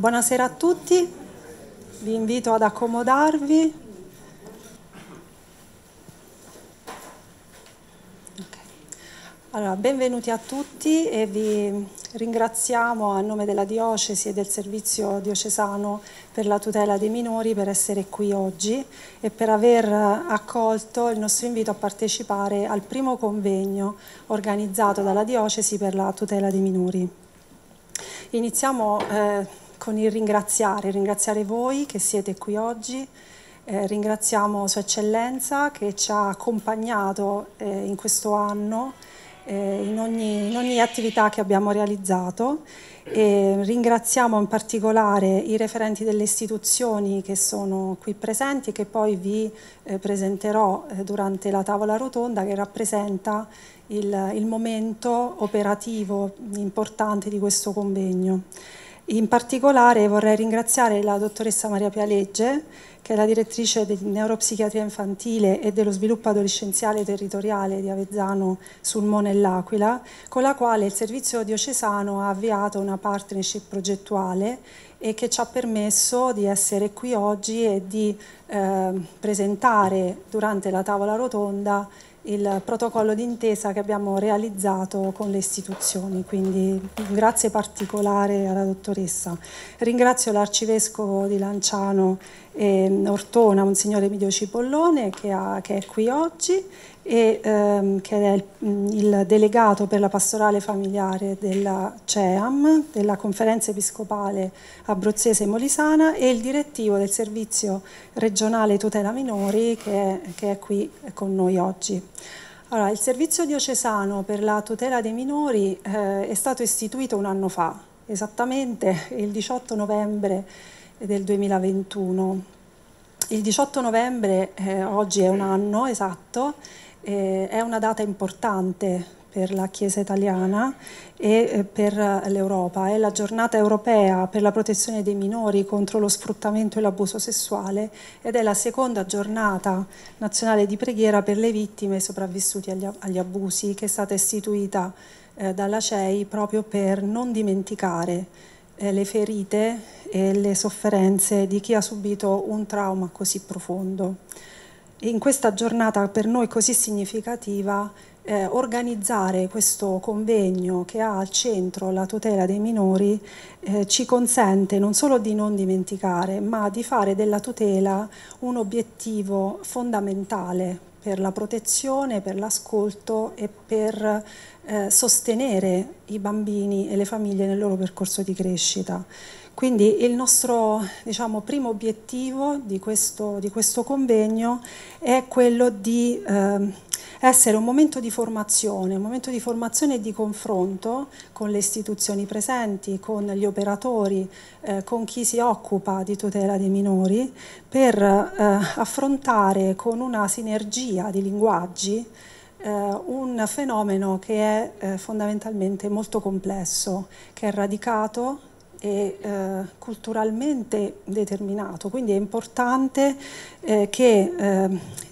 Buonasera a tutti, vi invito ad accomodarvi. Okay. Allora, benvenuti a tutti e vi ringraziamo a nome della Diocesi e del Servizio Diocesano per la tutela dei minori per essere qui oggi e per aver accolto il nostro invito a partecipare al primo convegno organizzato dalla Diocesi per la tutela dei minori. Iniziamo eh, con il ringraziare, ringraziare voi che siete qui oggi, eh, ringraziamo Sua Eccellenza che ci ha accompagnato eh, in questo anno eh, in, ogni, in, ogni, attività che abbiamo realizzato e ringraziamo in particolare i referenti delle istituzioni che sono qui presenti e che poi vi eh, presenterò eh, durante la tavola rotonda che rappresenta il, il momento operativo importante di questo convegno. In particolare vorrei ringraziare la dottoressa Maria Pialegge, che è la direttrice di neuropsichiatria infantile e dello sviluppo adolescenziale territoriale di Avezzano, Sulmone e L'Aquila, con la quale il servizio diocesano ha avviato una partnership progettuale e che ci ha permesso di essere qui oggi e di eh, presentare durante la tavola rotonda il protocollo d'intesa che abbiamo realizzato con le istituzioni, quindi un grazie particolare alla dottoressa. Ringrazio l'arcivescovo di Lanciano e Ortona, Monsignore Emilio Cipollone, che, ha, che è qui oggi e, ehm, che è il, il, delegato per la pastorale familiare della CEAM, della Conferenza Episcopale Abruzzese Molisana e il direttivo del Servizio Regionale Tutela Minori che è, che è qui con noi oggi. Allora, il Servizio Diocesano per la tutela dei minori eh, è stato istituito un anno fa, esattamente il 18 novembre del 2021. Il 18 novembre, eh, oggi è un anno esatto, eh, è una data importante per la Chiesa italiana e eh, per eh, l'Europa. È la giornata europea per la protezione dei minori contro lo sfruttamento e l'abuso sessuale ed è la seconda giornata nazionale di preghiera per le vittime sopravvissute agli, agli abusi che è stata istituita eh, dalla CEI proprio per non dimenticare eh, le ferite e le sofferenze di chi ha subito un trauma così profondo in questa giornata per noi così significativa eh, organizzare questo convegno che ha al centro la tutela dei minori eh, ci consente non solo di non dimenticare, ma di fare della tutela un obiettivo fondamentale per la protezione, per l'ascolto e per eh, sostenere i bambini e le famiglie nel loro percorso di crescita. Quindi il nostro diciamo, primo obiettivo di questo, di questo, convegno è quello di eh, essere un momento di formazione, un momento di formazione e di confronto con le istituzioni presenti, con gli operatori, eh, con chi si occupa di tutela dei minori, per eh, affrontare con una sinergia di linguaggi Uh, un fenomeno che è uh, fondamentalmente molto complesso, che è radicato e eh, culturalmente determinato, quindi è importante eh, che eh,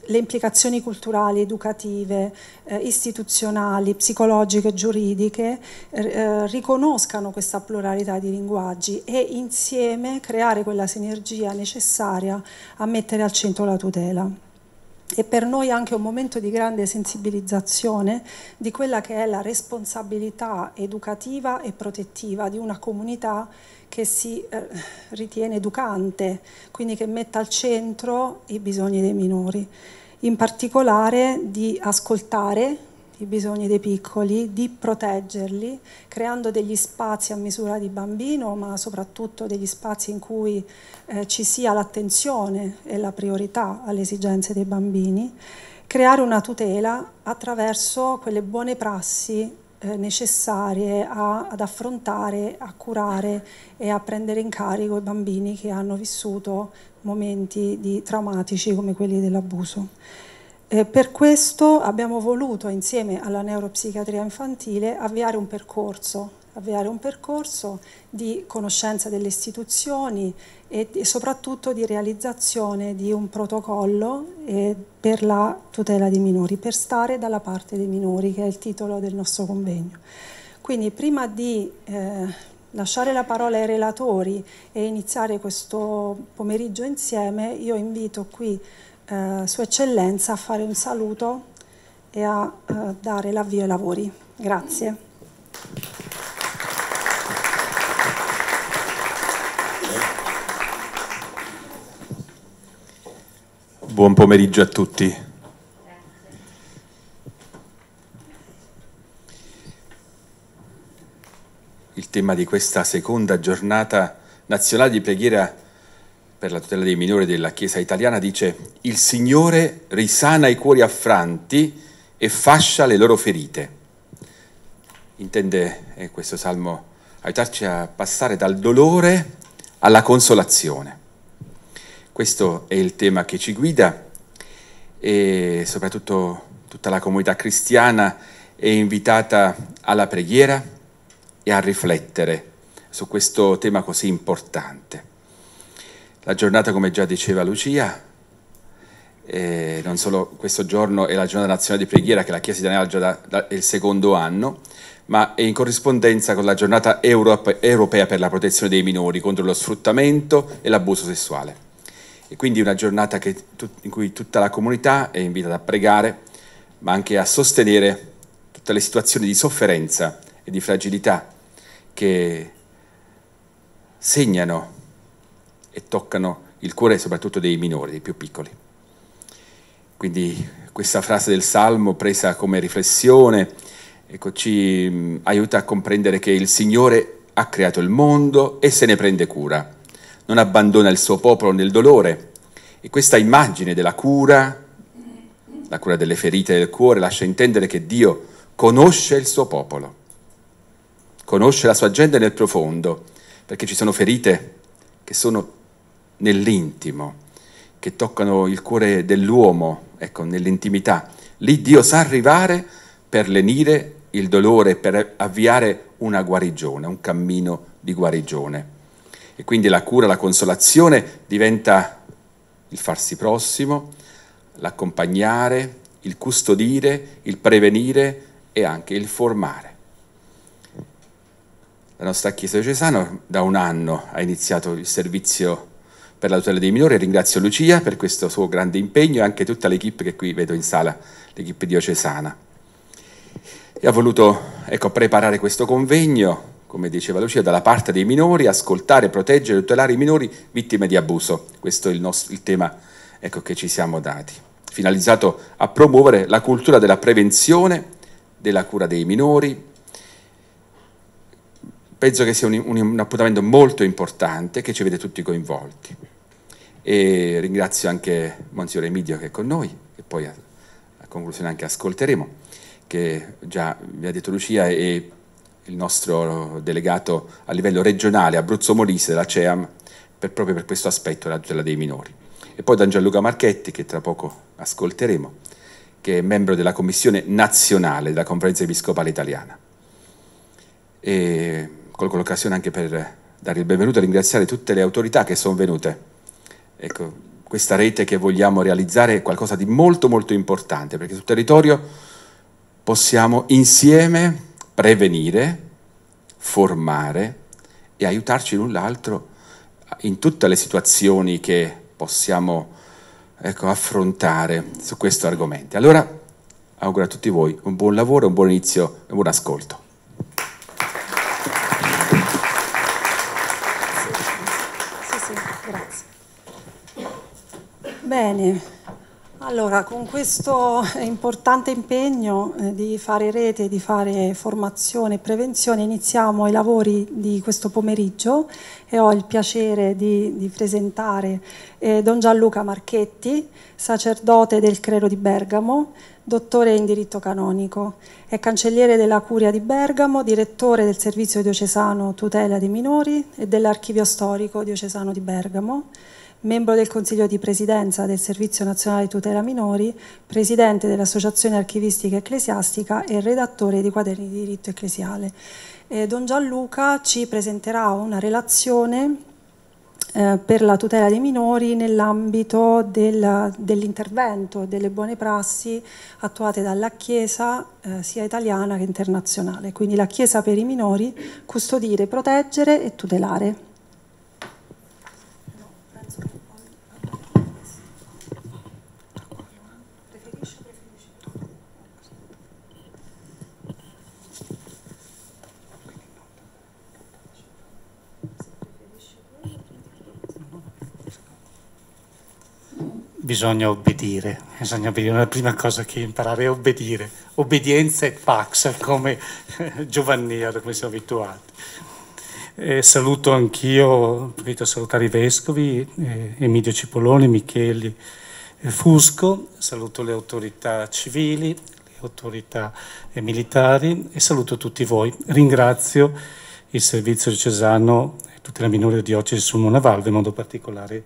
le implicazioni culturali, educative, eh, istituzionali, psicologiche, giuridiche eh, riconoscano questa pluralità di linguaggi e insieme creare quella sinergia necessaria a mettere al centro la tutela e per noi anche un momento di grande sensibilizzazione di quella che è la responsabilità educativa e protettiva di una comunità che si eh, ritiene educante, quindi che metta al centro i bisogni dei minori. In particolare di ascoltare i bisogni dei piccoli, di proteggerli, creando degli spazi a misura di bambino, ma soprattutto degli spazi in cui eh, ci sia l'attenzione e la priorità alle esigenze dei bambini, creare una tutela attraverso quelle buone prassi eh, necessarie a, ad affrontare, a curare e a prendere in carico i bambini che hanno vissuto momenti di, traumatici come quelli dell'abuso. Eh, per questo abbiamo voluto, insieme alla neuropsichiatria infantile, avviare un percorso, avviare un percorso di conoscenza delle istituzioni e, e soprattutto di realizzazione di un protocollo eh, per la tutela dei minori, per stare dalla parte dei minori, che è il titolo del nostro convegno. Quindi prima di eh, lasciare la parola ai relatori e iniziare questo pomeriggio insieme, io invito qui eh, Sua Eccellenza a fare un saluto e a eh, dare l'avvio ai lavori. Grazie. Buon pomeriggio a tutti. Il tema di questa seconda giornata nazionale di preghiera per la tutela dei minori della Chiesa italiana dice il Signore risana i cuori affranti e fascia le loro ferite. Intende eh, questo salmo aiutarci a passare dal dolore alla consolazione. Questo è il tema che ci guida e soprattutto tutta la comunità cristiana è invitata alla preghiera e a riflettere su questo tema così importante. La giornata, come già diceva Lucia, eh, non solo questo giorno è la giornata nazionale di preghiera che la Chiesa italiana ha già da, da, il secondo anno, ma è in corrispondenza con la giornata Europe, europea per la protezione dei minori contro lo sfruttamento e l'abuso sessuale. E quindi una giornata che, in cui tutta la comunità è invitata a pregare, ma anche a sostenere tutte le situazioni di sofferenza e di fragilità che segnano e toccano il cuore soprattutto dei minori, dei più piccoli. Quindi questa frase del Salmo presa come riflessione ecco, ci mm, aiuta a comprendere che il Signore ha creato il mondo e se ne prende cura, non abbandona il suo popolo nel dolore e questa immagine della cura, la cura delle ferite del cuore, lascia intendere che Dio conosce il suo popolo, conosce la sua gente nel profondo, perché ci sono ferite che sono nell'intimo, che toccano il cuore dell'uomo, ecco, nell'intimità. Lì Dio sa arrivare per lenire il dolore, per avviare una guarigione, un cammino di guarigione. E quindi la cura, la consolazione diventa il farsi prossimo, l'accompagnare, il custodire, il prevenire e anche il formare. La nostra Chiesa diocesana da un anno ha iniziato il servizio per la tutela dei minori. Ringrazio Lucia per questo suo grande impegno e anche tutta l'equipe che qui vedo in sala, l'equipe diocesana. E ha voluto ecco, preparare questo convegno, come diceva Lucia, dalla parte dei minori, ascoltare, proteggere e tutelare i minori vittime di abuso. Questo è il, nostro, il tema ecco, che ci siamo dati, finalizzato a promuovere la cultura della prevenzione, della cura dei minori, penso che sia un, un, un, appuntamento molto importante che ci vede tutti coinvolti. E ringrazio anche Monsignore Emidio che è con noi, che poi a, a conclusione anche ascolteremo, che già vi ha detto Lucia e il nostro delegato a livello regionale Abruzzo Molise della CEAM, per, proprio per questo aspetto della tutela dei minori. E poi da Gianluca Marchetti, che tra poco ascolteremo, che è membro della Commissione nazionale della Conferenza Episcopale Italiana. E colgo l'occasione anche per dare il benvenuto e ringraziare tutte le autorità che sono venute. Ecco, questa rete che vogliamo realizzare è qualcosa di molto molto importante perché sul territorio possiamo insieme prevenire, formare e aiutarci l'un l'altro in tutte le situazioni che possiamo ecco, affrontare su questo argomento. Allora auguro a tutti voi un buon lavoro, un buon inizio e un buon ascolto. Bene, allora con questo importante impegno eh, di fare rete, di fare formazione e prevenzione iniziamo i lavori di questo pomeriggio e ho il piacere di, di presentare eh, Don Gianluca Marchetti, sacerdote del Crero di Bergamo, dottore in diritto canonico. È cancelliere della Curia di Bergamo, direttore del Servizio Diocesano Tutela dei Minori e dell'Archivio Storico Diocesano di Bergamo membro del Consiglio di Presidenza del Servizio Nazionale Tutela Minori, presidente dell'Associazione Archivistica Ecclesiastica e redattore di quaderni di diritto ecclesiale. Eh, Don Gianluca ci presenterà una relazione eh, per la tutela dei minori nell'ambito dell'intervento dell delle buone prassi attuate dalla Chiesa eh, sia italiana che internazionale, quindi la Chiesa per i minori, custodire, proteggere e tutelare. bisogna obbedire, bisogna obbedire, la prima cosa che imparare è obbedire, obbedienza e pax, come da come siamo abituati. Eh, saluto anch'io, invito a salutare i vescovi, eh, Emilio Cipolloni, Micheli eh, Fusco, saluto le autorità civili, le autorità militari e saluto tutti voi. Ringrazio il servizio di Cesano e tutte le minori diocesi sul Monavalve, in modo particolare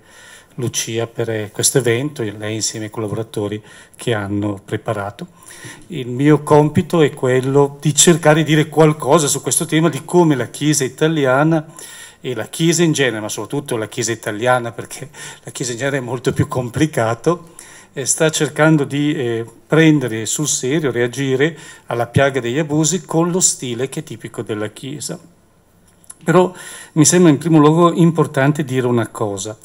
Lucia per eh, questo evento, lei insieme ai collaboratori che hanno preparato. Il mio compito è quello di cercare di dire qualcosa su questo tema di come la Chiesa italiana e la Chiesa in genere, ma soprattutto la Chiesa italiana perché la Chiesa in genere è molto più complicato, eh, sta cercando di eh, prendere sul serio, reagire alla piaga degli abusi con lo stile che è tipico della Chiesa. Però mi sembra in primo luogo importante dire una cosa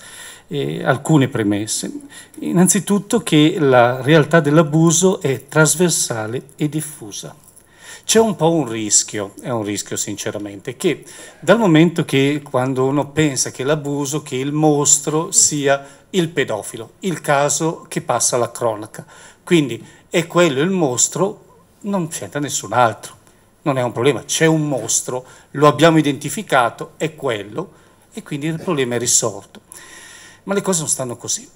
eh, alcune premesse. Innanzitutto che la realtà dell'abuso è trasversale e diffusa. C'è un po' un rischio, è un rischio sinceramente, che dal momento che quando uno pensa che l'abuso, che il mostro sia il pedofilo, il caso che passa alla cronaca. Quindi è quello il mostro, non c'entra nessun altro, non è un problema, c'è un mostro, lo abbiamo identificato, è quello e quindi il problema è risolto ma le cose non stanno così.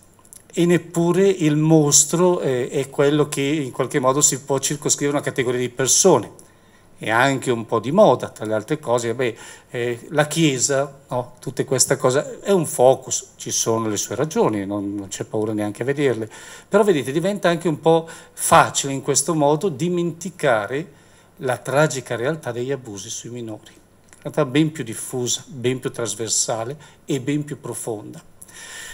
E neppure il mostro eh, è quello che in qualche modo si può circoscrivere una categoria di persone. È anche un po' di moda, tra le altre cose, Beh, eh, la Chiesa, no? tutta questa cosa, è un focus, ci sono le sue ragioni, non, non c'è paura neanche a vederle. Però vedete, diventa anche un po' facile in questo modo dimenticare la tragica realtà degli abusi sui minori, realtà ben più diffusa, ben più trasversale e ben più profonda.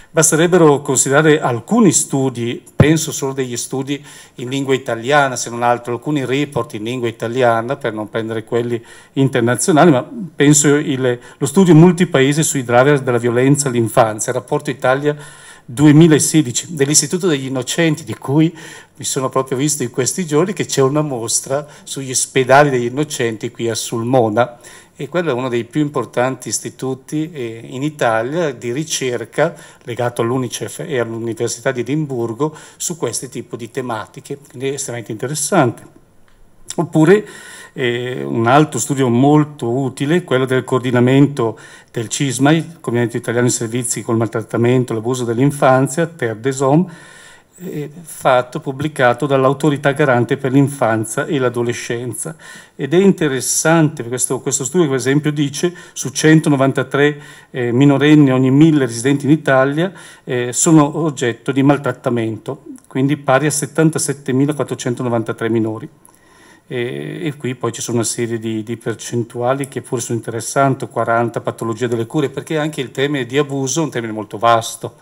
Basterebbero considerare alcuni studi, penso solo degli studi in lingua italiana, se non altro alcuni report in lingua italiana, per non prendere quelli internazionali, ma penso il, lo studio multipaese sui driver della violenza all'infanzia, rapporto Italia 2016 dell'Istituto degli Innocenti, di cui mi sono proprio visto in questi giorni che c'è una mostra sugli ospedali degli innocenti qui a Sulmona e quello è uno dei più importanti istituti eh, in Italia di ricerca legato all'UNICEF e eh, all'Università di Edimburgo su questo tipo di tematiche, quindi è estremamente interessante. Oppure eh, un altro studio molto utile, quello del coordinamento del CISMAI, Comitato Italiano di Servizi col Maltrattamento e l'Abuso dell'Infanzia, Terre des Hommes, eh, fatto pubblicato dall'autorità garante per l'infanzia e l'adolescenza ed è interessante questo, questo studio per esempio dice su 193 eh, minorenni ogni 1000 residenti in Italia eh, sono oggetto di maltrattamento quindi pari a 77.493 minori e, e, qui poi ci sono una serie di, di, percentuali che pure sono interessanti 40 patologie delle cure perché anche il tema di abuso è un termine molto vasto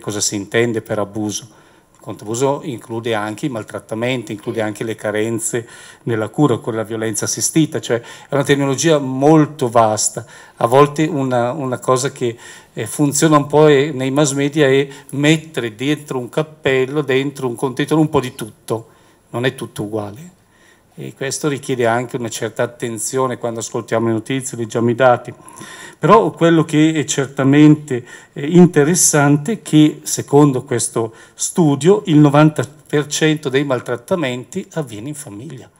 cosa si intende per abuso L'abuso include anche i maltrattamenti, include anche le carenze nella cura con la violenza assistita, cioè è una terminologia molto vasta, a volte una, una cosa che eh, funziona un po' nei mass media è mettere dentro un cappello, dentro un contenitore un po' di tutto, non è tutto uguale e questo richiede anche una certa attenzione quando ascoltiamo le notizie, leggiamo i dati. Però quello che è certamente eh, interessante è che, secondo questo studio, il 90% dei maltrattamenti avviene in famiglia.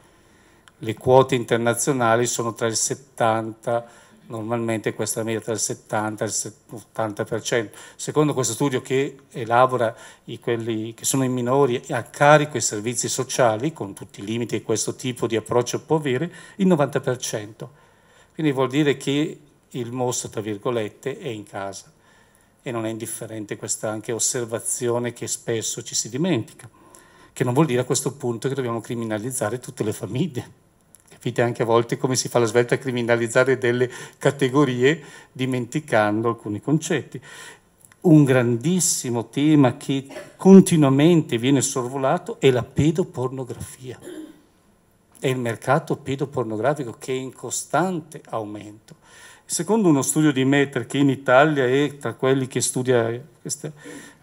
Le quote internazionali sono tra il 70 e il 90% normalmente questa media tra il 70 e il 80%. Secondo questo studio che elabora i, quelli che sono i minori a carico i servizi sociali, con tutti i limiti che questo tipo di approccio può avere, il 90%. Quindi vuol dire che il mostro, tra virgolette, è in casa. E non è indifferente questa anche osservazione che spesso ci si dimentica, che non vuol dire a questo punto che dobbiamo criminalizzare tutte le famiglie vite anche a volte come si fa la svelta a criminalizzare delle categorie dimenticando alcuni concetti. Un grandissimo tema che continuamente viene sorvolato è la pedopornografia. È il mercato pedopornografico che è in costante aumento. Secondo uno studio di Metter, che in Italia è tra quelli che studia queste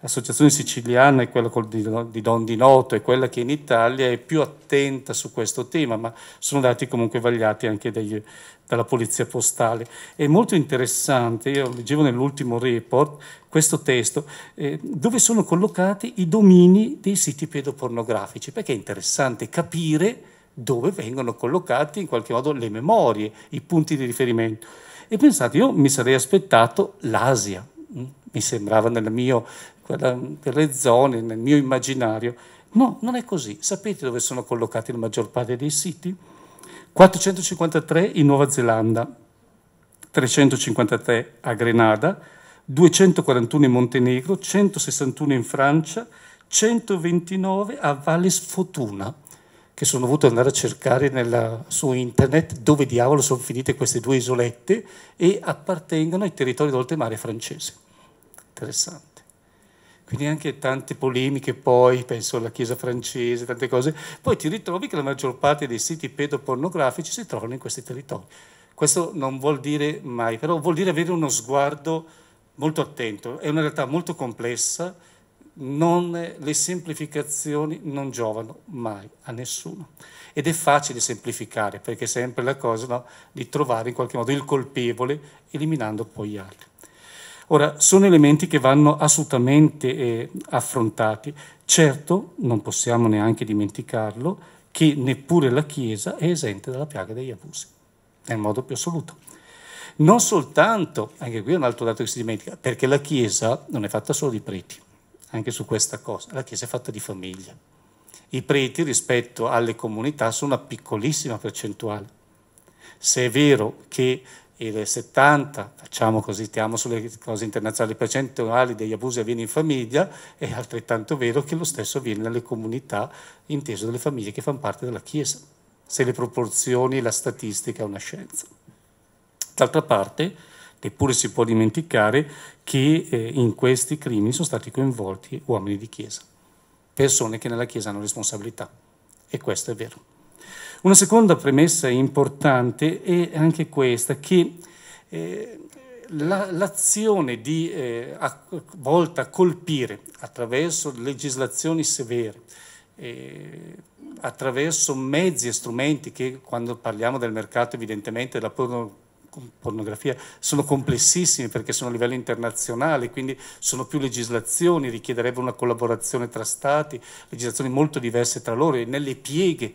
associazione siciliana è quella di Don Di Noto, è quella che in Italia è più attenta su questo tema, ma sono dati comunque vagliati anche dagli, dalla polizia postale. È molto interessante, io leggevo nell'ultimo report questo testo, eh, dove sono collocati i domini dei siti pedopornografici, perché è interessante capire dove vengono collocati in qualche modo le memorie, i punti di riferimento. E pensate, io mi sarei aspettato l'Asia, mm, mi sembrava nel mio quella, quelle zone nel mio immaginario. No, non è così. Sapete dove sono collocati la maggior parte dei siti? 453 in Nuova Zelanda, 353 a Grenada, 241 in Montenegro, 161 in Francia, 129 a Valles Fortuna, che sono dovuto andare a cercare nella, su internet dove diavolo sono finite queste due isolette e appartengono ai territori d'oltremare francese. Interessante quindi anche tante polemiche poi, penso alla Chiesa francese, tante cose, poi ti ritrovi che la maggior parte dei siti pedopornografici si trovano in questi territori. Questo non vuol dire mai, però vuol dire avere uno sguardo molto attento, è una realtà molto complessa, non, le semplificazioni non giovano mai a nessuno. Ed è facile semplificare, perché è sempre la cosa no, di trovare in qualche modo il colpevole, eliminando poi gli altri. Ora, sono elementi che vanno assolutamente eh, affrontati. Certo, non possiamo neanche dimenticarlo, che neppure la Chiesa è esente dalla piaga degli abusi, nel modo più assoluto. Non soltanto, anche qui è un altro dato che si dimentica, perché la Chiesa non è fatta solo di preti, anche su questa cosa, la Chiesa è fatta di famiglie. I preti rispetto alle comunità sono una piccolissima percentuale. Se è vero che e del 70, facciamo così, stiamo sulle cose internazionali, percentuali degli abusi avviene in famiglia, è altrettanto vero che lo stesso avviene nelle comunità, inteso delle famiglie che fanno parte della Chiesa, se le proporzioni, la statistica è una scienza. D'altra parte, neppure si può dimenticare che eh, in questi crimini sono stati coinvolti uomini di Chiesa, persone che nella Chiesa hanno responsabilità, e questo è vero. Una seconda premessa importante è anche questa, che eh, l'azione di, eh, a, volta a colpire attraverso legislazioni severe, eh, attraverso mezzi e strumenti che quando parliamo del mercato evidentemente della porno, pornografia sono complessissimi perché sono a livello internazionale, quindi sono più legislazioni, richiederebbe una collaborazione tra stati, legislazioni molto diverse tra loro e nelle pieghe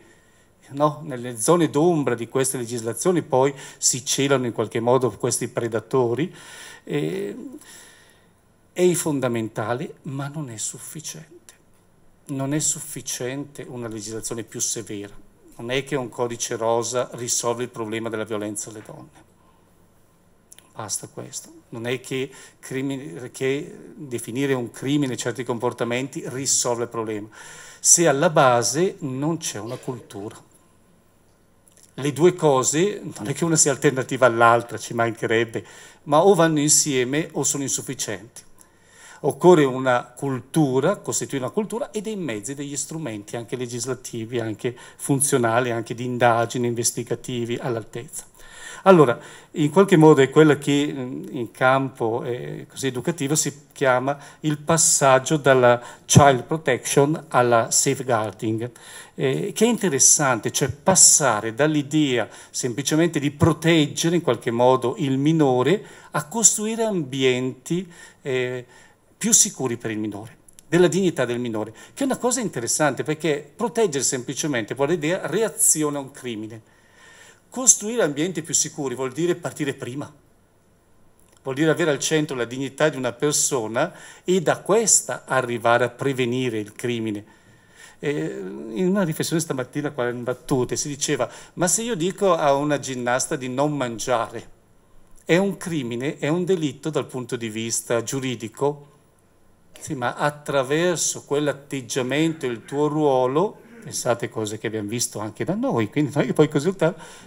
no? nelle zone d'ombra di queste legislazioni poi si celano in qualche modo questi predatori, eh, è fondamentale, ma non è sufficiente. Non è sufficiente una legislazione più severa. Non è che un codice rosa risolve il problema della violenza alle donne. Basta questo. Non è che, crimine, che definire un crimine certi comportamenti risolve il problema se alla base non c'è una cultura le due cose, non è che una sia alternativa all'altra, ci mancherebbe, ma o vanno insieme o sono insufficienti. Occorre una cultura, costituire una cultura e dei mezzi, degli strumenti anche legislativi, anche funzionali, anche di indagini investigativi all'altezza. Allora, in qualche modo è quella che in campo eh, così educativo si chiama il passaggio dalla child protection alla safeguarding, eh, che è interessante, cioè passare dall'idea semplicemente di proteggere in qualche modo il minore a costruire ambienti eh, più sicuri per il minore della dignità del minore, che è una cosa interessante perché proteggere semplicemente vuole dire reazione a un crimine. Costruire ambienti più sicuri vuol dire partire prima, vuol dire avere al centro la dignità di una persona e da questa arrivare a prevenire il crimine. E in una riflessione stamattina, qua in battute, si diceva, ma se io dico a una ginnasta di non mangiare, è un crimine, è un delitto dal punto di vista giuridico? Sì, ma attraverso quell'atteggiamento, il tuo ruolo, pensate cose che abbiamo visto anche da noi, quindi noi poi così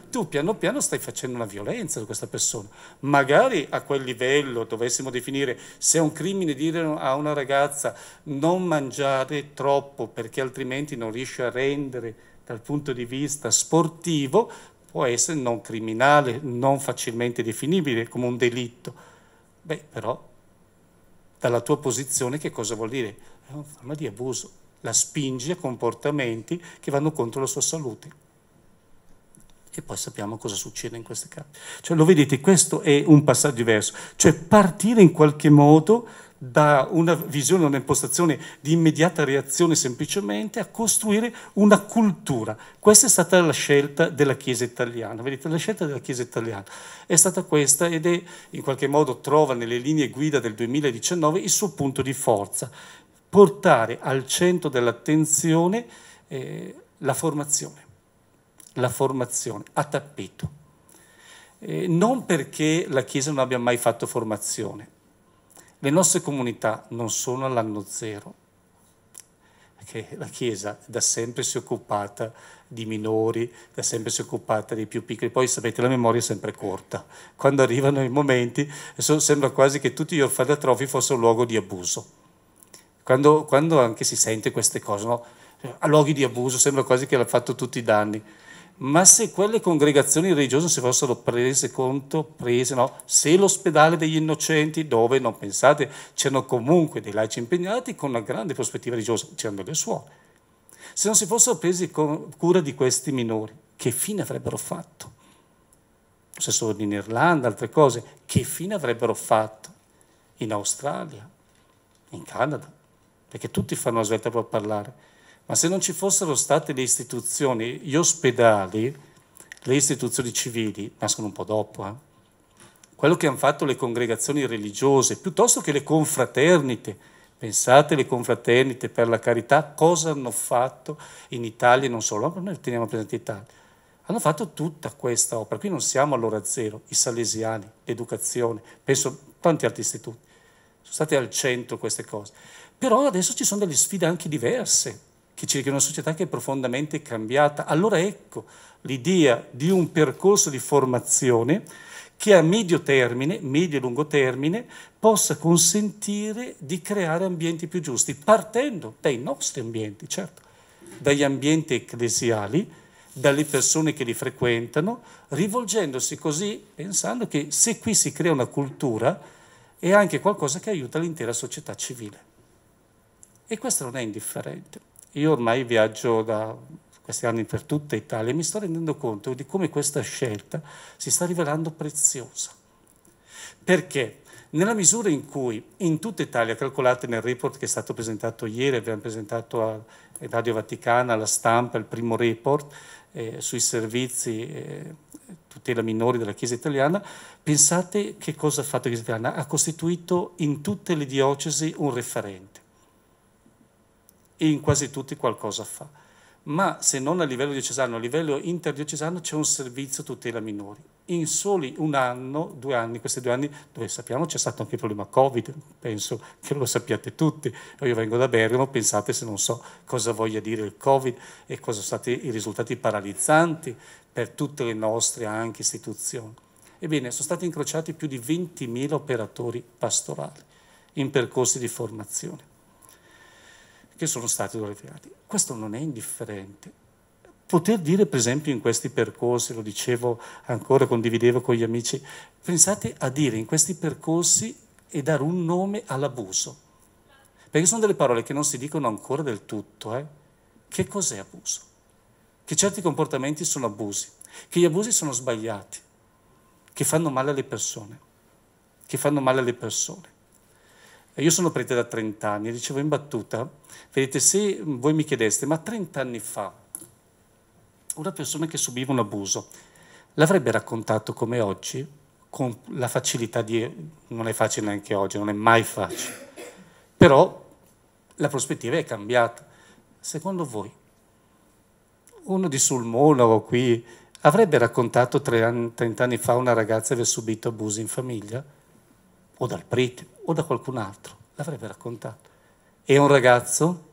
tu piano piano stai facendo una violenza su questa persona, magari a quel livello dovessimo definire se è un crimine dire a una ragazza non mangiare troppo perché altrimenti non riesce a rendere dal punto di vista sportivo, può essere non criminale, non facilmente definibile come un delitto. Beh, però, dalla tua posizione che cosa vuol dire? È una forma di abuso la spinge a comportamenti che vanno contro la sua salute. E poi sappiamo cosa succede in queste case. Cioè, lo vedete, questo è un passaggio diverso. Cioè, partire in qualche modo da una visione, un'impostazione di immediata reazione semplicemente a costruire una cultura. Questa è stata la scelta della Chiesa italiana, vedete, la scelta della Chiesa italiana è stata questa ed è in qualche modo trova nelle linee guida del 2019 il suo punto di forza portare al centro dell'attenzione eh, la formazione, la formazione a tappeto. Eh, non perché la Chiesa non abbia mai fatto formazione, le nostre comunità non sono all'anno zero, perché la Chiesa da sempre si è occupata di minori, da sempre si è occupata dei più piccoli, poi sapete la memoria è sempre corta, quando arrivano i momenti sembra quasi che tutti gli orfanatrofi fossero un luogo di abuso quando, quando anche si sente queste cose, no? a luoghi di abuso, sembra quasi che l'ha fatto tutti i danni. Ma se quelle congregazioni religiose si fossero prese conto, prese, no? se l'ospedale degli innocenti, dove non pensate, c'erano comunque dei laici impegnati con una grande prospettiva religiosa, c'erano le suore, se non si fossero presi cura di questi minori, che fine avrebbero fatto? Lo stesso in Irlanda, altre cose, che fine avrebbero fatto in Australia, in Canada? perché tutti fanno la svelta per parlare, ma se non ci fossero state le istituzioni, gli ospedali, le istituzioni civili nascono un po' dopo. Eh? Quello che hanno fatto le congregazioni religiose, piuttosto che le confraternite, pensate le confraternite per la carità, cosa hanno fatto in Italia e non solo, ma noi teniamo presente Italia. Hanno fatto tutta questa opera, qui non siamo all'ora zero, i salesiani, l'educazione, penso tanti altri istituti, sono state al centro queste cose. Però adesso ci sono delle sfide anche diverse, che c'è una società che è profondamente cambiata. Allora ecco l'idea di un percorso di formazione che a medio termine, medio e lungo termine, possa consentire di creare ambienti più giusti, partendo dai nostri ambienti, certo, dagli ambienti ecclesiali, dalle persone che li frequentano, rivolgendosi così, pensando che se qui si crea una cultura, è anche qualcosa che aiuta l'intera società civile. E questo non è indifferente. Io ormai viaggio da questi anni per tutta Italia e mi sto rendendo conto di come questa scelta si sta rivelando preziosa. Perché? Nella misura in cui in tutta Italia, calcolate nel report che è stato presentato ieri, abbiamo presentato a Radio Vaticana, alla stampa, il primo report eh, sui servizi eh, tutela minori della Chiesa italiana, pensate che cosa ha fatto la Chiesa italiana? Ha costituito in tutte le diocesi un referente in quasi tutti qualcosa fa. Ma se non a livello diocesano, a livello interdiocesano c'è un servizio tutela minori. In soli un anno, due anni, questi due anni, dove sappiamo c'è stato anche il problema Covid, penso che lo sappiate tutti. Io vengo da Bergamo, pensate se non so cosa voglia dire il Covid e cosa sono stati i risultati paralizzanti per tutte le nostre anche istituzioni. Ebbene, sono stati incrociati più di 20.000 operatori pastorali in percorsi di formazione che sono stati retirati. Questo non è indifferente. Poter dire, per esempio, in questi percorsi, lo dicevo ancora, condividevo con gli amici, pensate a dire in questi percorsi e dare un nome all'abuso. Perché sono delle parole che non si dicono ancora del tutto. Eh? Che cos'è abuso? Che certi comportamenti sono abusi, che gli abusi sono sbagliati, che fanno male alle persone, che fanno male alle persone. Eh, io sono prete da 30 anni, dicevo in battuta, vedete, se voi mi chiedeste, ma 30 anni fa una persona che subiva un abuso l'avrebbe raccontato come oggi, con la facilità di... non è facile neanche oggi, non è mai facile, però la prospettiva è cambiata. Secondo voi, uno di Sulmonavo qui avrebbe raccontato 30 anni fa una ragazza aver subito abusi in famiglia? o dal prete o da qualcun altro, l'avrebbe raccontato. E un ragazzo,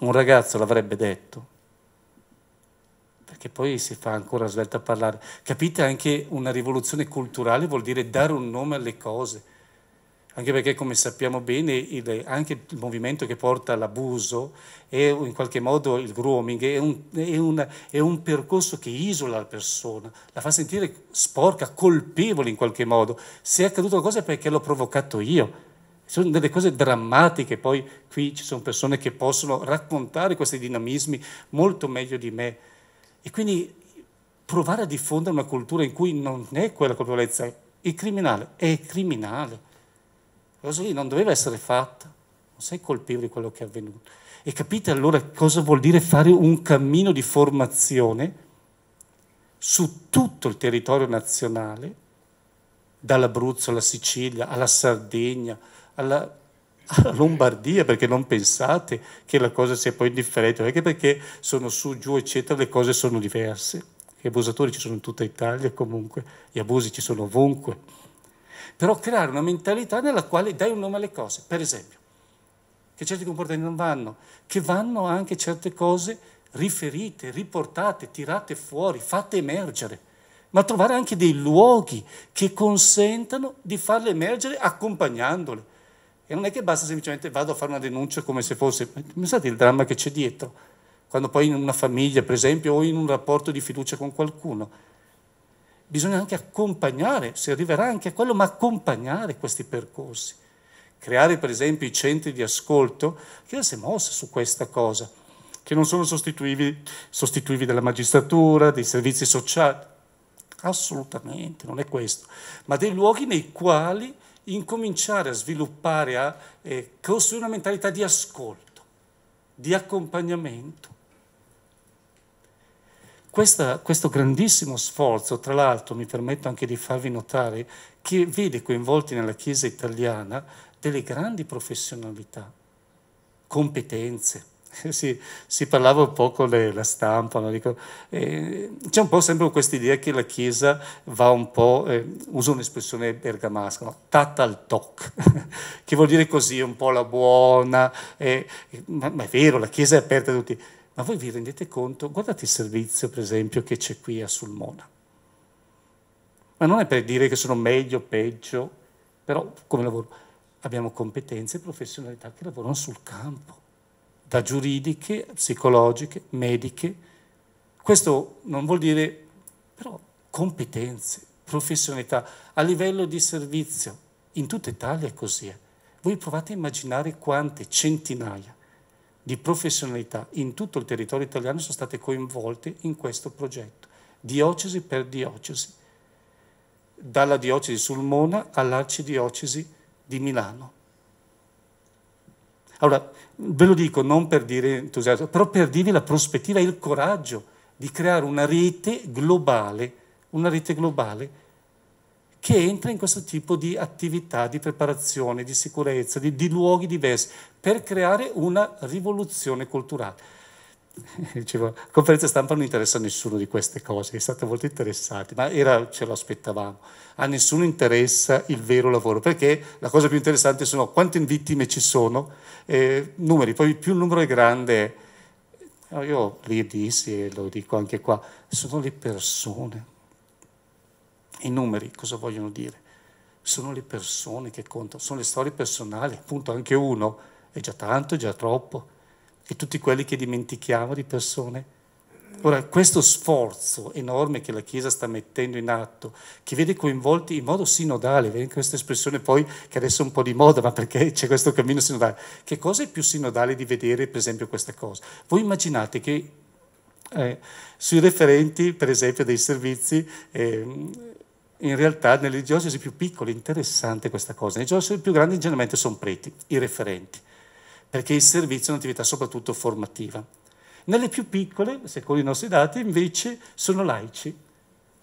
un ragazzo l'avrebbe detto, perché poi si fa ancora svelto a parlare. Capite anche una rivoluzione culturale vuol dire dare un nome alle cose anche perché come sappiamo bene il, anche il movimento che porta all'abuso e in qualche modo il grooming è un, è, un, è un, percorso che isola la persona, la fa sentire sporca, colpevole in qualche modo. Se è accaduto qualcosa è perché l'ho provocato io. Sono delle cose drammatiche, poi qui ci sono persone che possono raccontare questi dinamismi molto meglio di me. E quindi provare a diffondere una cultura in cui non è quella colpevolezza, è criminale è criminale cosa lì non doveva essere fatta. Non sei colpevole di quello che è avvenuto. E capite allora cosa vuol dire fare un cammino di formazione su tutto il territorio nazionale, dall'Abruzzo alla Sicilia, alla Sardegna, alla, alla, Lombardia, perché non pensate che la cosa sia poi indifferente, anche perché sono su, giù, eccetera, le cose sono diverse. Gli abusatori ci sono in tutta Italia comunque, gli abusi ci sono ovunque però creare una mentalità nella quale dai un nome alle cose, per esempio, che certi comportamenti non vanno, che vanno anche certe cose riferite, riportate, tirate fuori, fatte emergere, ma trovare anche dei luoghi che consentano di farle emergere accompagnandole. E non è che basta semplicemente vado a fare una denuncia come se fosse, pensate il dramma che c'è dietro, quando poi in una famiglia, per esempio, o in un rapporto di fiducia con qualcuno bisogna anche accompagnare, si arriverà anche a quello, ma accompagnare questi percorsi. Creare per esempio i centri di ascolto che si è mossa su questa cosa, che non sono sostituivi, sostituivi della magistratura, dei servizi sociali, assolutamente, non è questo, ma dei luoghi nei quali incominciare a sviluppare, a eh, costruire una mentalità di ascolto, di accompagnamento questa, questo grandissimo sforzo, tra l'altro, mi permetto anche di farvi notare, che vede coinvolti nella Chiesa italiana delle grandi professionalità, competenze. Si, si parlava un po' con le, la stampa, no? Dico, eh, c'è un po' sempre questa idea che la Chiesa va un po', eh, uso un'espressione bergamasca, no? tatta al toc, che vuol dire così, un po' la buona, eh, ma, ma, è vero, la Chiesa è aperta a tutti, ma voi vi rendete conto? Guardate il servizio, per esempio, che c'è qui a Sulmona. Ma non è per dire che sono meglio o peggio, però come lavoro abbiamo competenze e professionalità che lavorano sul campo, da giuridiche, psicologiche, mediche. Questo non vuol dire però competenze, professionalità a livello di servizio. In tutta Italia è così. Eh. Voi provate a immaginare quante centinaia di professionalità in tutto il territorio italiano sono state coinvolte in questo progetto, diocesi per diocesi, dalla diocesi Sulmona all'arcidiocesi di Milano. Allora, ve lo dico non per dire entusiasmo, però per dirvi la prospettiva e il coraggio di creare una rete globale, una rete globale che entra in questo tipo di attività di preparazione, di sicurezza, di, di luoghi diversi, per creare una rivoluzione culturale. Dicevo, la conferenza stampa non interessa a nessuno di queste cose, è state molto interessante, ma era, ce lo aspettavamo. A nessuno interessa il vero lavoro, perché la cosa più interessante sono quante vittime ci sono, eh, numeri, poi più il numero è grande, eh, io li dissi e lo dico anche qua, sono le persone i numeri cosa vogliono dire? Sono le persone che contano, sono le storie personali, appunto anche uno è già tanto, è già troppo, e tutti quelli che dimentichiamo di persone. Ora, questo sforzo enorme che la Chiesa sta mettendo in atto, che vede coinvolti in modo sinodale, vedi questa espressione poi che adesso è un po' di moda, ma perché c'è questo cammino sinodale? Che cosa è più sinodale di vedere, per esempio, questa cosa? Voi immaginate che eh, sui referenti, per esempio, dei servizi, eh, in realtà nelle diocesi più piccole è interessante questa cosa, nelle diocesi più grandi generalmente sono preti, i referenti, perché il servizio è un'attività soprattutto formativa. Nelle più piccole, secondo i nostri dati, invece sono laici,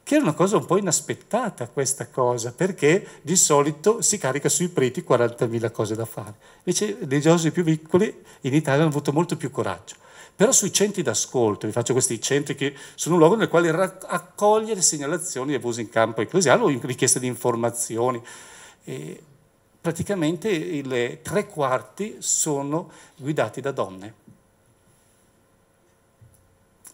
che è una cosa un po' inaspettata questa cosa, perché di solito si carica sui preti 40.000 cose da fare. Invece le diocesi più piccole in Italia hanno avuto molto più coraggio. Però sui centri d'ascolto, vi faccio questi centri che sono un luogo nel quale raccogliere segnalazioni di abusi in campo ecclesiale o richieste di informazioni. E praticamente i tre quarti sono guidati da donne.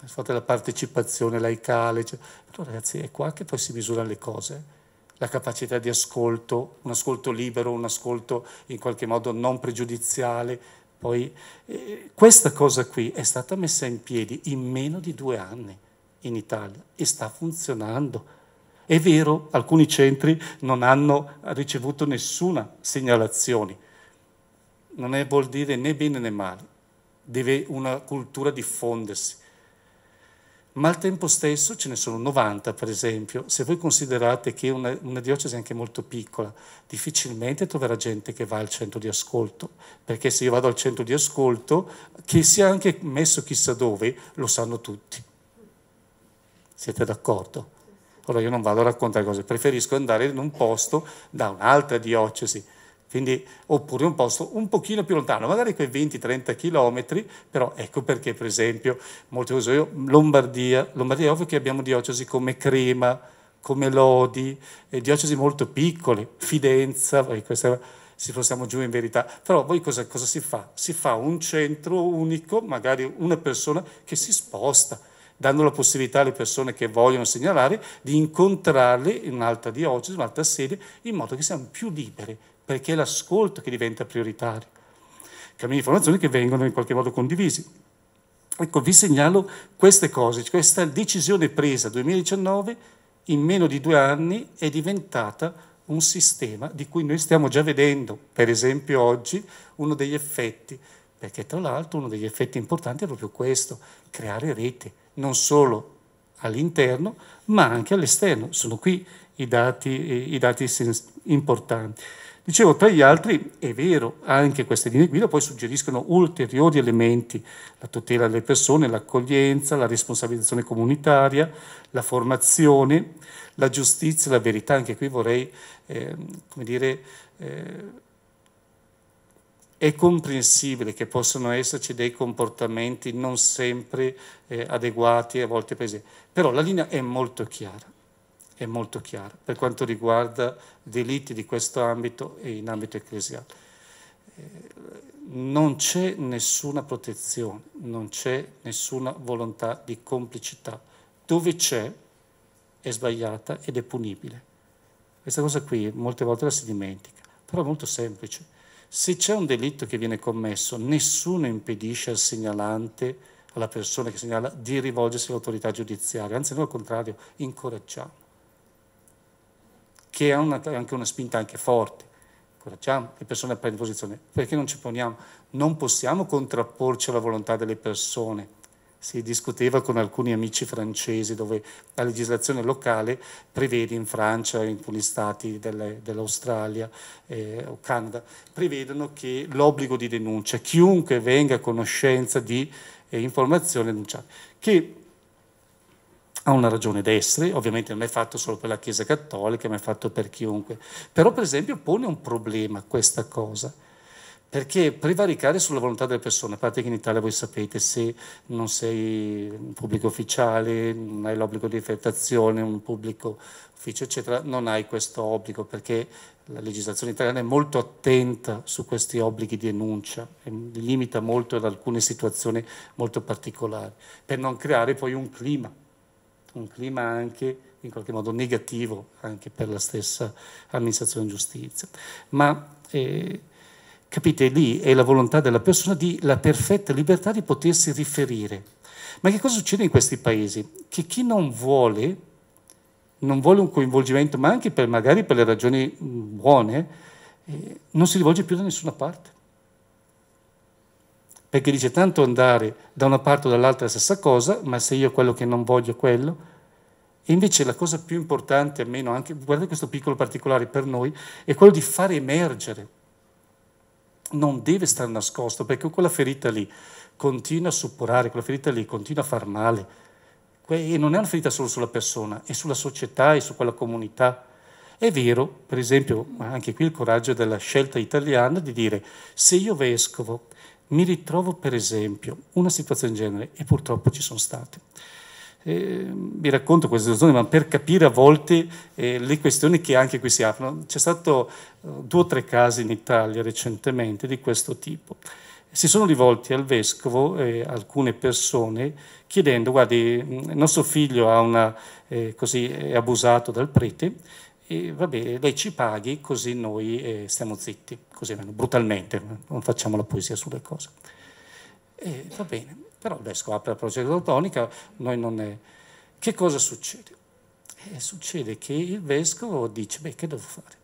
Fate la partecipazione laicale, cioè. però ragazzi è qua che poi si misurano le cose la capacità di ascolto, un ascolto libero, un ascolto in qualche modo non pregiudiziale, poi eh, questa cosa qui è stata messa in piedi in meno di due anni in Italia e sta funzionando. È vero, alcuni centri non hanno ricevuto nessuna segnalazione, non è, vuol dire né bene né male, deve una cultura diffondersi ma al tempo stesso ce ne sono 90 per esempio. Se voi considerate che una, una diocesi è anche molto piccola, difficilmente troverà gente che va al centro di ascolto, perché se io vado al centro di ascolto, che sia anche messo chissà dove, lo sanno tutti. Siete d'accordo? Allora io non vado a raccontare cose, preferisco andare in un posto da un'altra diocesi quindi, oppure un posto un pochino più lontano, magari quei 20-30 km, però ecco perché per esempio, molto uso io, Lombardia, Lombardia è ovvio che abbiamo diocesi come Crema, come Lodi, e eh, diocesi molto piccole, Fidenza, questa si possiamo giù in verità, però voi cosa, cosa si fa? Si fa un centro unico, magari una persona che si sposta, dando la possibilità alle persone che vogliono segnalare di incontrarle in un'altra diocesi, in un'altra sede, in modo che siamo più liberi perché è l'ascolto che diventa prioritario. Cammini di informazioni che vengono in qualche modo condivisi. Ecco, vi segnalo queste cose, cioè questa decisione presa nel 2019 in meno di due anni è diventata un sistema di cui noi stiamo già vedendo, per esempio oggi, uno degli effetti, perché tra l'altro uno degli effetti importanti è proprio questo, creare rete, non solo all'interno ma anche all'esterno. Sono qui i dati, i dati importanti. Dicevo, tra gli altri, è vero, anche queste linee guida poi suggeriscono ulteriori elementi, la tutela delle persone, l'accoglienza, la responsabilizzazione comunitaria, la formazione, la giustizia, la verità. Anche qui vorrei, eh, come dire, eh, è comprensibile che possano esserci dei comportamenti non sempre eh, adeguati a volte presi, però la linea è molto chiara è molto chiara per quanto riguarda delitti di questo ambito e in ambito ecclesiale. Eh, non c'è nessuna protezione, non c'è nessuna volontà di complicità. Dove c'è è sbagliata ed è punibile. Questa cosa qui molte volte la si dimentica, però è molto semplice. Se c'è un delitto che viene commesso, nessuno impedisce al segnalante, alla persona che segnala, di rivolgersi all'autorità giudiziaria, anzi noi al contrario incoraggiamo che è una, anche una spinta anche forte. Coraggiamo le persone a prendere posizione, perché non ci poniamo? Non possiamo contrapporci alla volontà delle persone. Si discuteva con alcuni amici francesi dove la legislazione locale prevede in Francia, in alcuni stati dell'Australia eh, o Canada, prevedono che l'obbligo di denuncia, chiunque venga a conoscenza di eh, informazione denunciata, che ha una ragione d'essere, ovviamente non è fatto solo per la Chiesa Cattolica, ma è fatto per chiunque, però per esempio pone un problema questa cosa, perché prevaricare sulla volontà delle persone, a parte che in Italia voi sapete se non sei un pubblico ufficiale, non hai l'obbligo di reflettazione, un pubblico ufficio, eccetera, non hai questo obbligo perché la legislazione italiana è molto attenta su questi obblighi di denuncia, li limita molto ad alcune situazioni molto particolari, per non creare poi un clima un clima anche in qualche modo negativo anche per la stessa amministrazione di giustizia. Ma eh, capite, lì è la volontà della persona di la perfetta libertà di potersi riferire. Ma che cosa succede in questi paesi? Che chi non vuole, non vuole un coinvolgimento, ma anche per, magari per le ragioni mm, buone, eh, non si rivolge più da nessuna parte perché dice tanto andare da una parte o dall'altra è la stessa cosa, ma se io quello che non voglio è quello. E invece la cosa più importante, almeno anche, guardate questo piccolo particolare per noi, è quello di far emergere. Non deve stare nascosto, perché quella ferita lì continua a supporare, quella ferita lì continua a far male. E non è una ferita solo sulla persona, è sulla società e su quella comunità. È vero, per esempio, anche qui il coraggio della scelta italiana di dire se io vescovo mi ritrovo per esempio una situazione del genere, e purtroppo ci sono state. Eh, vi racconto queste zone, ma per capire a volte eh, le questioni che anche qui si aprono. C'è stato eh, due o tre casi in Italia recentemente di questo tipo. Si sono rivolti al vescovo eh, alcune persone chiedendo, guardi, mm, il nostro figlio una, eh, così, è abusato dal prete, e va bene, lei ci paghi così noi eh, stiamo zitti, così brutalmente, non facciamo la poesia sulle cose. E va bene, però il vescovo apre la procedura autonica, noi non è... Che cosa succede? Eh, succede che il vescovo dice, beh, che devo fare?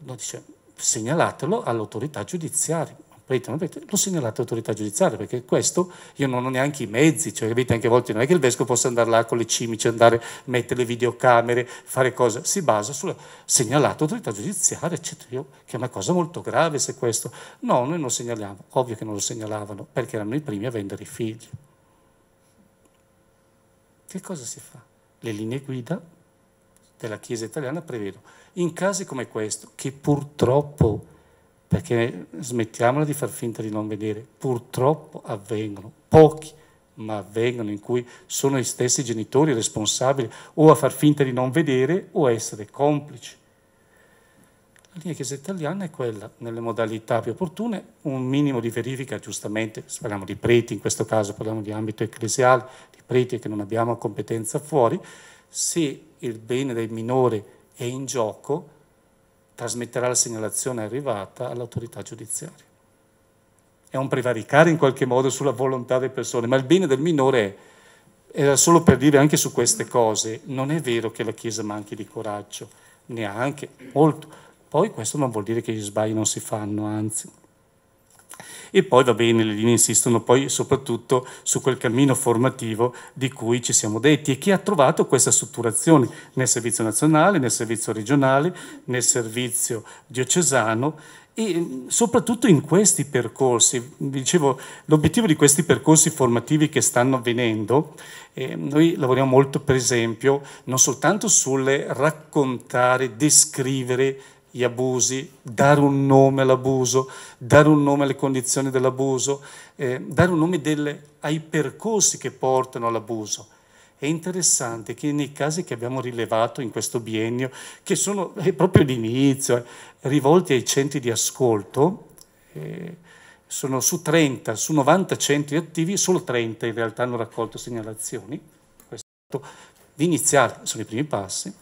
No, dice, segnalatelo all'autorità giudiziaria Avete, non avete, lo segnalate all'autorità giudiziaria, perché questo io non ho neanche i mezzi, cioè capite anche a volte non è che il vescovo possa andare là con le cimici, andare, a mettere le videocamere, fare cose, si basa sul segnalato all'autorità giudiziaria, eccetera, io, che è una cosa molto grave se questo. No, noi non segnaliamo, ovvio che non lo segnalavano, perché erano i primi a vendere i figli. Che cosa si fa? Le linee guida della Chiesa italiana prevedono, in casi come questo, che purtroppo perché smettiamola di far finta di non vedere, purtroppo avvengono, pochi, ma avvengono in cui sono gli stessi genitori responsabili o a far finta di non vedere o a essere complici. La linea Chiesa italiana è quella, nelle modalità più opportune, un minimo di verifica, giustamente, parliamo di preti in questo caso, parliamo di ambito ecclesiale, di preti che non abbiamo competenza fuori, se il bene del minore è in gioco, trasmetterà la segnalazione arrivata all'autorità giudiziaria. È un prevaricare in qualche modo sulla volontà delle persone, ma il bene del minore era solo per dire anche su queste cose, non è vero che la Chiesa manchi di coraggio, neanche molto. Poi questo non vuol dire che gli sbagli non si fanno, anzi e poi va bene, le linee insistono poi soprattutto su quel cammino formativo di cui ci siamo detti e che ha trovato questa strutturazione nel servizio nazionale, nel servizio regionale, nel servizio diocesano e mm, soprattutto in questi percorsi, dicevo, l'obiettivo di questi percorsi formativi che stanno avvenendo, eh, noi lavoriamo molto per esempio non soltanto sul raccontare, descrivere gli abusi, dare un nome all'abuso, dare un nome alle condizioni dell'abuso, eh, dare un nome delle, ai percorsi che portano all'abuso. È interessante che nei casi che abbiamo rilevato in questo biennio, che sono eh, proprio l'inizio, eh, rivolti ai centri di ascolto, eh, sono su 30, su 90 centri attivi, solo 30 in realtà hanno raccolto segnalazioni. Questo di iniziare sono i primi passi.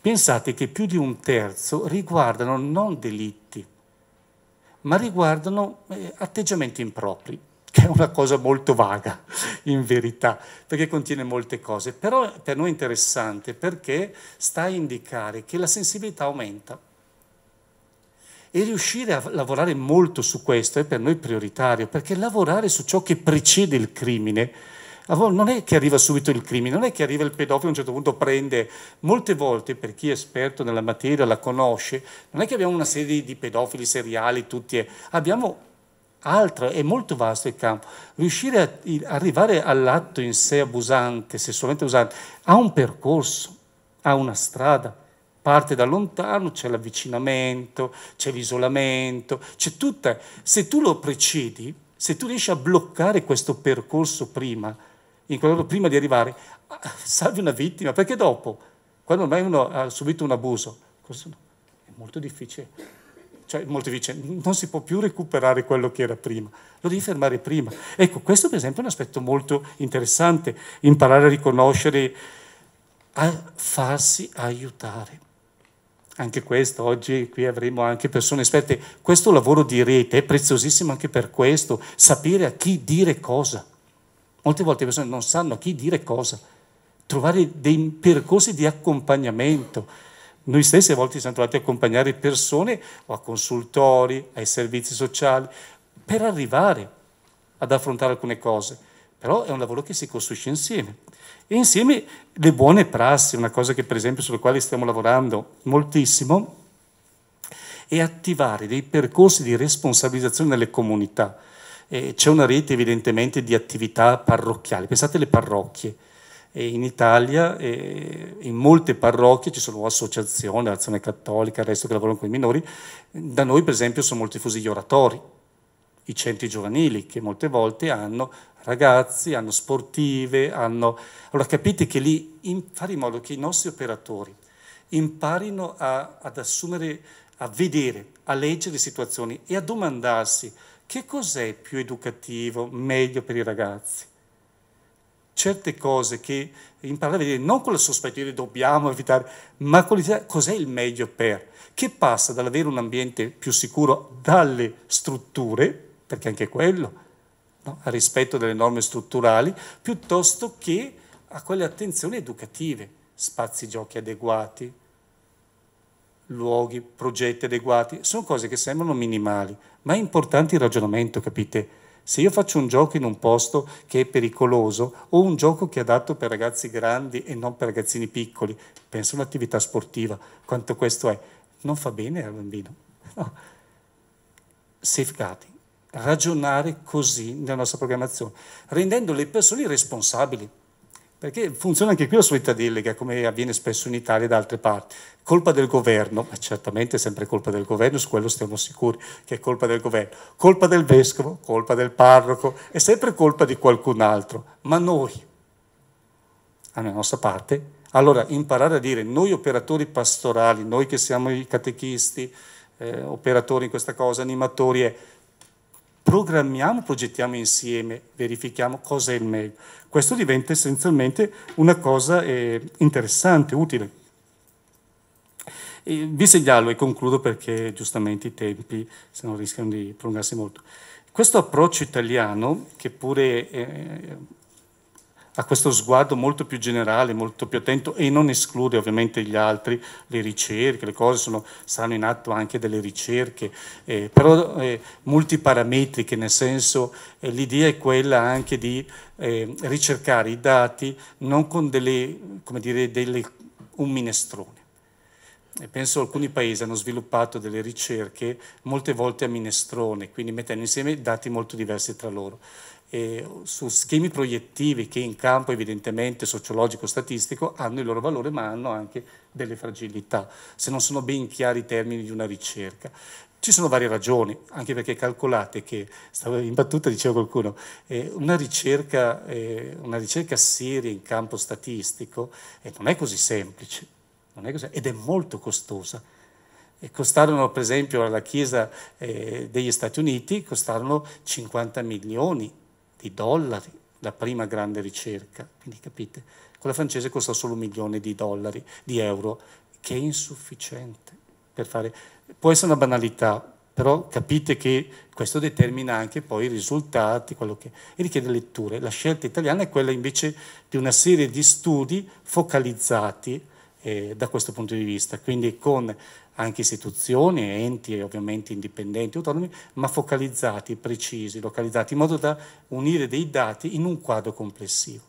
Pensate che più di un terzo riguardano non delitti, ma riguardano eh, atteggiamenti impropri, che è una cosa molto vaga in verità, perché contiene molte cose, però per noi è interessante perché sta a indicare che la sensibilità aumenta. E riuscire a lavorare molto su questo è per noi prioritario, perché lavorare su ciò che precede il crimine a non è che arriva subito il crimine, non è che arriva il pedofilo a un certo punto prende. Molte volte, per chi è esperto nella materia, la conosce, non è che abbiamo una serie di pedofili seriali, tutti, abbiamo altra, è molto vasto il campo. Riuscire a arrivare all'atto in sé abusante, sessualmente abusante, ha un percorso, ha una strada. Parte da lontano, c'è l'avvicinamento, c'è l'isolamento, c'è tutta. Se tu lo precedi, se tu riesci a bloccare questo percorso prima, in qualche modo prima di arrivare, ah, salvi una vittima, perché dopo, quando ormai uno ha subito un abuso, è molto difficile, cioè molto difficile, non si può più recuperare quello che era prima, lo devi fermare prima. Ecco, questo per esempio è un aspetto molto interessante, imparare a riconoscere, a farsi aiutare. Anche questo, oggi qui avremo anche persone esperte. Questo lavoro di rete è preziosissimo anche per questo, sapere a chi dire cosa. Molte volte le persone non sanno a chi dire cosa. Trovare dei percorsi di accompagnamento. Noi stessi a volte siamo trovati a accompagnare persone o a consultori, ai servizi sociali, per arrivare ad affrontare alcune cose. Però è un lavoro che si costruisce insieme. E insieme le buone prassi, una cosa che per esempio sulla quale stiamo lavorando moltissimo, è attivare dei percorsi di responsabilizzazione nelle comunità. Eh, c'è una rete evidentemente di attività parrocchiali, pensate alle parrocchie. Eh, in Italia, eh, in molte parrocchie ci sono associazioni, l'azione cattolica, il resto che lavorano con i minori, da noi per esempio sono molti fusi gli oratori, i centri giovanili che molte volte hanno ragazzi, hanno sportive, hanno... Allora capite che lì in, fare in modo che i nostri operatori imparino a, ad assumere, a vedere, a leggere le situazioni e a domandarsi che cos'è più educativo, meglio per i ragazzi? Certe cose che imparare a vedere non con il sospetto di dobbiamo evitare, ma con l'idea cos'è il meglio per, che passa dall'avere un ambiente più sicuro dalle strutture, perché anche quello, no? a rispetto delle norme strutturali, piuttosto che a quelle attenzioni educative, spazi giochi adeguati, luoghi, progetti adeguati, sono cose che sembrano minimali, ma è importante il ragionamento, capite? Se io faccio un gioco in un posto che è pericoloso o un gioco che è adatto per ragazzi grandi e non per ragazzini piccoli, penso all'attività sportiva, quanto questo è, non fa bene al bambino. No. Safeguarding, ragionare così nella nostra programmazione, rendendo le persone responsabili perché funziona anche qui la solita delega, come avviene spesso in Italia e da altre parti colpa del governo, ma certamente è sempre colpa del governo, su quello stiamo sicuri che è colpa del governo, colpa del vescovo, colpa del parroco, è sempre colpa di qualcun altro, ma noi, alla nostra parte, allora imparare a dire noi operatori pastorali, noi che siamo i catechisti, eh, operatori in questa cosa, animatori, è programmiamo, progettiamo insieme, verifichiamo cosa è il meglio. Questo diventa essenzialmente una cosa eh, interessante, utile vi segnalo e concludo perché giustamente i tempi se no rischiano di prolungarsi molto. Questo approccio italiano, che pure eh, ha questo sguardo molto più generale, molto più attento e non esclude ovviamente gli altri, le ricerche, le cose sono, saranno in atto anche delle ricerche, eh, però eh, multiparametriche, nel senso eh, l'idea è quella anche di eh, ricercare i dati non con delle, come dire, delle, un minestrone e penso alcuni paesi hanno sviluppato delle ricerche molte volte a minestrone, quindi mettendo insieme dati molto diversi tra loro. E su schemi proiettivi che in campo evidentemente sociologico-statistico hanno il loro valore ma hanno anche delle fragilità, se non sono ben chiari i termini di una ricerca. Ci sono varie ragioni, anche perché calcolate che, stavo in battuta diceva qualcuno, eh, una, ricerca, eh, una ricerca seria in campo statistico eh, non è così semplice, è ed è molto costosa. E costarono per esempio alla Chiesa eh, degli Stati Uniti, costarono 50 milioni di dollari la prima grande ricerca, quindi capite, quella francese costa solo un milione di dollari, di euro, che è insufficiente per fare, può essere una banalità, però capite che questo determina anche poi i risultati, quello che e richiede letture. La scelta italiana è quella invece di una serie di studi focalizzati, eh, da questo punto di vista, quindi con anche istituzioni, enti ovviamente indipendenti, autonomi, ma focalizzati, precisi, localizzati, in modo da unire dei dati in un quadro complessivo.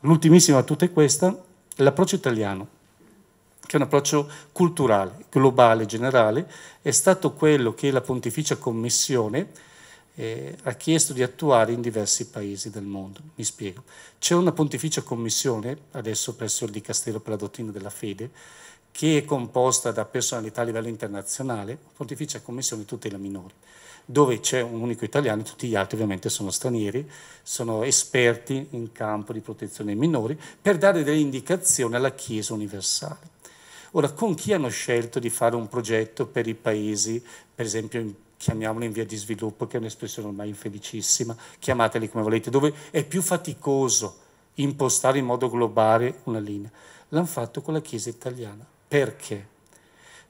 L'ultimissima di tutte questa, l'approccio italiano, che è un approccio culturale, globale, generale, è stato quello che la Pontificia Commissione eh, ha chiesto di attuare in diversi paesi del mondo. Mi spiego. C'è una pontificia commissione, adesso presso il Dicastero per la dottrina della fede, che è composta da personalità a livello internazionale, pontificia commissione tutela minori, dove c'è un unico italiano, tutti gli altri ovviamente sono stranieri, sono esperti in campo di protezione ai minori, per dare delle indicazioni alla Chiesa universale. Ora, con chi hanno scelto di fare un progetto per i paesi, per esempio in chiamiamoli in via di sviluppo, che è un'espressione ormai infelicissima, chiamateli come volete, dove è più faticoso impostare in modo globale una linea. L'hanno fatto con la Chiesa italiana. Perché?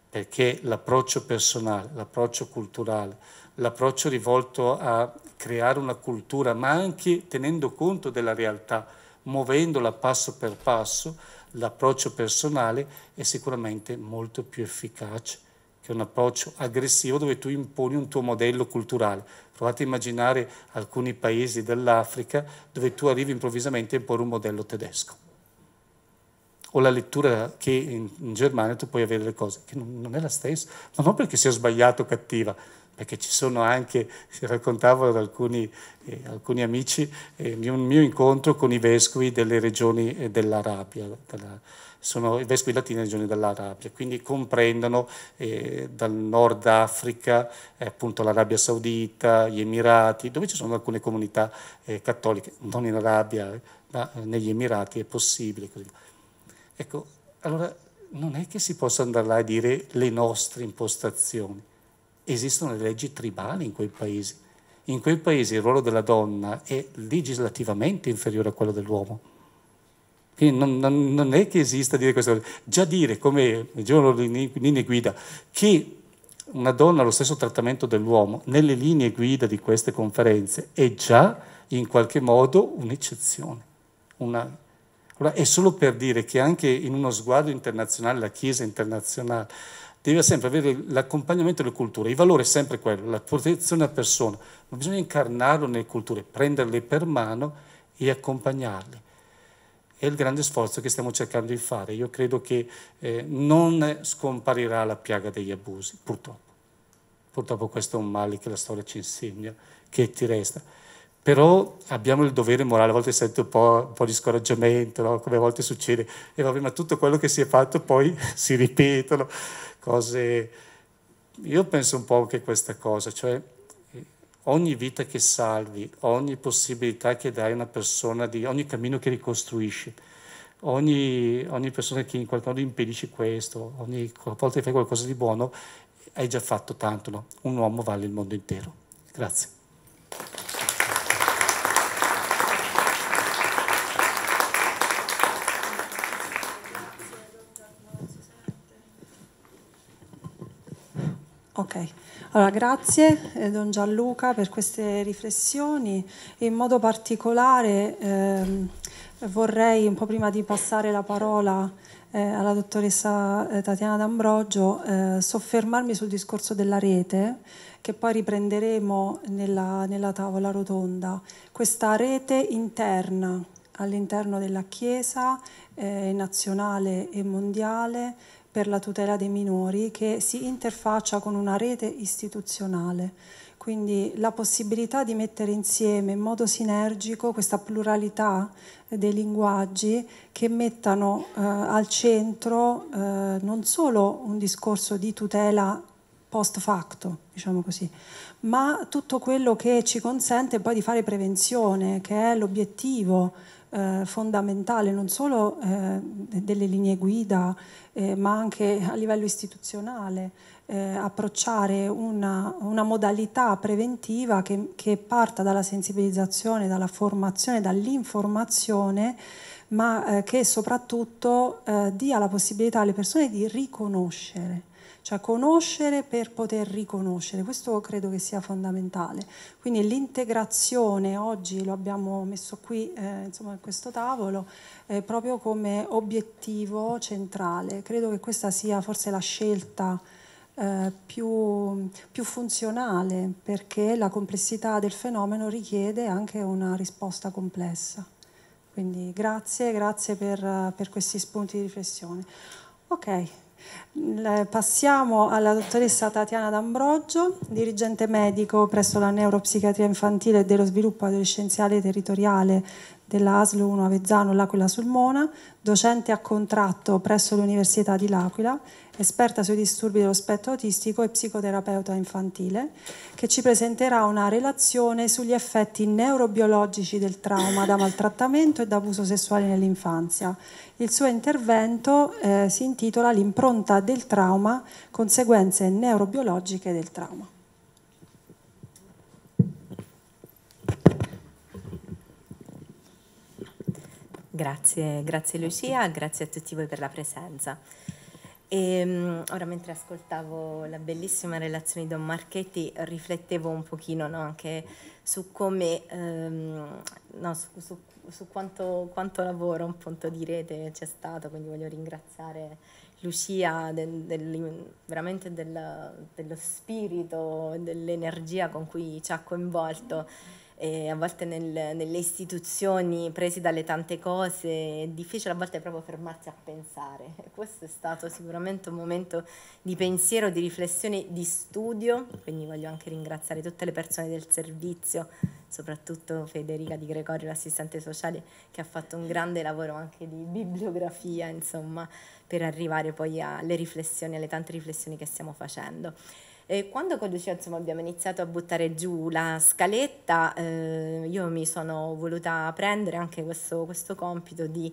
Perché l'approccio personale, l'approccio culturale, l'approccio rivolto a creare una cultura, ma anche tenendo conto della realtà, muovendola passo per passo, l'approccio personale è sicuramente molto più efficace che è un approccio aggressivo dove tu imponi un tuo modello culturale. Provate a immaginare alcuni paesi dell'Africa dove tu arrivi improvvisamente a imporre un modello tedesco. O la lettura che in, in Germania tu puoi avere le cose, che non, non è la stessa, ma non perché sia sbagliato o cattiva, perché ci sono anche, si raccontava da alcuni, eh, alcuni amici, eh, di un mio incontro con i vescovi delle regioni eh, dell'Arabia, della, sono i vescovi latini delle regioni dell'Arabia, quindi comprendono eh, dal Nord Africa, eh, appunto l'Arabia Saudita, gli Emirati, dove ci sono alcune comunità eh, cattoliche, non in Arabia, eh, ma eh, negli Emirati è possibile. Così. Ecco, allora non è che si possa andare là e dire le nostre impostazioni, esistono le leggi tribali in quei paesi. In quei paesi il ruolo della donna è legislativamente inferiore a quello dell'uomo quindi non, non, non è che esista dire questa cosa. Già dire, come dicevano le linee guida, che una donna ha lo stesso trattamento dell'uomo nelle linee guida di queste conferenze è già in qualche modo un'eccezione. Una... Allora, è solo per dire che anche in uno sguardo internazionale, la Chiesa internazionale deve sempre avere l'accompagnamento delle culture, il valore è sempre quello, la protezione alla persona, ma bisogna incarnarlo nelle culture, prenderle per mano e accompagnarle è il grande sforzo che stiamo cercando di fare. Io credo che eh, non scomparirà la piaga degli abusi, purtroppo. Purtroppo questo è un male che la storia ci insegna, che ti resta. Però abbiamo il dovere morale, a volte sento un po', un po di scoraggiamento, no? come a volte succede, e vabbè, ma tutto quello che si è fatto poi si ripetono, cose... Io penso un po' anche questa cosa, cioè ogni vita che salvi, ogni possibilità che dai a una persona, di, ogni cammino che ricostruisci, ogni, ogni persona che in qualche modo impedisci questo, ogni volta che fai qualcosa di buono, hai già fatto tanto, no? un uomo vale il mondo intero. Grazie. Okay. Allora, grazie eh, Don Gianluca per queste riflessioni in modo particolare ehm, vorrei, un po' prima di passare la parola eh, alla dottoressa eh, Tatiana D'Ambrogio, eh, soffermarmi sul discorso della rete che poi riprenderemo nella, nella tavola rotonda. Questa rete interna all'interno della Chiesa eh, nazionale e mondiale per la tutela dei minori che si interfaccia con una rete istituzionale. Quindi la possibilità di mettere insieme in modo sinergico questa pluralità eh, dei linguaggi che mettano eh, al centro eh, non solo un discorso di tutela post facto, diciamo così, ma tutto quello che ci consente poi di fare prevenzione, che è l'obiettivo eh, fondamentale non solo eh, delle linee guida, eh, ma anche a livello istituzionale, eh, approcciare una, una, modalità preventiva che, che parta dalla sensibilizzazione, dalla formazione, dall'informazione ma eh, che soprattutto eh, dia la possibilità alle persone di riconoscere cioè conoscere per poter riconoscere, questo credo che sia fondamentale. Quindi l'integrazione oggi lo abbiamo messo qui, eh, insomma, in questo tavolo, eh, proprio come obiettivo centrale. Credo che questa sia forse la scelta. Eh, più, più, funzionale perché la complessità del fenomeno richiede anche una risposta complessa. Quindi grazie, grazie per, per questi spunti di riflessione. Ok. Passiamo alla dottoressa Tatiana D'Ambrogio, dirigente medico presso la neuropsichiatria infantile e dello sviluppo adolescenziale territoriale della ASL 1 Avezzano L'Aquila Sulmona, docente a contratto presso l'Università di L'Aquila, esperta sui disturbi dello spettro autistico e psicoterapeuta infantile, che ci presenterà una relazione sugli effetti neurobiologici del trauma da maltrattamento e da abuso sessuale nell'infanzia il suo intervento eh, si intitola L'impronta del trauma, conseguenze neurobiologiche del trauma. Grazie, grazie Lucia, grazie a tutti voi per la presenza. E, ehm, ora mentre ascoltavo la bellissima relazione di Don Marchetti riflettevo un pochino no, anche su come, ehm, no, su, su su quanto, quanto lavoro appunto di rete c'è stato, quindi voglio ringraziare Lucia del, del, veramente del, dello spirito e dell'energia con cui ci ha coinvolto eh, a volte nel, nelle istituzioni presi dalle tante cose, è difficile a volte proprio fermarsi a pensare. Questo è stato sicuramente un momento di pensiero, di riflessione, di studio, quindi voglio anche ringraziare tutte le persone del servizio, soprattutto Federica Di Gregorio, l'assistente sociale, che ha fatto un grande lavoro anche di bibliografia, insomma, per arrivare poi alle riflessioni, alle tante riflessioni che stiamo facendo. E quando con Lucia insomma, abbiamo iniziato a buttare giù la scaletta, eh, io mi sono voluta prendere anche questo, questo compito di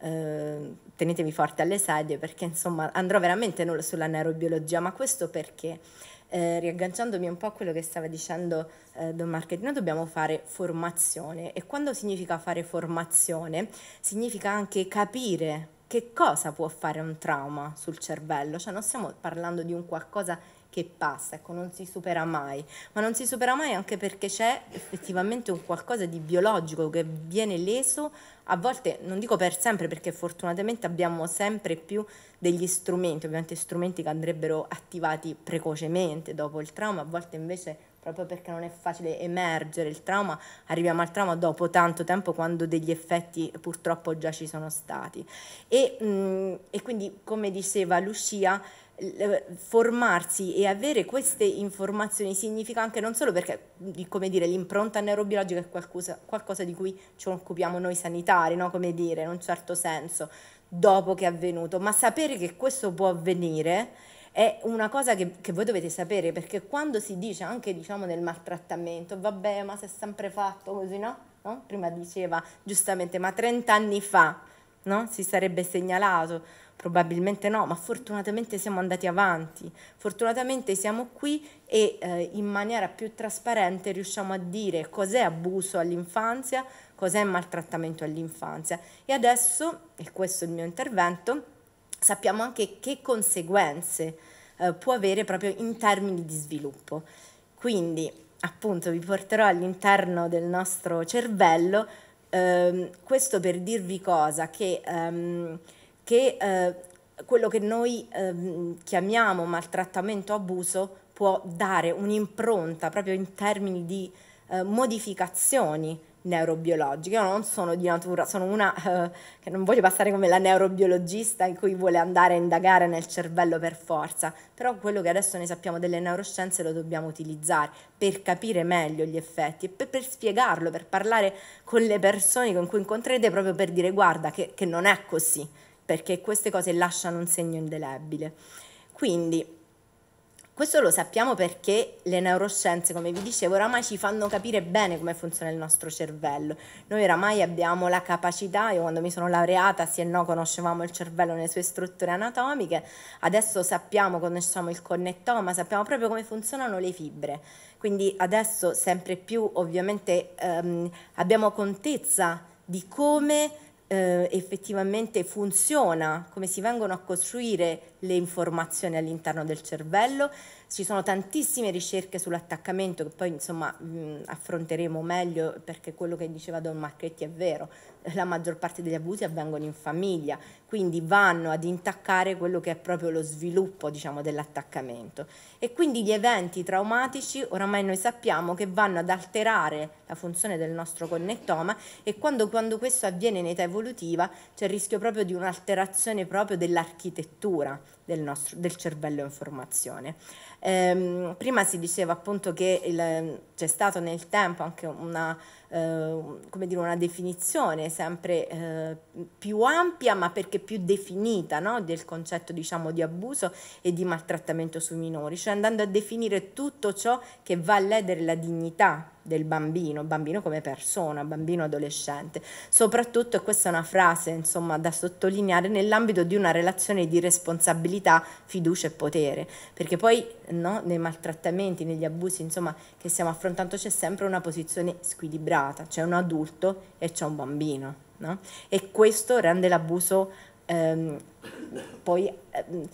eh, tenetevi forte alle sedie perché insomma andrò veramente sulla neurobiologia, ma questo perché? Eh, riagganciandomi un po' a quello che stava dicendo eh, Don Marchetti, noi dobbiamo fare formazione e quando significa fare formazione significa anche capire che cosa può fare un trauma sul cervello, cioè non stiamo parlando di un qualcosa che passa, ecco, non si supera mai, ma non si supera mai anche perché c'è effettivamente un qualcosa di biologico che viene leso, a volte non dico per sempre perché fortunatamente abbiamo sempre più degli strumenti, ovviamente strumenti che andrebbero attivati precocemente dopo il trauma, a volte invece proprio perché non è facile emergere il trauma, arriviamo al trauma dopo tanto tempo quando degli effetti purtroppo già ci sono stati. E, mh, mm, e quindi, come diceva Lucia, eh, formarsi e avere queste informazioni significa anche non solo perché come dire, l'impronta neurobiologica è qualcosa, qualcosa di cui ci occupiamo noi sanitari, no? come dire, in un certo senso, dopo che è avvenuto, ma sapere che questo può avvenire è una cosa che, che, voi dovete sapere perché quando si dice anche diciamo del maltrattamento, vabbè ma si è sempre fatto così no? no? Prima diceva giustamente ma 30 anni fa no? si sarebbe segnalato Probabilmente no, ma fortunatamente siamo andati avanti, fortunatamente siamo qui e eh, in maniera più trasparente riusciamo a dire cos'è abuso all'infanzia, cos'è maltrattamento all'infanzia. E adesso, e questo è il mio intervento, sappiamo anche che conseguenze eh, può avere proprio in termini di sviluppo. Quindi, appunto, vi porterò all'interno del nostro cervello, ehm, questo per dirvi cosa, che... Ehm, che eh, quello che noi eh, chiamiamo maltrattamento abuso può dare un'impronta proprio in termini di eh, modificazioni neurobiologiche. Io non sono di natura, sono una eh, che non voglio passare come la neurobiologista in cui vuole andare a indagare nel cervello per forza, però quello che adesso ne sappiamo delle neuroscienze lo dobbiamo utilizzare per capire meglio gli effetti e per, per, spiegarlo, per parlare con le persone con cui incontrerete proprio per dire guarda che, che non è così, perché queste cose lasciano un segno indelebile. Quindi questo lo sappiamo perché le neuroscienze, come vi dicevo, oramai ci fanno capire bene come funziona il nostro cervello. Noi oramai abbiamo la capacità, io quando mi sono laureata, sì e no, conoscevamo il cervello nelle sue strutture anatomiche, adesso sappiamo, conosciamo il connettoma, sappiamo proprio come funzionano le fibre. Quindi adesso sempre più ovviamente ehm, abbiamo contezza di come eh, effettivamente funziona, come si vengono a costruire le informazioni all'interno del cervello. Ci sono tantissime ricerche sull'attaccamento che poi insomma mh, affronteremo meglio perché quello che diceva Don Marchetti è vero, la maggior parte degli abusi avvengono in famiglia, quindi vanno ad intaccare quello che è proprio lo sviluppo diciamo, dell'attaccamento. E quindi gli eventi traumatici oramai noi sappiamo che vanno ad alterare la funzione del nostro connettoma e quando, quando questo avviene in età evolutiva c'è il rischio proprio di un'alterazione proprio dell'architettura del, nostro, del cervello in formazione. Ehm, prima si diceva appunto che il, c'è stato nel tempo anche una, eh, come dire, una definizione sempre eh, più ampia ma perché più definita no? del concetto diciamo di abuso e di maltrattamento sui minori, cioè andando a definire tutto ciò che va a ledere la dignità del bambino, bambino come persona, bambino adolescente. Soprattutto, e questa è una frase insomma da sottolineare, nell'ambito di una relazione di responsabilità, fiducia e potere, perché poi no, nei maltrattamenti, negli abusi insomma che stiamo affrontando c'è sempre una posizione squilibrata, c'è un adulto e c'è un bambino. No? E questo rende l'abuso ehm, poi ehm,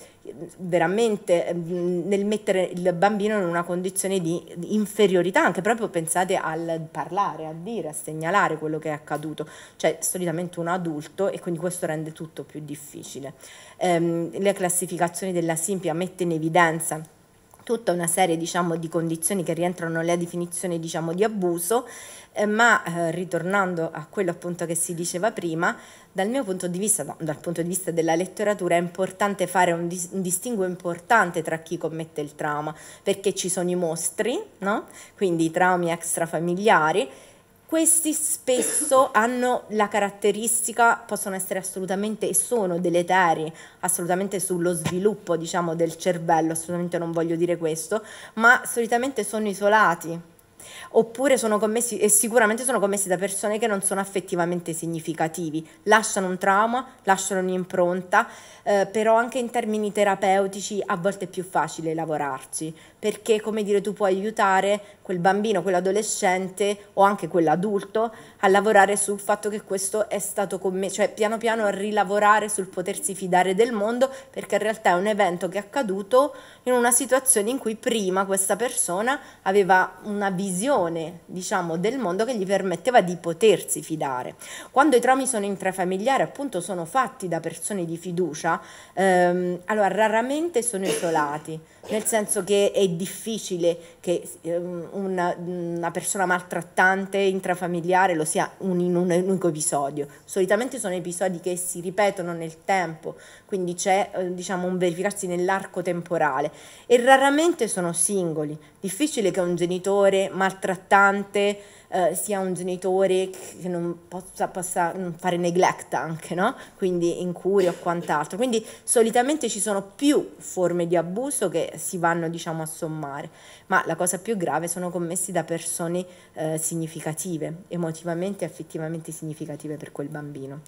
veramente ehm, nel mettere il bambino in una condizione di, di inferiorità, anche proprio pensate al parlare, a dire, a segnalare quello che è accaduto, cioè solitamente un adulto e quindi questo rende tutto più difficile. Ehm, le classificazioni della Simpia mette in evidenza tutta una serie diciamo, di condizioni che rientrano nella definizione diciamo, di abuso, eh, ma eh, ritornando a quello appunto che si diceva prima, dal mio punto di vista, no, dal punto di vista della letteratura, è importante fare un, dis- un, distinguo importante tra chi commette il trauma, perché ci sono i mostri, no? quindi i traumi extrafamiliari, questi spesso hanno la caratteristica, possono essere assolutamente e sono deleteri assolutamente sullo sviluppo diciamo del cervello, assolutamente non voglio dire questo, ma solitamente sono isolati oppure sono commessi e sicuramente sono commessi da persone che non sono affettivamente significativi, lasciano un trauma, lasciano un'impronta, eh, però anche in termini terapeutici a volte è più facile lavorarci, perché come dire tu puoi aiutare quel bambino, quell'adolescente o anche quell'adulto a lavorare sul fatto che questo è stato commesso, cioè piano piano a rilavorare sul potersi fidare del mondo, perché in realtà è un evento che è accaduto in una situazione in cui prima questa persona aveva una visione, diciamo, del mondo che gli permetteva di potersi fidare. Quando i traumi sono intrafamiliari, appunto, sono fatti da persone di fiducia, ehm, allora raramente sono isolati, nel senso che è difficile che ehm, una, una persona maltrattante intrafamiliare lo sia un, in un unico episodio. Solitamente sono episodi che si ripetono nel tempo, quindi c'è eh, diciamo un verificarsi nell'arco temporale e raramente sono singoli. Difficile che un genitore maltrattante eh, sia un genitore che non possa, possa fare neglect anche, no? quindi incuri o quant'altro. Quindi solitamente ci sono più forme di abuso che si vanno diciamo a sommare, ma la cosa più grave sono commessi da persone eh, significative, emotivamente e affettivamente significative per quel bambino.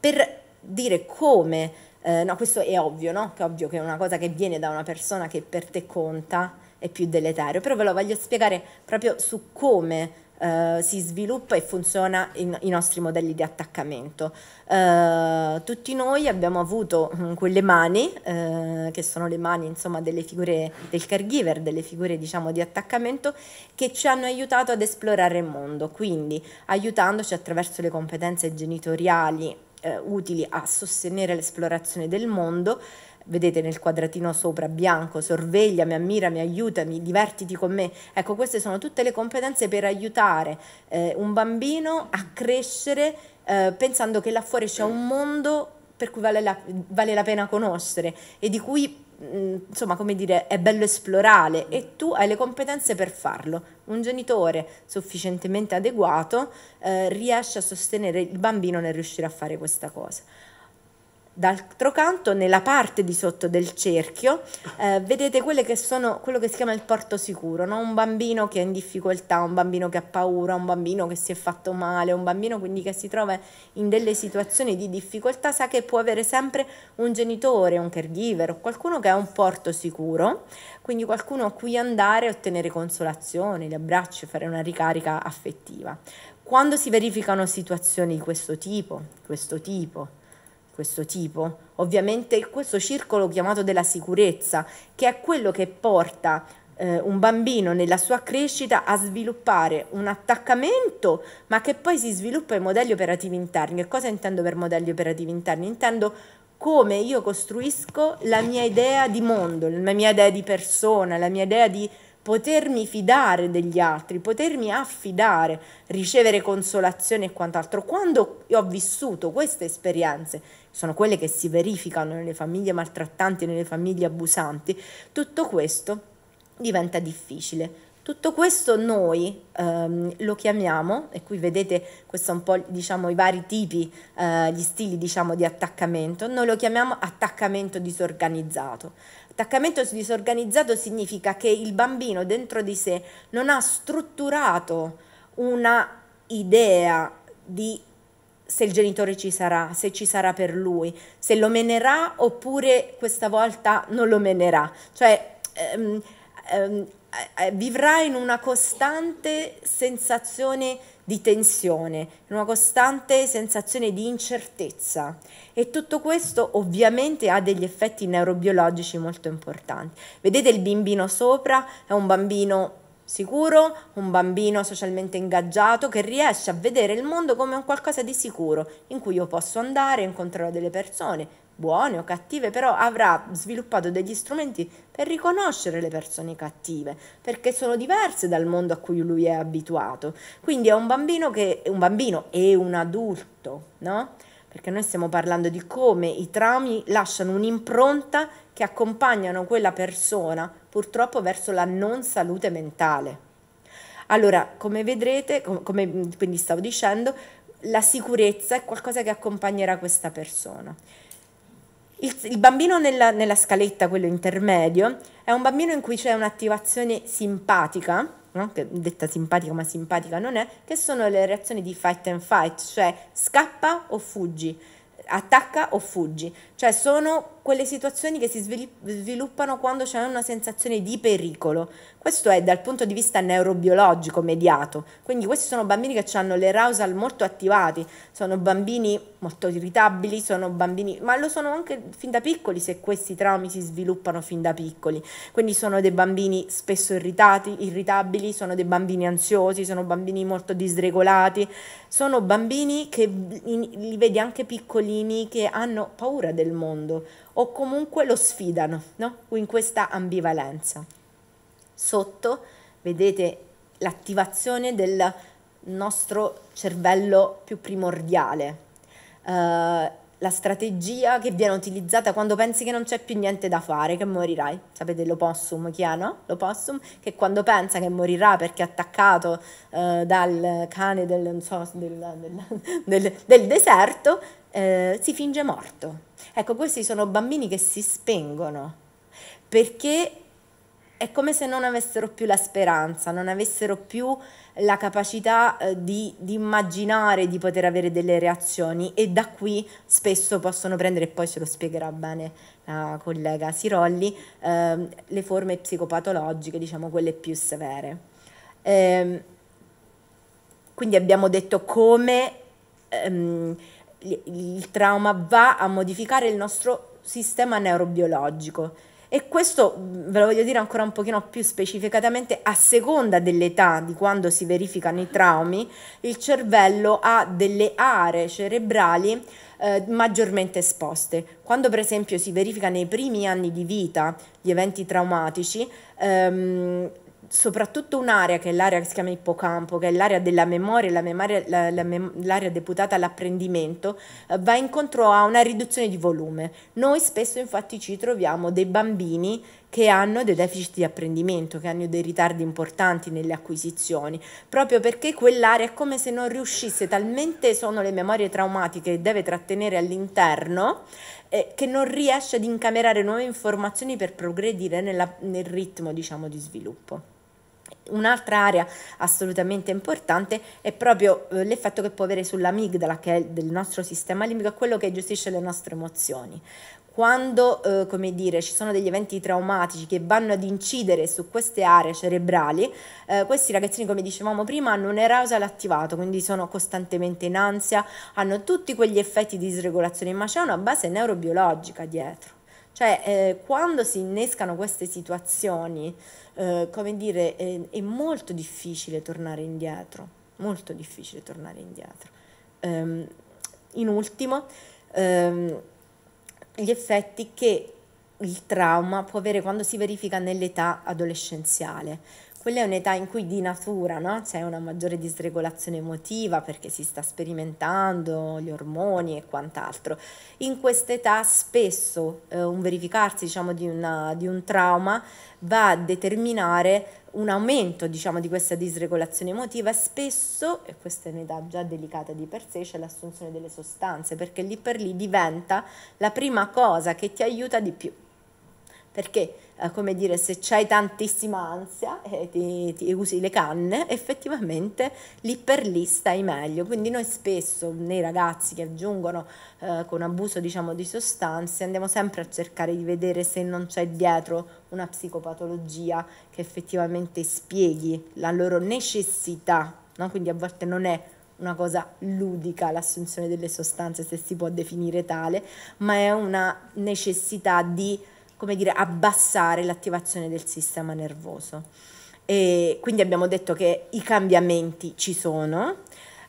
Per dire come, eh, no, questo è ovvio, no? Che è ovvio che è una cosa che viene da una persona che per te conta, è più deleterio, però ve lo voglio spiegare proprio su come Uh, si sviluppa e funziona in, i nostri modelli di attaccamento. Uh, tutti noi abbiamo avuto mm, quelle mani, uh, che sono le mani insomma, delle figure del caregiver, delle figure diciamo, di attaccamento, che ci hanno aiutato ad esplorare il mondo, quindi aiutandoci attraverso le competenze genitoriali utili a sostenere l'esplorazione del mondo, vedete nel quadratino sopra bianco, sorvegliami, ammirami, aiutami, divertiti con me. Ecco, queste sono tutte le competenze per aiutare eh, un bambino a crescere eh, pensando che là fuori c'è un mondo per cui vale la, vale la pena conoscere e di cui mm, insomma, come dire, è bello esplorare e tu hai le competenze per farlo. Un genitore sufficientemente adeguato eh, riesce a sostenere il bambino nel riuscire a fare questa cosa. D'altro canto, nella parte di sotto del cerchio, eh, vedete che sono, quello che si chiama il porto sicuro, no? un bambino che è in difficoltà, un bambino che ha paura, un bambino che si è fatto male, un bambino quindi che si trova in delle situazioni di difficoltà, sa che può avere sempre un genitore, un caregiver qualcuno che è un porto sicuro, quindi qualcuno a cui andare e ottenere consolazione, gli abbracci, fare una ricarica affettiva. Quando si verificano situazioni di questo tipo, questo tipo questo tipo. Ovviamente questo circolo chiamato della sicurezza, che è quello che porta eh, un bambino nella sua crescita a sviluppare un attaccamento, ma che poi si sviluppa i modelli operativi interni. Che cosa intendo per modelli operativi interni? Intendo come io costruisco la mia idea di mondo, la mia idea di persona, la mia idea di potermi fidare degli altri, potermi affidare, ricevere consolazione e quant'altro. Quando io ho vissuto queste esperienze sono quelle che si verificano nelle famiglie maltrattanti, nelle famiglie abusanti, tutto questo diventa difficile. Tutto questo noi ehm, lo chiamiamo, e qui vedete questi un po' diciamo, i vari tipi, eh, gli stili diciamo, di attaccamento, noi lo chiamiamo attaccamento disorganizzato. Attaccamento disorganizzato significa che il bambino dentro di sé non ha strutturato una idea di se il genitore ci sarà, se ci sarà per lui, se lo menerà oppure questa volta non lo menerà. Cioè, ehm, ehm, eh, eh, vivrà in una costante sensazione di tensione, in una costante sensazione di incertezza e tutto questo ovviamente ha degli effetti neurobiologici molto importanti. Vedete il bimbino sopra, è un bambino sicuro, un bambino socialmente ingaggiato che riesce a vedere il mondo come un qualcosa di sicuro, in cui io posso andare, incontrerò delle persone, buone o cattive, però avrà sviluppato degli strumenti per riconoscere le persone cattive, perché sono diverse dal mondo a cui lui è abituato. Quindi è un bambino che un bambino e un adulto, no? Perché noi stiamo parlando di come i traumi lasciano un'impronta che accompagnano quella persona purtroppo verso la non salute mentale. Allora, come vedrete, come quindi stavo dicendo, la sicurezza è qualcosa che accompagnerà questa persona. Il, il, bambino nella, nella, scaletta, quello intermedio, è un bambino in cui c'è un'attivazione simpatica, no? che, detta simpatica ma simpatica non è, che sono le reazioni di fight and fight, cioè scappa o fuggi, attacca o fuggi. Cioè sono quelle situazioni che si sviluppano quando c'è una sensazione di pericolo. Questo è dal punto di vista neurobiologico mediato. Quindi questi sono bambini che hanno le l'arousal molto attivati, sono bambini molto irritabili, sono bambini, ma lo sono anche fin da piccoli se questi traumi si sviluppano fin da piccoli. Quindi sono dei bambini spesso irritati, irritabili, sono dei bambini ansiosi, sono bambini molto disregolati, sono bambini che li vedi anche piccolini che hanno paura del del mondo o comunque lo sfidano no? in questa ambivalenza. Sotto vedete l'attivazione del nostro cervello più primordiale. Uh, la strategia che viene utilizzata quando pensi che non c'è più niente da fare, che morirai. Sapete l'opossum, chi è, no? L'opossum che quando pensa che morirà perché è attaccato eh, dal cane del, so, del, del, del deserto, eh, si finge morto. Ecco, questi sono bambini che si spengono perché è come se non avessero più la speranza, non avessero più la capacità eh, di, di, immaginare di poter avere delle reazioni e da qui spesso possono prendere, poi ce lo spiegherà bene la collega Sirolli, eh, le forme psicopatologiche, diciamo quelle più severe. Eh, quindi abbiamo detto come ehm, il trauma va a modificare il nostro sistema neurobiologico e questo ve lo voglio dire ancora un pochino più specificatamente, a seconda dell'età di quando si verificano i traumi, il cervello ha delle aree cerebrali eh, maggiormente esposte. Quando per esempio si verifica nei primi anni di vita gli eventi traumatici, ehm, soprattutto un'area che è l'area che si chiama ippocampo, che è l'area della memoria, la memoria la, la mem- l'area deputata all'apprendimento, eh, va incontro a una riduzione di volume. Noi spesso infatti ci troviamo dei bambini che hanno dei deficit di apprendimento, che hanno dei ritardi importanti nelle acquisizioni, proprio perché quell'area è come se non riuscisse, talmente sono le memorie traumatiche che deve trattenere all'interno, eh, che non riesce ad incamerare nuove informazioni per progredire nella, nel ritmo diciamo, di sviluppo. Un'altra area assolutamente importante è proprio eh, l'effetto che può avere sull'amigdala, che è del nostro sistema limbico, è quello che gestisce le nostre emozioni. Quando, eh, come dire, ci sono degli eventi traumatici che vanno ad incidere su queste aree cerebrali, eh, questi ragazzini, come dicevamo prima, hanno un arousal attivato, quindi sono costantemente in ansia, hanno tutti quegli effetti di disregolazione, ma c'è una base neurobiologica dietro. Cioè, eh, quando si innescano queste situazioni, eh, come dire, è, è, molto difficile tornare indietro, molto difficile tornare indietro. Um, in ultimo, um, gli effetti che il trauma può avere quando si verifica nell'età adolescenziale quella è un'età in cui di natura no? c'è una maggiore disregolazione emotiva perché si sta sperimentando gli ormoni e quant'altro. In quest'età spesso eh, un verificarsi diciamo, di, una, di un trauma va a determinare un aumento diciamo, di questa disregolazione emotiva e spesso, e questa è un'età già delicata di per sé, c'è l'assunzione delle sostanze, perché lì per lì diventa la prima cosa che ti aiuta di più. Perché? Eh, come dire, se c'hai tantissima ansia e eh, ti, ti, usi le canne, effettivamente lì per lì stai meglio. Quindi noi spesso nei ragazzi che aggiungono eh, con abuso diciamo, di sostanze andiamo sempre a cercare di vedere se non c'è dietro una psicopatologia che effettivamente spieghi la loro necessità, no? quindi a volte non è una cosa ludica l'assunzione delle sostanze, se si può definire tale, ma è una necessità di come dire, abbassare l'attivazione del sistema nervoso. E quindi abbiamo detto che i cambiamenti ci sono,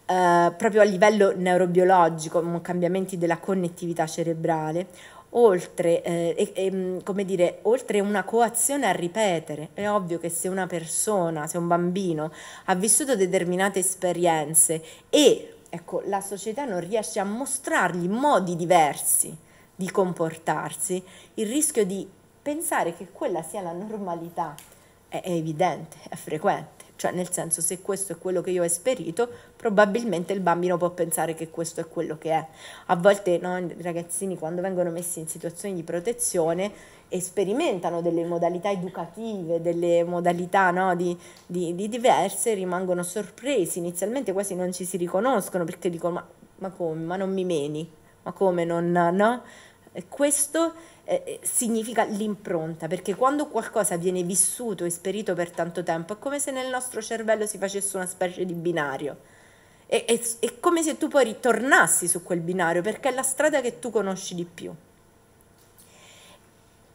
eh, proprio a livello neurobiologico, mm, cambiamenti della connettività cerebrale, oltre, eh, e, mm, come dire, oltre una coazione a ripetere. È ovvio che se una persona, se un bambino ha vissuto determinate esperienze e ecco, la società non riesce a mostrargli modi diversi di comportarsi, il rischio di pensare che quella sia la normalità è, è evidente, è frequente. Cioè, nel senso, se questo è quello che io ho esperito, probabilmente il bambino può pensare che questo è quello che è. A volte no, i ragazzini, quando vengono messi in situazioni di protezione, sperimentano delle modalità educative, delle modalità no, di, di, di, diverse, rimangono sorpresi, inizialmente quasi non ci si riconoscono perché dicono ma, ma come, ma non mi meni, ma come non, no? Questo eh, eh, significa l'impronta, perché quando qualcosa viene vissuto e sperito per tanto tempo è come se nel nostro cervello si facesse una specie di binario. È, è, è come se tu poi ritornassi su quel binario, perché è la strada che tu conosci di più.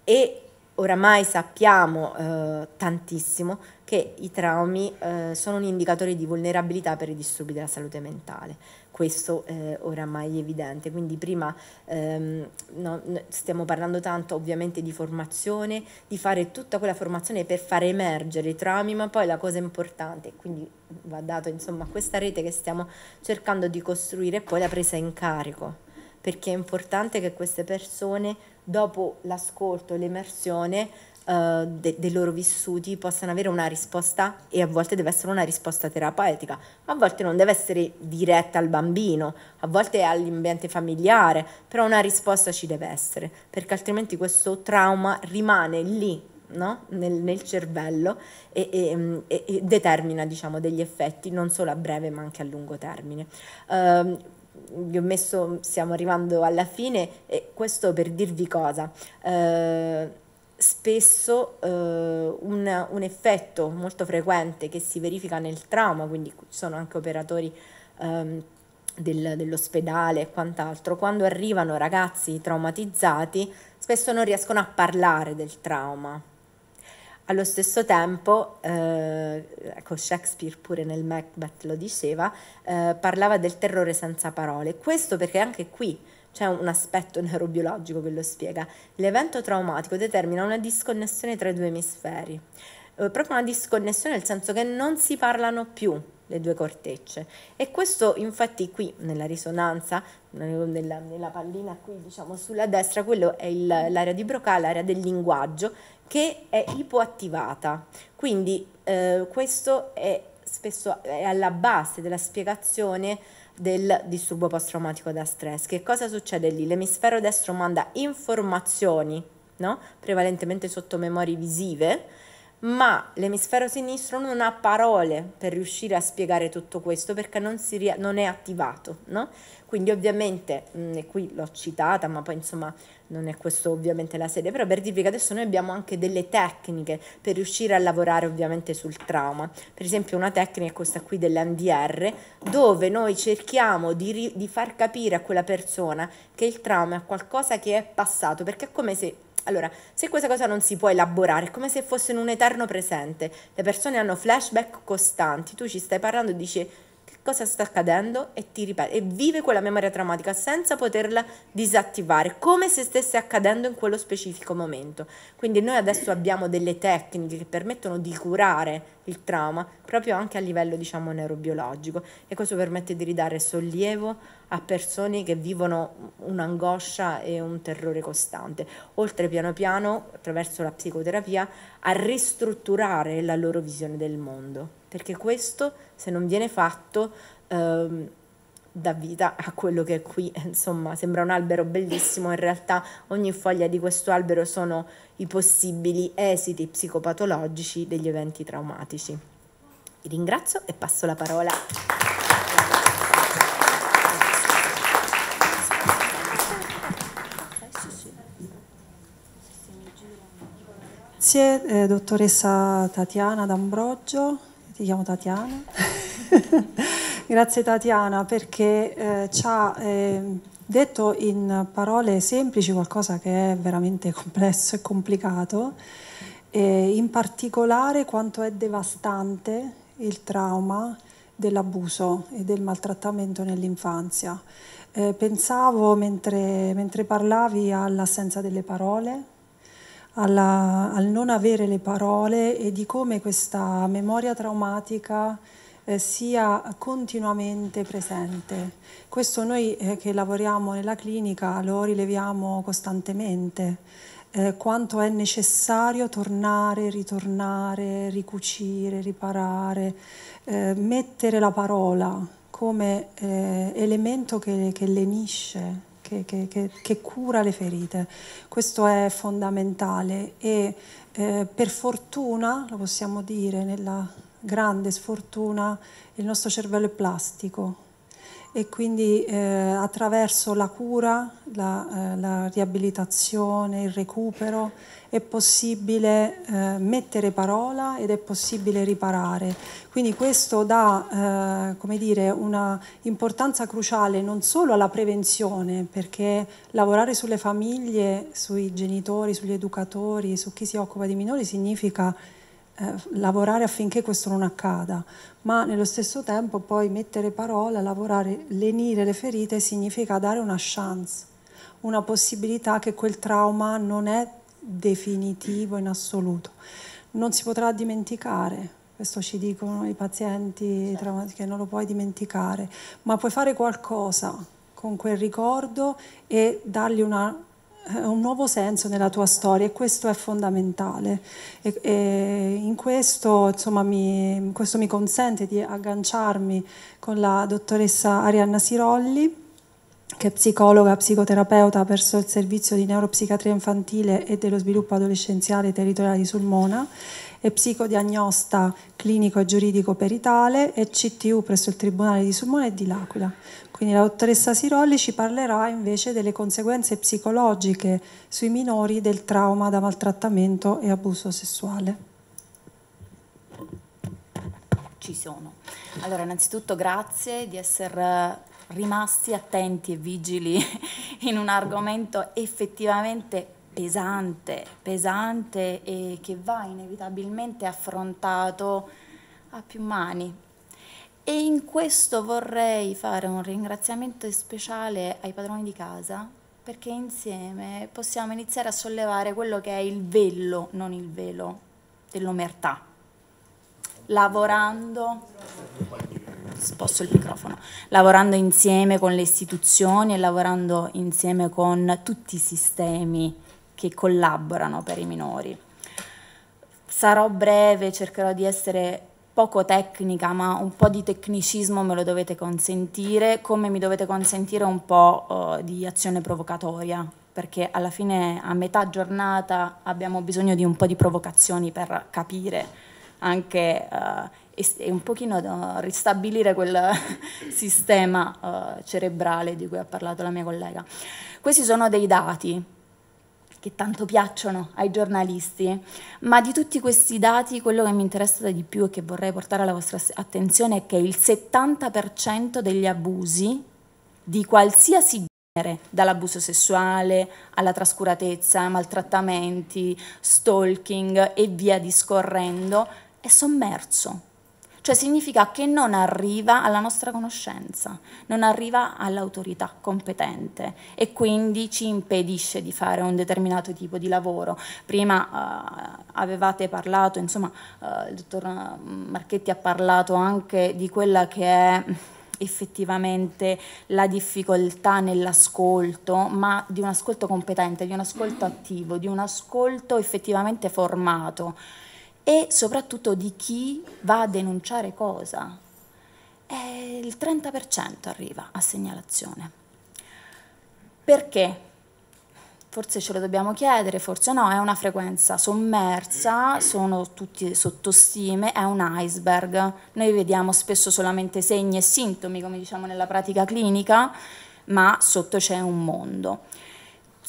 E oramai sappiamo eh, tantissimo che i traumi eh, sono un indicatore di vulnerabilità per i disturbi della salute mentale questo eh, oramai evidente. Quindi prima ehm, no, stiamo parlando tanto ovviamente di formazione, di fare tutta quella formazione per far emergere i traumi, ma poi la cosa importante, quindi va dato insomma questa rete che stiamo cercando di costruire, è poi la presa in carico perché è importante che queste persone, dopo l'ascolto l'emersione, uh, de- dei loro vissuti possano avere una risposta e a volte deve essere una risposta terapeutica, a volte non deve essere diretta al bambino, a volte è all'ambiente familiare, però una risposta ci deve essere, perché altrimenti questo trauma rimane lì No? Nel, nel, cervello e, e, mm, e determina diciamo, degli effetti non solo a breve ma anche a lungo termine. Uh, ehm, vi ho messo, stiamo arrivando alla fine e questo per dirvi cosa. Uh, spesso eh, un, un, effetto molto frequente che si verifica nel trauma, quindi ci sono anche operatori ehm, del, dell'ospedale e quant'altro, quando arrivano ragazzi traumatizzati spesso non riescono a parlare del trauma. Allo stesso tempo, eh, ecco Shakespeare pure nel Macbeth lo diceva, eh, parlava del terrore senza parole. Questo perché anche qui c'è un aspetto neurobiologico che lo spiega. L'evento traumatico determina una disconnessione tra i due emisferi. Eh, proprio una disconnessione nel senso che non si parlano più le due cortecce. E questo infatti qui nella risonanza, nella, nella pallina qui diciamo sulla destra, quello è il, l'area di Broca, l'area del linguaggio, che è ipoattivata. Quindi eh, questo è spesso è alla base della spiegazione del disturbo post-traumatico da stress. Che cosa succede lì? L'emisfero destro manda informazioni, no? prevalentemente sotto memorie visive, ma l'emisfero sinistro non ha parole per riuscire a spiegare tutto questo perché non, si, non è attivato, no? Quindi ovviamente, mh, mm, qui l'ho citata, ma poi insomma non è questo ovviamente la sede, però per dirvi che adesso noi abbiamo anche delle tecniche per riuscire a lavorare ovviamente sul trauma. Per esempio una tecnica è questa qui dell'NDR, dove noi cerchiamo di, di far capire a quella persona che il trauma è qualcosa che è passato, perché è come se allora, se questa cosa non si può elaborare, è come se fosse in un eterno presente, le persone hanno flashback costanti, tu ci stai parlando e dici cosa sta accadendo e ti ripete e vive quella memoria traumatica senza poterla disattivare, come se stesse accadendo in quello specifico momento. Quindi noi adesso abbiamo delle tecniche che permettono di curare il trauma proprio anche a livello diciamo neurobiologico e questo permette di ridare sollievo a persone che vivono un'angoscia e un terrore costante, oltre piano piano attraverso la psicoterapia a ristrutturare la loro visione del mondo perché questo se non viene fatto ehm, dà vita a quello che è qui, insomma, sembra un albero bellissimo, in realtà ogni foglia di questo albero sono i possibili esiti psicopatologici degli eventi traumatici. Vi ringrazio e passo la parola. Grazie, eh, dottoressa Tatiana D'Ambrogio ti chiamo Tatiana. Grazie Tatiana perché eh, ci ha eh, detto in parole semplici qualcosa che è veramente complesso e complicato, e in particolare quanto è devastante il trauma dell'abuso e del maltrattamento nell'infanzia. Eh, pensavo mentre, mentre parlavi all'assenza delle parole, alla, al non avere le parole e di come questa memoria traumatica eh, sia continuamente presente. Questo noi eh, che lavoriamo nella clinica lo rileviamo costantemente, eh, quanto è necessario tornare, ritornare, ricucire, riparare, eh, mettere la parola come eh, elemento che, che lenisce che, che, che, che cura le ferite. Questo è fondamentale e eh, per fortuna, lo possiamo dire, nella grande sfortuna, il nostro cervello è plastico e quindi eh, attraverso la cura, la, eh, la, riabilitazione, il recupero è possibile eh, mettere parola ed è possibile riparare. Quindi questo dà eh, dire, una importanza cruciale non solo alla prevenzione, perché lavorare sulle famiglie, sui genitori, sugli educatori, su chi si occupa di minori significa eh, lavorare affinché questo non accada, ma nello stesso tempo poi mettere parole, lavorare, lenire le ferite significa dare una chance, una possibilità che quel trauma non è definitivo in assoluto. Non si potrà dimenticare, questo ci dicono i pazienti certo. traumatici, che non lo puoi dimenticare, ma puoi fare qualcosa con quel ricordo e dargli una eh, un nuovo senso nella tua storia e questo è fondamentale. E, e in questo, insomma, mi, questo mi consente di agganciarmi con la dottoressa Arianna Sirolli, che è psicologa, psicoterapeuta presso il servizio di neuropsichiatria infantile e dello sviluppo adolescenziale territoriale di Sulmona e psicodiagnosta clinico e giuridico peritale e CTU presso il Tribunale di Sulmona e di L'Aquila. Quindi la dottoressa Sirolli ci parlerà invece delle conseguenze psicologiche sui minori del trauma da maltrattamento e abuso sessuale. Ci sono. Allora, innanzitutto grazie di essere rimasti attenti e vigili in un argomento effettivamente pesante, pesante e che va inevitabilmente affrontato a più mani. E in questo vorrei fare un ringraziamento speciale ai padroni di casa perché insieme possiamo iniziare a sollevare quello che è il vello, non il velo, dell'omertà. Lavorando, sposto il microfono, lavorando insieme con le istituzioni e lavorando insieme con tutti i sistemi che collaborano per i minori. Sarò breve, cercherò di essere poco tecnica, ma un po' di tecnicismo me lo dovete consentire, come mi dovete consentire un po' uh, di azione provocatoria, perché alla fine a metà giornata abbiamo bisogno di un po' di provocazioni per capire anche uh, e un pochino uh, ristabilire quel sistema cerebrale di cui ha parlato la mia collega. Questi sono dei dati che tanto piacciono ai giornalisti, ma di tutti questi dati quello che mi interessa di più e che vorrei portare alla vostra attenzione è che il 70% degli abusi di qualsiasi genere, dall'abuso sessuale alla trascuratezza, maltrattamenti, stalking e via discorrendo, è sommerso cioè significa che non arriva alla nostra conoscenza, non arriva all'autorità competente e quindi ci impedisce di fare un determinato tipo di lavoro. Prima uh, avevate parlato, insomma, uh, il dottor mm, Marchetti ha parlato anche di quella che è mm, effettivamente la difficoltà nell'ascolto, ma di un ascolto competente, di un ascolto attivo, di un ascolto effettivamente formato e soprattutto di chi va a denunciare cosa. E eh, il 30% arriva a segnalazione. Perché? Forse ce lo dobbiamo chiedere, forse no, è una frequenza sommersa, sono tutti sottostime, è un iceberg. Noi vediamo spesso solamente segni e sintomi, come diciamo nella pratica clinica, ma sotto c'è un mondo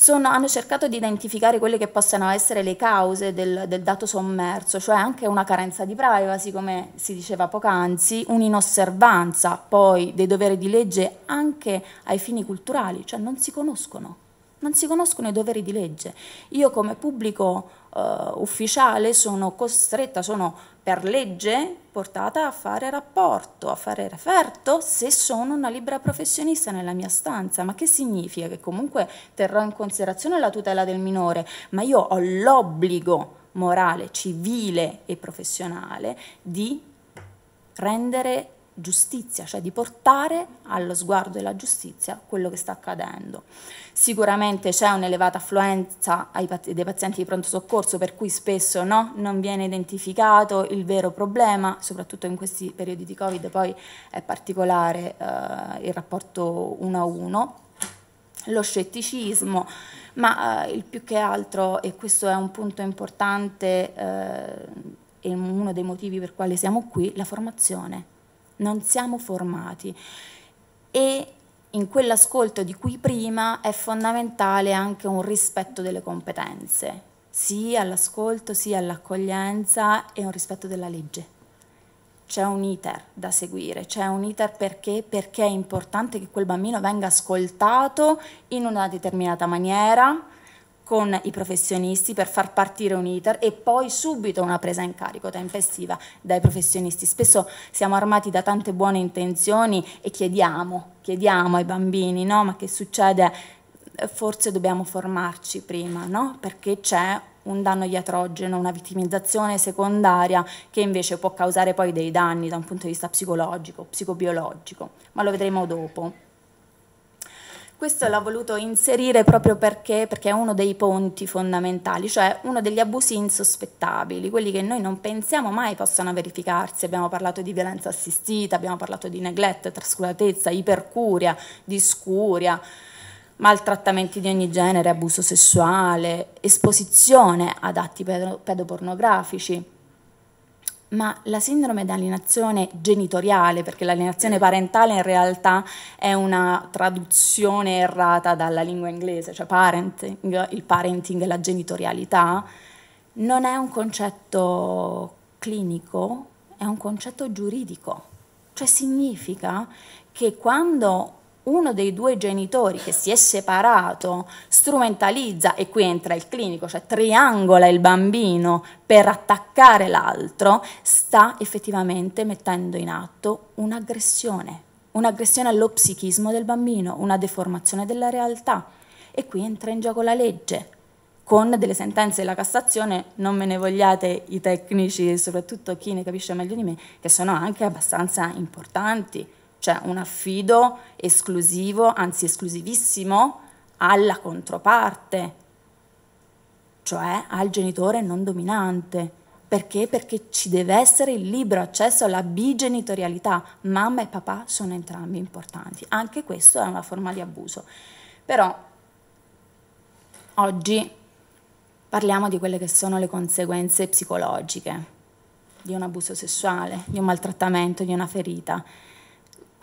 sono, hanno cercato di identificare quelle che possano essere le cause del, del dato sommerso, cioè anche una carenza di privacy, come si diceva poc'anzi, un'inosservanza poi dei doveri di legge anche ai fini culturali, cioè non si conoscono non si conoscono i doveri di legge. Io come pubblico uh, ufficiale sono costretta, sono per legge portata a fare rapporto, a fare referto se sono una libera professionista nella mia stanza. Ma che significa? Che comunque terrò in considerazione la tutela del minore, ma io ho l'obbligo morale, civile e professionale di rendere giustizia, cioè di portare allo sguardo della giustizia quello che sta accadendo. Sicuramente c'è un'elevata affluenza pazienti, dei pazienti di pronto soccorso, per cui spesso no, non viene identificato il vero problema, soprattutto in questi periodi di Covid, poi è particolare eh, il rapporto uno a uno lo scetticismo, ma eh, il più che altro, e questo è un punto importante eh, e uno dei motivi per quali siamo qui, la formazione non siamo formati e in quell'ascolto di cui prima è fondamentale anche un rispetto delle competenze, sì all'ascolto, sì all'accoglienza e un rispetto della legge. C'è un iter da seguire, c'è un iter perché? perché è importante che quel bambino venga ascoltato in una determinata maniera, con i professionisti per far partire un iter e poi subito una presa in carico tempestiva dai professionisti. Spesso siamo armati da tante buone intenzioni e chiediamo, chiediamo ai bambini, no? ma che succede? Forse dobbiamo formarci prima, no? perché c'è un danno iatrogeno, una vittimizzazione secondaria che invece può causare poi dei danni da un punto di vista psicologico, psicobiologico, ma lo vedremo dopo. Questo l'ho voluto inserire proprio perché, perché, è uno dei ponti fondamentali, cioè uno degli abusi insospettabili, quelli che noi non pensiamo mai possano verificarsi. Abbiamo parlato di violenza assistita, abbiamo parlato di neglect, trascuratezza, ipercuria, discuria, maltrattamenti di ogni genere, abuso sessuale, esposizione ad atti pedopornografici ma la sindrome d'alienazione genitoriale, perché l'alienazione parentale in realtà è una traduzione errata dalla lingua inglese, cioè parenting, il parenting e la genitorialità, non è un concetto clinico, è un concetto giuridico. Cioè significa che quando uno dei due genitori che si è separato strumentalizza, e qui entra il clinico, cioè triangola il bambino per attaccare l'altro, sta effettivamente mettendo in atto un'aggressione, un'aggressione allo psichismo del bambino, una deformazione della realtà. E qui entra in gioco la legge, con delle sentenze della Cassazione, non me ne vogliate i tecnici, soprattutto chi ne capisce meglio di me, che sono anche abbastanza importanti cioè un affido esclusivo, anzi esclusivissimo, alla controparte, cioè al genitore non dominante. Perché? Perché ci deve essere il libero accesso alla bigenitorialità. Mamma e papà sono entrambi importanti. Anche questo è una forma di abuso. Però oggi parliamo di quelle che sono le conseguenze psicologiche di un abuso sessuale, di un maltrattamento, di una ferita.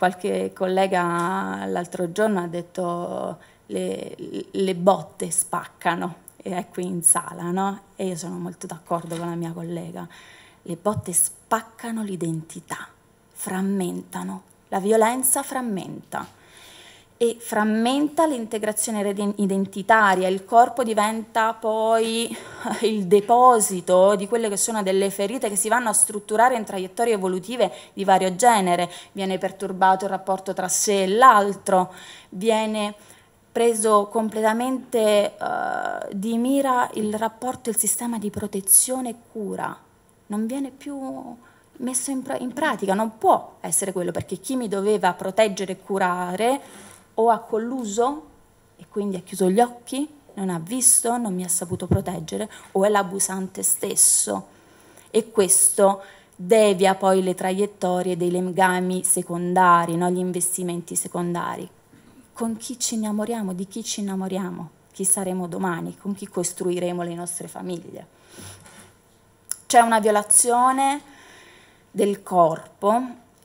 Qualche collega l'altro giorno ha detto le, le botte spaccano e è ecco qui in sala, no? E io sono molto d'accordo con la mia collega. Le botte spaccano l'identità, frammentano, la violenza frammenta e frammenta l'integrazione identitaria, il corpo diventa poi il deposito di quelle che sono delle ferite che si vanno a strutturare in traiettorie evolutive di vario genere, viene perturbato il rapporto tra sé e l'altro, viene preso completamente uh, di mira il rapporto, il sistema di protezione e cura, non viene più messo in, pra in pratica, non può essere quello perché chi mi doveva proteggere e curare o ha colluso e quindi ha chiuso gli occhi, non ha visto, non mi ha saputo proteggere, o è l'abusante stesso. E questo devia poi le traiettorie dei legami secondari, no? gli investimenti secondari. Con chi ci innamoriamo, di chi ci innamoriamo, chi saremo domani, con chi costruiremo le nostre famiglie. C'è una violazione del corpo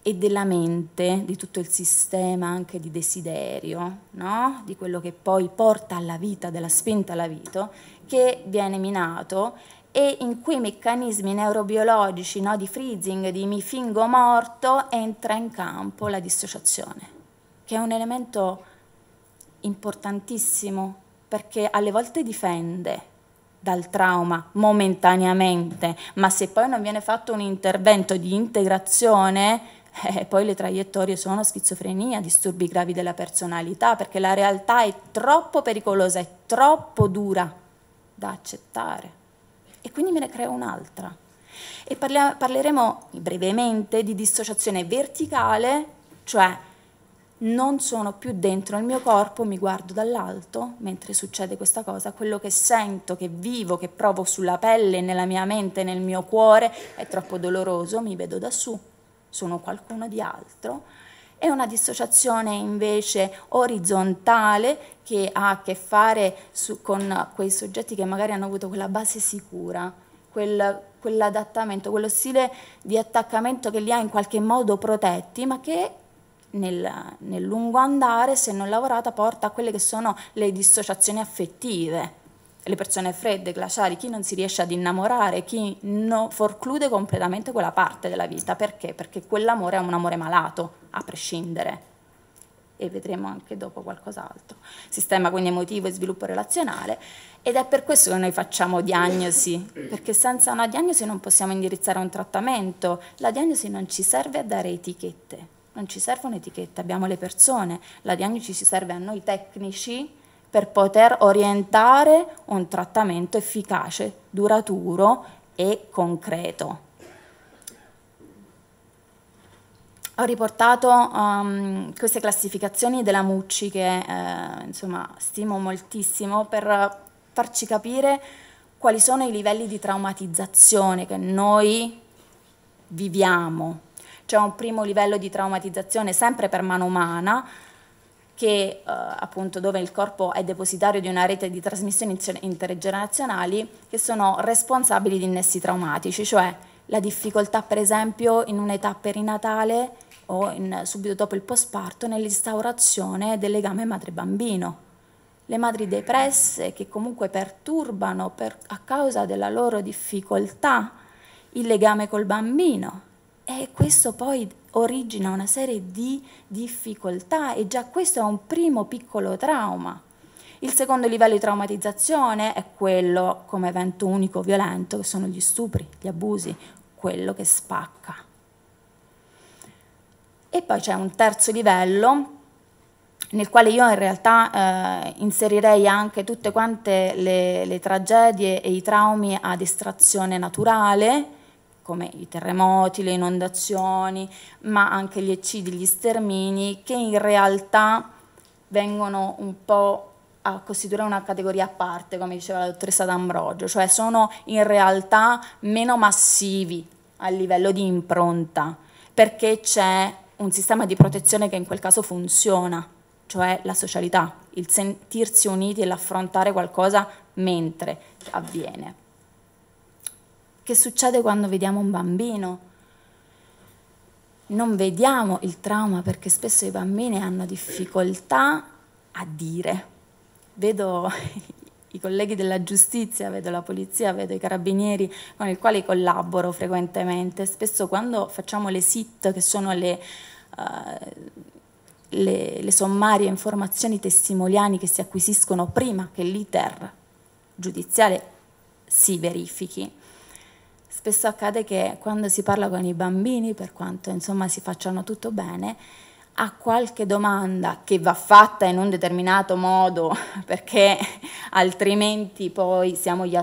e della mente, di tutto il sistema anche di desiderio, no? di quello che poi porta alla vita, della spinta alla vita, che viene minato e in quei meccanismi neurobiologici no? di freezing, di mi fingo morto, entra in campo la dissociazione, che è un elemento importantissimo perché alle volte difende dal trauma momentaneamente, ma se poi non viene fatto un intervento di integrazione, Eh, poi le traiettorie sono schizofrenia, disturbi gravi della personalità, perché la realtà è troppo pericolosa, è troppo dura da accettare. E quindi me ne creo un'altra. E parla- parleremo brevemente di dissociazione verticale, cioè non sono più dentro il mio corpo, mi guardo dall'alto mentre succede questa cosa, quello che sento, che vivo, che provo sulla pelle, nella mia mente, nel mio cuore, è troppo doloroso, mi vedo da su sono qualcuno di altro, È una dissociazione invece orizzontale che ha a che fare su, con quei soggetti che magari hanno avuto quella base sicura, quel, quell'adattamento, quello stile di attaccamento che li ha in qualche modo protetti, ma che nel, nel lungo andare, se non lavorata, porta a quelle che sono le dissociazioni affettive le persone fredde, glaciali, chi non si riesce ad innamorare, chi no, forclude completamente quella parte della vita. Perché? Perché quell'amore è un amore malato, a prescindere. E vedremo anche dopo qualcos'altro. Sistema quindi emotivo e sviluppo relazionale. Ed è per questo che noi facciamo diagnosi, perché senza una diagnosi non possiamo indirizzare un trattamento. La diagnosi non ci serve a dare etichette, non ci servono etichette, abbiamo le persone. La diagnosi ci serve a noi tecnici per poter orientare un trattamento efficace, duraturo e concreto. Ho riportato um, queste classificazioni della Mucci che eh, insomma, stimo moltissimo per farci capire quali sono i livelli di traumatizzazione che noi viviamo. C'è un primo livello di traumatizzazione sempre per mano umana, che eh, appunto dove il corpo è depositario di una rete di trasmissioni intergenerazionali che sono responsabili di innessi traumatici, cioè la difficoltà per esempio in un'età perinatale o in, subito dopo il postparto nell'instaurazione del legame madre-bambino. Le madri depresse che comunque perturbano per, a causa della loro difficoltà il legame col bambino e questo poi origina una serie di difficoltà e già questo è un primo piccolo trauma. Il secondo livello di traumatizzazione è quello come evento unico violento, che sono gli stupri, gli abusi, quello che spacca. E poi c'è un terzo livello nel quale io in realtà eh, inserirei anche tutte quante le, le, tragedie e i traumi ad estrazione naturale, come i terremoti, le inondazioni, ma anche gli eccidi, gli stermini, che in realtà vengono un po' a costituire una categoria a parte, come diceva la dottoressa D'Ambrogio, cioè sono in realtà meno massivi a livello di impronta, perché c'è un sistema di protezione che in quel caso funziona, cioè la socialità, il sentirsi uniti e l'affrontare qualcosa mentre avviene che succede quando vediamo un bambino. Non vediamo il trauma perché spesso i bambini hanno difficoltà a dire. Vedo i colleghi della giustizia, vedo la polizia, vedo i carabinieri con i quali collaboro frequentemente. Spesso quando facciamo le SIT, che sono le, uh, le, le sommarie informazioni testimoniali che si acquisiscono prima che l'iter giudiziale si verifichi, spesso accade che quando si parla con i bambini, per quanto insomma si facciano tutto bene, a qualche domanda che va fatta in un determinato modo perché altrimenti poi siamo gli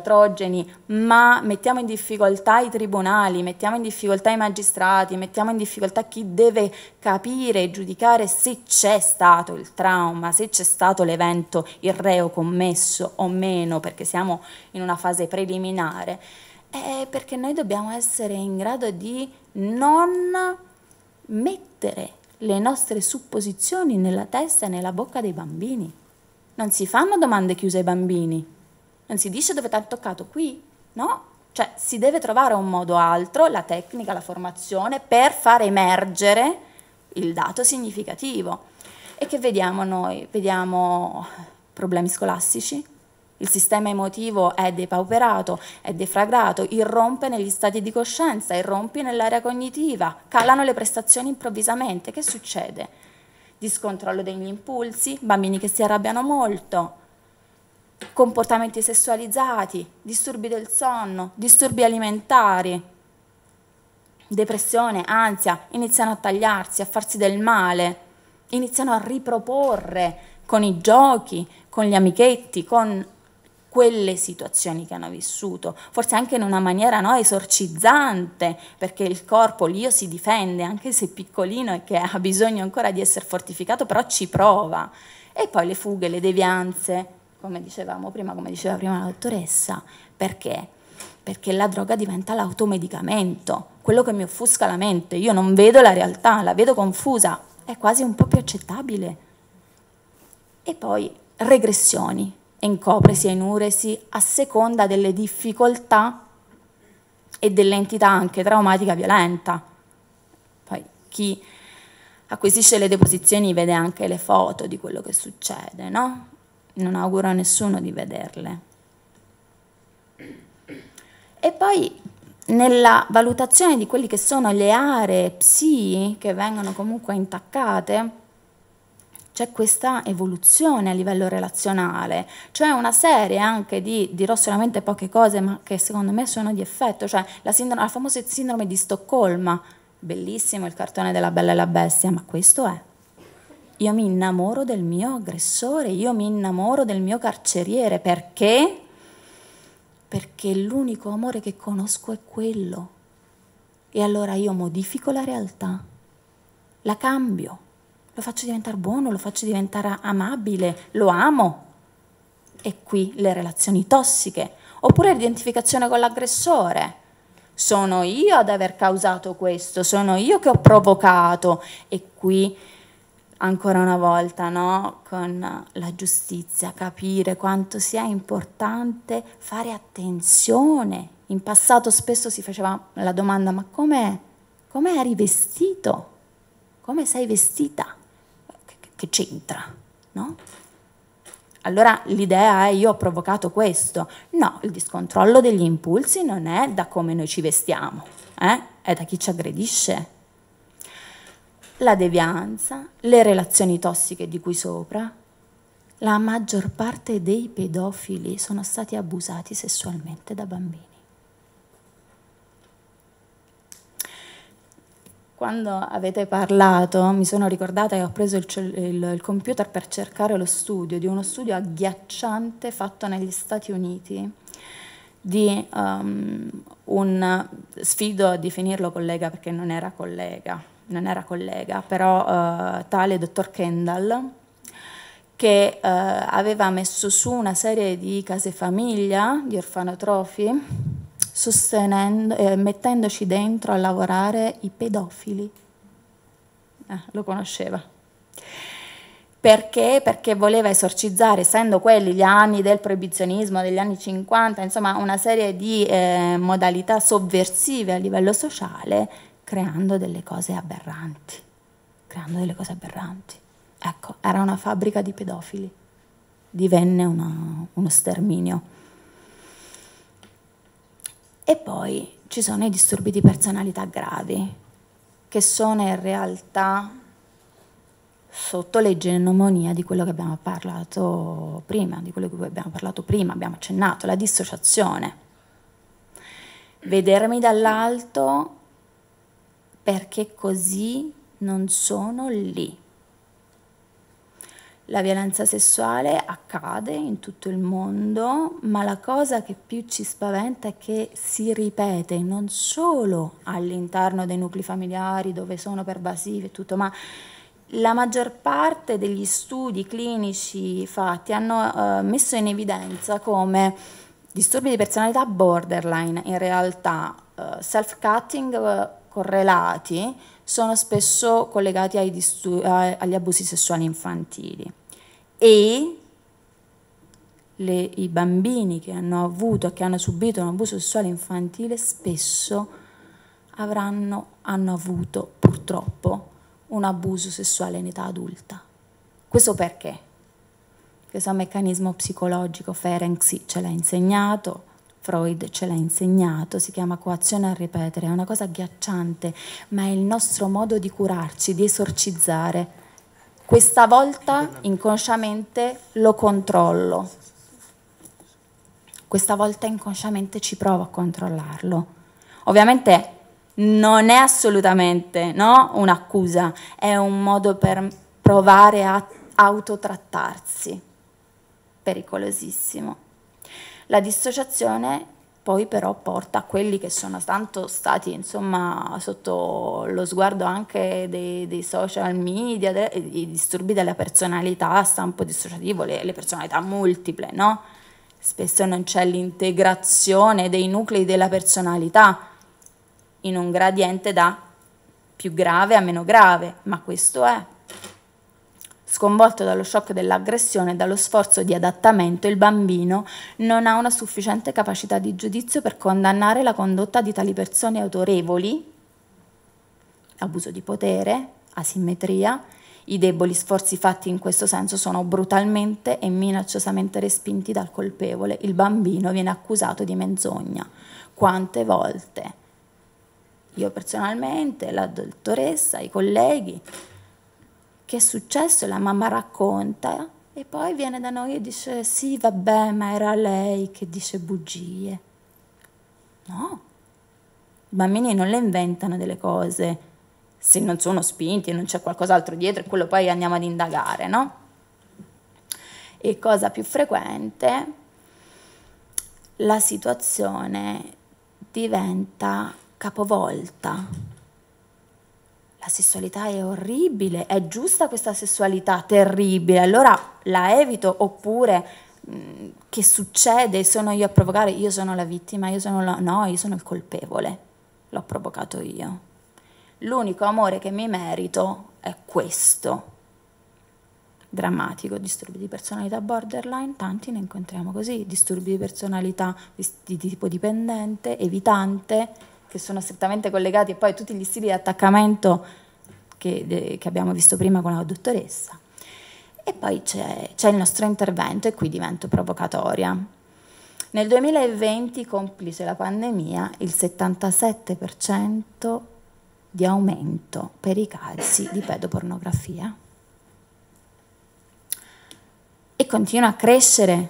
ma mettiamo in difficoltà i tribunali, mettiamo in difficoltà i magistrati, mettiamo in difficoltà chi deve capire e giudicare se c'è stato il trauma, se c'è stato l'evento, il reo commesso o meno, perché siamo in una fase preliminare è perché noi dobbiamo essere in grado di non mettere le nostre supposizioni nella testa e nella bocca dei bambini. Non si fanno domande chiuse ai bambini. Non si dice dove ti ha toccato qui, no? Cioè si deve trovare un modo altro, la tecnica, la formazione, per far emergere il dato significativo. E che vediamo noi? Vediamo problemi scolastici, il sistema emotivo è depauperato, è defragrato, irrompe negli stati di coscienza, irrompe nell'area cognitiva, calano le prestazioni improvvisamente. Che succede? Discontrollo degli impulsi, bambini che si arrabbiano molto, comportamenti sessualizzati, disturbi del sonno, disturbi alimentari, depressione, ansia, iniziano a tagliarsi, a farsi del male, iniziano a riproporre con i giochi, con gli amichetti, con quelle situazioni che hanno vissuto, forse anche in una maniera no, esorcizzante, perché il corpo, l'io si difende, anche se piccolino e che ha bisogno ancora di essere fortificato, però ci prova. E poi le fughe, le devianze, come dicevamo prima, come diceva prima la dottoressa, perché? perché la droga diventa l'automedicamento, quello che mi offusca la mente, io non vedo la realtà, la vedo confusa, è quasi un po' più accettabile. E poi regressioni, encopresi e inuresi a seconda delle difficoltà e dell'entità anche traumatica violenta. Poi chi acquisisce le deposizioni vede anche le foto di quello che succede, no? Non auguro a nessuno di vederle. E poi nella valutazione di quelle che sono le aree psi che vengono comunque intaccate, c'è questa evoluzione a livello relazionale, cioè una serie anche di, dirò solamente poche cose, ma che secondo me sono di effetto, cioè la, sindrome, la famosa sindrome di Stoccolma, bellissimo il cartone della Bella e la Bestia, ma questo è. Io mi innamoro del mio aggressore, io mi innamoro del mio carceriere, perché? Perché l'unico amore che conosco è quello. E allora io modifico la realtà, la cambio lo faccio diventare buono, lo faccio diventare amabile, lo amo. E qui le relazioni tossiche, oppure l'identificazione con l'aggressore. Sono io ad aver causato questo, sono io che ho provocato. E qui ancora una volta, no? con la giustizia, capire quanto sia importante fare attenzione. In passato spesso si faceva la domanda, ma come, come eri vestito? Come sei vestita? che c'entra, no? Allora l'idea è io ho provocato questo. No, il discontrollo degli impulsi non è da come noi ci vestiamo, eh? è da chi ci aggredisce. La devianza, le relazioni tossiche di cui sopra, la maggior parte dei pedofili sono stati abusati sessualmente da bambini. Quando avete parlato mi sono ricordata che ho preso il, il, il computer per cercare lo studio, di uno studio agghiacciante fatto negli Stati Uniti di um, un sfido a definirlo collega perché non era collega, non era collega però uh, tale dottor Kendall che uh, aveva messo su una serie di case famiglia, di orfanotrofi eh, mettendoci dentro a lavorare i pedofili. Eh, lo conosceva. Perché? Perché voleva esorcizzare, essendo quelli gli anni del proibizionismo, degli anni 50, insomma una serie di eh, modalità sovversive a livello sociale, creando delle cose aberranti. Creando delle cose aberranti. Ecco, era una fabbrica di pedofili. Divenne una, uno sterminio. E poi ci sono i disturbi di personalità gravi, che sono in realtà sotto legge pneumonia di quello che abbiamo parlato prima, di quello di cui abbiamo parlato prima, abbiamo accennato, la dissociazione. Vedermi dall'alto perché così non sono lì. La violenza sessuale accade in tutto il mondo, ma la cosa che più ci spaventa è che si ripete non solo all'interno dei nuclei familiari dove sono pervasivi e tutto, ma la maggior parte degli studi clinici fatti hanno eh, messo in evidenza come disturbi di personalità borderline in realtà eh, self-cutting eh, correlati sono spesso collegati agli abusi sessuali infantili e le, i bambini che hanno avuto, che hanno subito un abuso sessuale infantile spesso avranno, hanno avuto purtroppo un abuso sessuale in età adulta. Questo perché? Questo meccanismo psicologico, Ferenc ce l'ha insegnato, Freud ce l'ha insegnato, si chiama coazione a ripetere, è una cosa agghiacciante, ma è il nostro modo di curarci, di esorcizzare questa volta inconsciamente lo controllo. Questa volta inconsciamente ci provo a controllarlo. Ovviamente non è assolutamente no, un'accusa, è un modo per provare a autotrattarsi. Pericolosissimo. La dissociazione poi però porta a quelli che sono tanto stati insomma, sotto lo sguardo anche dei, dei social media, dei, i disturbi della personalità, stampo dissociativo, le, le personalità multiple, no? Spesso non c'è l'integrazione dei nuclei della personalità in un gradiente da più grave a meno grave, ma questo è Sconvolto dallo shock dell'aggressione e dallo sforzo di adattamento, il bambino non ha una sufficiente capacità di giudizio per condannare la condotta di tali persone autorevoli, abuso di potere, asimmetria, i deboli sforzi fatti in questo senso sono brutalmente e minacciosamente respinti dal colpevole. Il bambino viene accusato di menzogna. Quante volte? Io personalmente, la dottoressa, i colleghi, che è successo, la mamma racconta e poi viene da noi e dice sì, vabbè, ma era lei che dice bugie. No, i bambini non le inventano delle cose se non sono spinti e non c'è qualcos'altro dietro e quello poi andiamo ad indagare, no? E cosa più frequente, la situazione diventa capovolta la sessualità è orribile, è giusta questa sessualità terribile, allora la evito oppure che succede, sono io a provocare, io sono la vittima, io sono la... no, io sono il colpevole, l'ho provocato io. L'unico amore che mi merito è questo. Drammatico, disturbi di personalità borderline, tanti ne incontriamo così, disturbi di personalità di, di tipo dipendente, evitante, che sono strettamente collegati e poi tutti gli stili di attaccamento che, che abbiamo visto prima con la dottoressa. E poi c'è, il nostro intervento e qui divento provocatoria. Nel 2020, complice la pandemia, il 77% di aumento per i casi di pedopornografia. E continua a crescere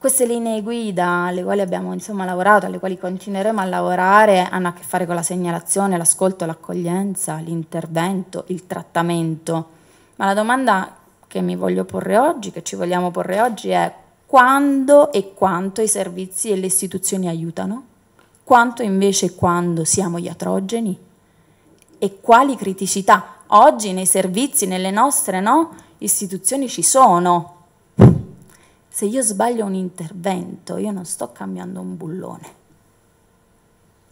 queste linee guida alle quali abbiamo insomma, lavorato, alle quali continueremo a lavorare, hanno a che fare con la segnalazione, l'ascolto, l'accoglienza, l'intervento, il trattamento. Ma la domanda che mi voglio porre oggi, che ci vogliamo porre oggi è quando e quanto i servizi e le istituzioni aiutano, quanto invece quando siamo iatrogeni e quali criticità oggi nei servizi, nelle nostre no, istituzioni ci sono, se io sbaglio un intervento, io non sto cambiando un bullone,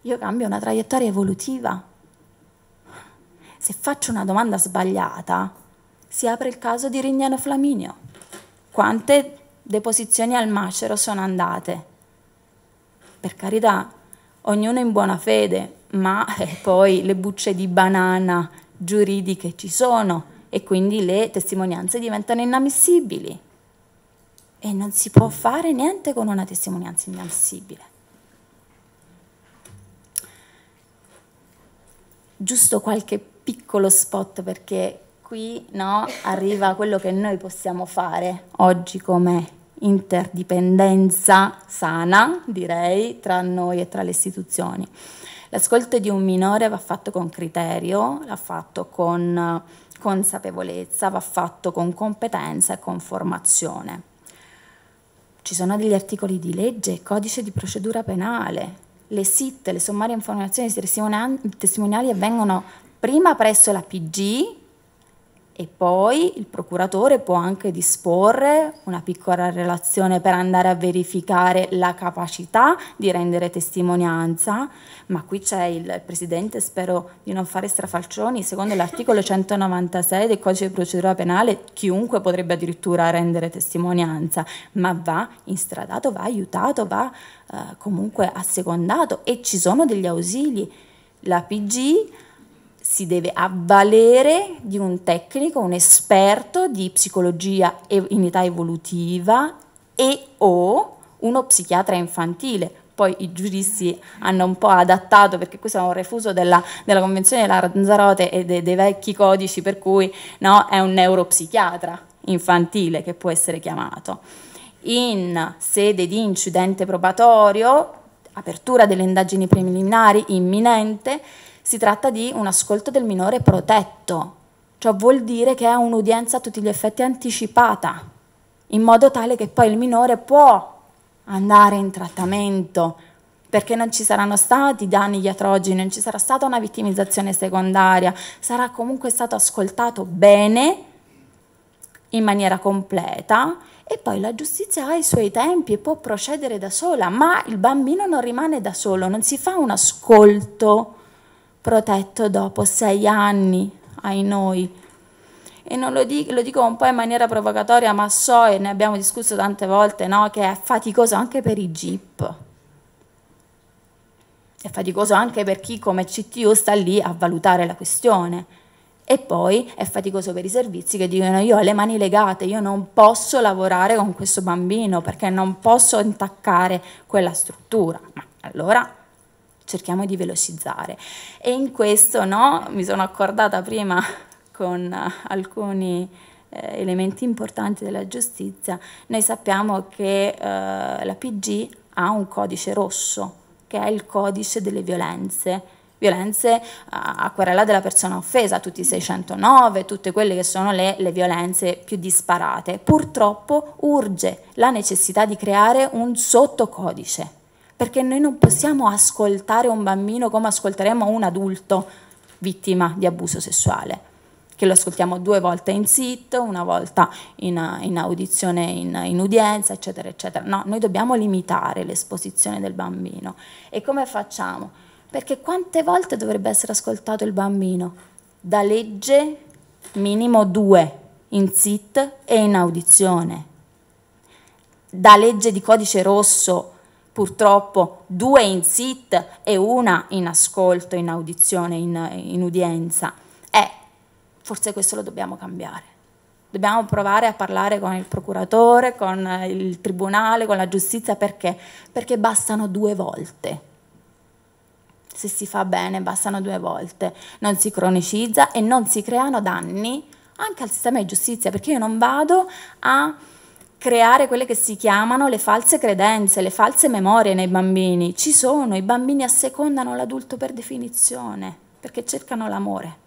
io cambio una traiettoria evolutiva. Se faccio una domanda sbagliata, si apre il caso di Rignano Flaminio. Quante deposizioni al macero sono andate? Per carità, ognuno in buona fede, ma eh, poi le bucce di banana giuridiche ci sono e quindi le testimonianze diventano inammissibili e non si può fare niente con una testimonianza inammissibile. Giusto qualche piccolo spot perché qui no, arriva quello che noi possiamo fare oggi come interdipendenza sana, direi, tra noi e tra le istituzioni. L'ascolto di un minore va fatto con criterio, va fatto con eh, consapevolezza, va fatto con competenza e con formazione. Ci sono degli articoli di legge, codice di procedura penale. Le SIT, le sommarie informazioni testimoniali avvengono prima presso la PG e poi il procuratore può anche disporre una piccola relazione per andare a verificare la capacità di rendere testimonianza, ma qui c'è il Presidente, spero di non fare strafalcioni, secondo l'articolo 196 del codice di procedura penale chiunque potrebbe addirittura rendere testimonianza, ma va instradato, va aiutato, va eh, comunque assecondato e ci sono degli ausili. La PG si deve avvalere di un tecnico, un esperto di psicologia in età evolutiva e o uno psichiatra infantile. Poi i giuristi hanno un po' adattato, perché questo è un refuso della, della Convenzione della Lanzarote e dei, dei vecchi codici, per cui no, è un neuropsichiatra infantile che può essere chiamato. In sede di incidente probatorio, apertura delle indagini preliminari imminente, si tratta di un ascolto del minore protetto, ciò vuol dire che è un'udienza a tutti gli effetti anticipata, in modo tale che poi il minore può andare in trattamento perché non ci saranno stati danni iatrogeni, non ci sarà stata una vittimizzazione secondaria, sarà comunque stato ascoltato bene, in maniera completa, e poi la giustizia ha i suoi tempi e può procedere da sola, ma il bambino non rimane da solo, non si fa un ascolto protetto dopo sei anni ai noi. E non lo dico, lo dico un po' in maniera provocatoria, ma so, e ne abbiamo discusso tante volte, no, che è faticoso anche per i jeep. È faticoso anche per chi come CTU sta lì a valutare la questione. E poi è faticoso per i servizi che dicono io ho le mani legate, io non posso lavorare con questo bambino perché non posso intaccare quella struttura. Ma allora cerchiamo di velocizzare. E in questo no, mi sono accordata prima con eh, alcuni eh, elementi importanti della giustizia, noi sappiamo che eh, la PG ha un codice rosso, che è il codice delle violenze violenze eh, a querela della persona offesa, tutti i 609, tutte quelle che sono le, le, violenze più disparate. Purtroppo urge la necessità di creare un sottocodice perché noi non possiamo ascoltare un bambino come ascolteremo un adulto vittima di abuso sessuale che lo ascoltiamo due volte in sit, una volta in, eh, in audizione, in, in, udienza, eccetera, eccetera. No, noi dobbiamo limitare l'esposizione del bambino. E come facciamo? Perché quante volte dovrebbe essere ascoltato il bambino? Da legge minimo due in sit e in audizione. Da legge di codice rosso purtroppo due in sit e una in ascolto, in audizione, in, in udienza. E forse questo lo dobbiamo cambiare. Dobbiamo provare a parlare con il procuratore, con il tribunale, con la giustizia, perché? Perché bastano due volte. Se si fa bene, bastano due volte. Non si cronicizza e non si creano danni anche al sistema di giustizia, perché io non vado a creare quelle che si chiamano le false credenze, le false memorie nei bambini. Ci sono, i bambini assecondano l'adulto per definizione, perché cercano l'amore.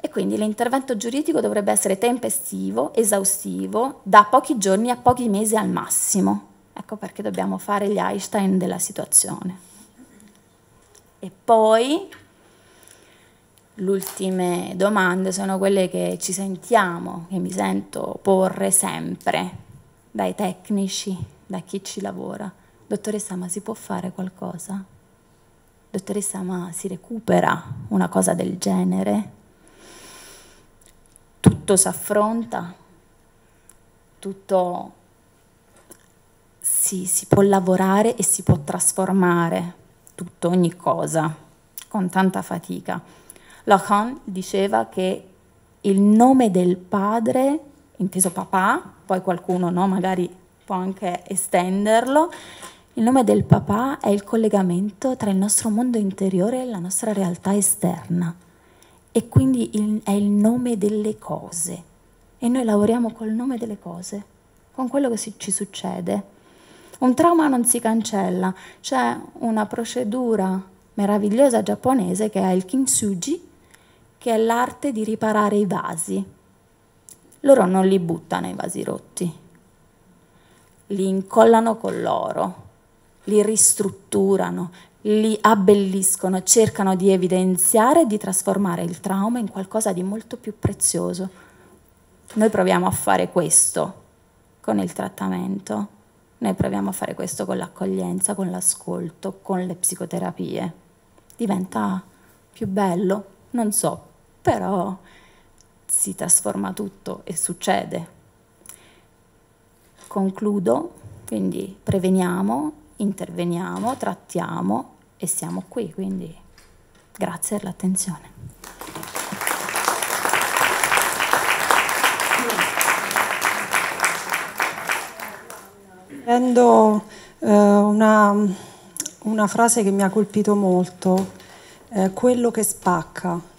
E quindi l'intervento giuridico dovrebbe essere tempestivo, esaustivo, da pochi giorni a pochi mesi al massimo. Ecco perché dobbiamo fare gli Einstein della situazione. E poi le ultime domande sono quelle che ci sentiamo, che mi sento porre sempre dai tecnici, da chi ci lavora. Dottoressa, ma si può fare qualcosa? Dottoressa, ma si recupera una cosa del genere? Tutto si affronta, tutto si, si può lavorare e si può trasformare, tutto, ogni cosa, con tanta fatica. Lacan diceva che il nome del padre, inteso papà, poi qualcuno no, magari può anche estenderlo, il nome del papà è il collegamento tra il nostro mondo interiore e la nostra realtà esterna e quindi il, è il nome delle cose e noi lavoriamo col nome delle cose, con quello che si, ci succede. Un trauma non si cancella, c'è una procedura meravigliosa giapponese che è il kintsugi che è l'arte di riparare i vasi. Loro non li buttano i vasi rotti, li incollano con l'oro, li ristrutturano, li abbelliscono, cercano di evidenziare e di trasformare il trauma in qualcosa di molto più prezioso. Noi proviamo a fare questo con il trattamento, noi proviamo a fare questo con l'accoglienza, con l'ascolto, con le psicoterapie. Diventa più bello, non so, però si trasforma tutto e succede. Concludo, quindi preveniamo, interveniamo, trattiamo e siamo qui, quindi grazie per l'attenzione. Prendo eh, una, una, frase che mi ha colpito molto, eh, quello che spacca.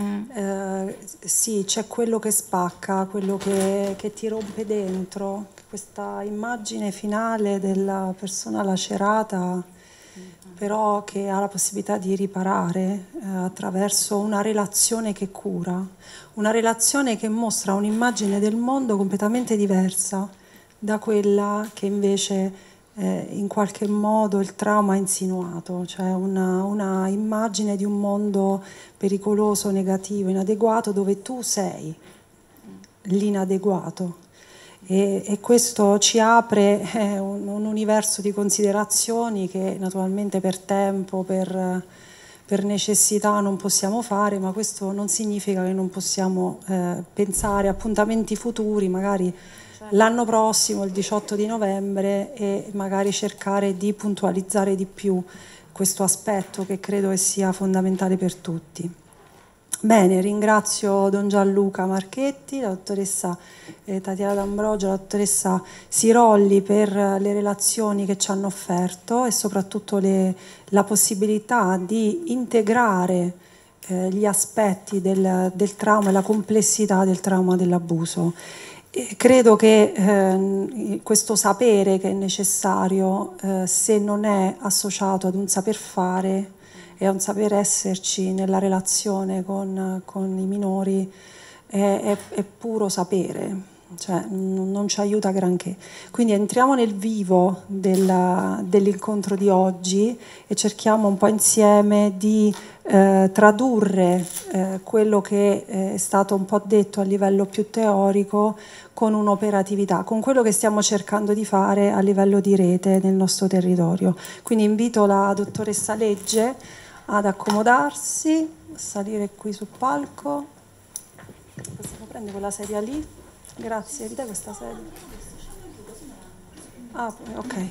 Mm. Eh, sì, c'è quello che spacca, quello che, che, ti rompe dentro, questa immagine finale della persona lacerata, mm-hmm. però che ha la possibilità di riparare eh, attraverso una relazione che cura, una relazione che mostra un'immagine del mondo completamente diversa da quella che invece eh, in qualche modo il trauma insinuato, cioè una, una, immagine di un mondo pericoloso, negativo, inadeguato, dove tu sei l'inadeguato. E, e questo ci apre eh, un, un, universo di considerazioni che naturalmente per tempo, per, per, necessità non possiamo fare, ma questo non significa che non possiamo eh, pensare appuntamenti futuri, magari l'anno prossimo, il 18 di novembre, e magari cercare di puntualizzare di più questo aspetto che credo che sia fondamentale per tutti. Bene, ringrazio Don Gianluca Marchetti, la dottoressa eh, Tatiana D'Ambrogio, la dottoressa Sirolli per le relazioni che ci hanno offerto e soprattutto le, la possibilità di integrare eh, gli aspetti del, del trauma e la complessità del trauma dell'abuso. E credo che eh, questo sapere che è necessario, eh, se non è associato ad un saper fare e a un saper esserci nella relazione con, con i minori, è, è, è puro sapere cioè non ci aiuta granché. Quindi entriamo nel vivo della, dell'incontro di oggi e cerchiamo un po' insieme di eh, tradurre eh, quello che eh, è stato un po' detto a livello più teorico con un'operatività, con quello che stiamo cercando di fare a livello di rete nel nostro territorio. Quindi invito la dottoressa Legge ad accomodarsi, salire qui sul palco. Possiamo prendere quella sedia lì. Grazie, dai questa sedia. Ah, ok.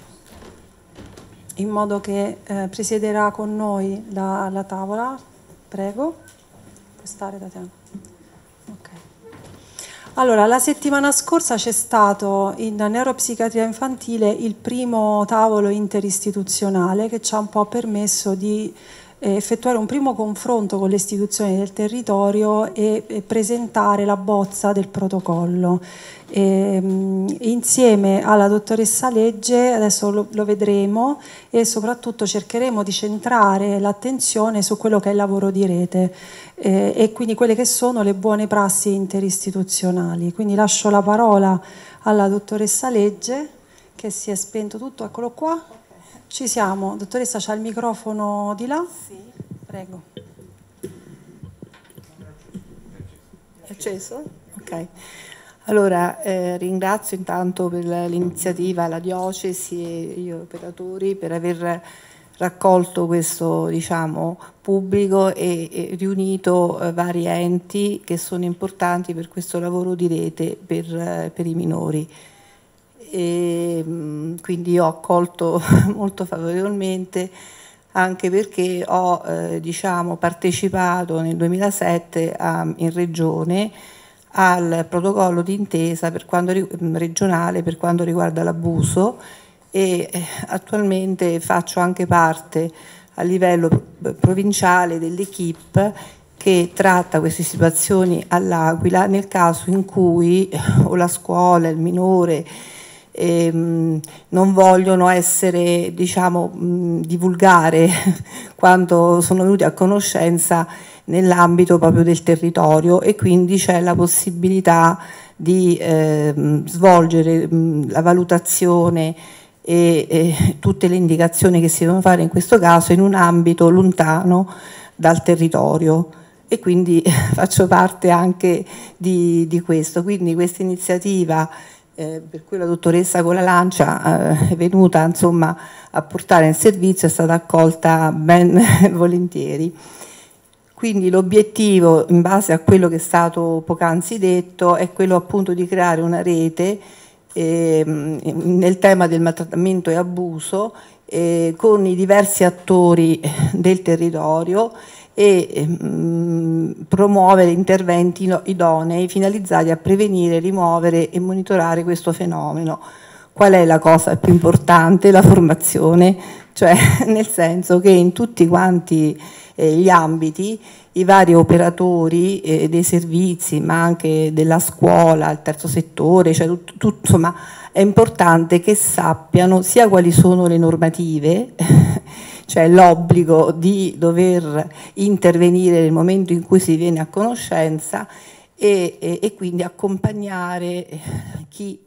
In modo che eh, presiederà con noi la, la tavola, prego. Puoi stare, Tatiana. Ok. Allora, la settimana scorsa c'è stato in neuropsichiatria infantile il primo tavolo interistituzionale che ci ha un po' permesso di eh, effettuare un primo confronto con le istituzioni del territorio e, presentare la bozza del protocollo. E, ehm, insieme alla dottoressa Legge, adesso lo, lo, vedremo, e soprattutto cercheremo di centrare l'attenzione su quello che è il lavoro di rete eh, e quindi quelle che sono le buone prassi interistituzionali. Quindi lascio la parola alla dottoressa Legge che si è spento tutto, eccolo qua. Ci siamo, dottoressa c'ha il microfono di là? Sì. Prego. È acceso? Ok. Allora, eh, ringrazio intanto per l'iniziativa la Diocesi e gli operatori per aver raccolto questo diciamo, pubblico e, e riunito eh, vari enti che sono importanti per questo lavoro di rete per, eh, per i minori e mm, quindi ho accolto molto favorevolmente anche perché ho eh, diciamo, partecipato nel 2007 a, in regione al protocollo d'intesa per quanto, mm, regionale per quanto riguarda l'abuso e eh, attualmente faccio anche parte a livello eh, provinciale dell'equipe che tratta queste situazioni all'Aquila nel caso in cui eh, o la scuola, il minore ehm, non vogliono essere, diciamo, mh, mm, divulgare quando sono venuti a conoscenza nell'ambito proprio del territorio e quindi c'è la possibilità di ehm, svolgere mh, mm, la valutazione e, e, tutte le indicazioni che si devono fare in questo caso in un ambito lontano dal territorio e quindi faccio parte anche di, di questo. Quindi questa iniziativa eh, per cui la dottoressa con la lancia eh, è venuta insomma, a portare in servizio, è stata accolta ben volentieri. Quindi l'obiettivo, in base a quello che è stato poc'anzi detto, è quello appunto di creare una rete eh, nel tema del maltrattamento e abuso eh, con i diversi attori del territorio e mh, mm, promuovere interventi idonei finalizzati a prevenire, rimuovere e monitorare questo fenomeno. Qual è la cosa più importante? La formazione, cioè nel senso che in tutti quanti eh, gli ambiti i vari operatori eh, dei servizi, ma anche della scuola, il terzo settore, cioè tutto, tutto, insomma è importante che sappiano sia quali sono le normative cioè l'obbligo di dover intervenire nel momento in cui si viene a conoscenza e, e, e quindi accompagnare chi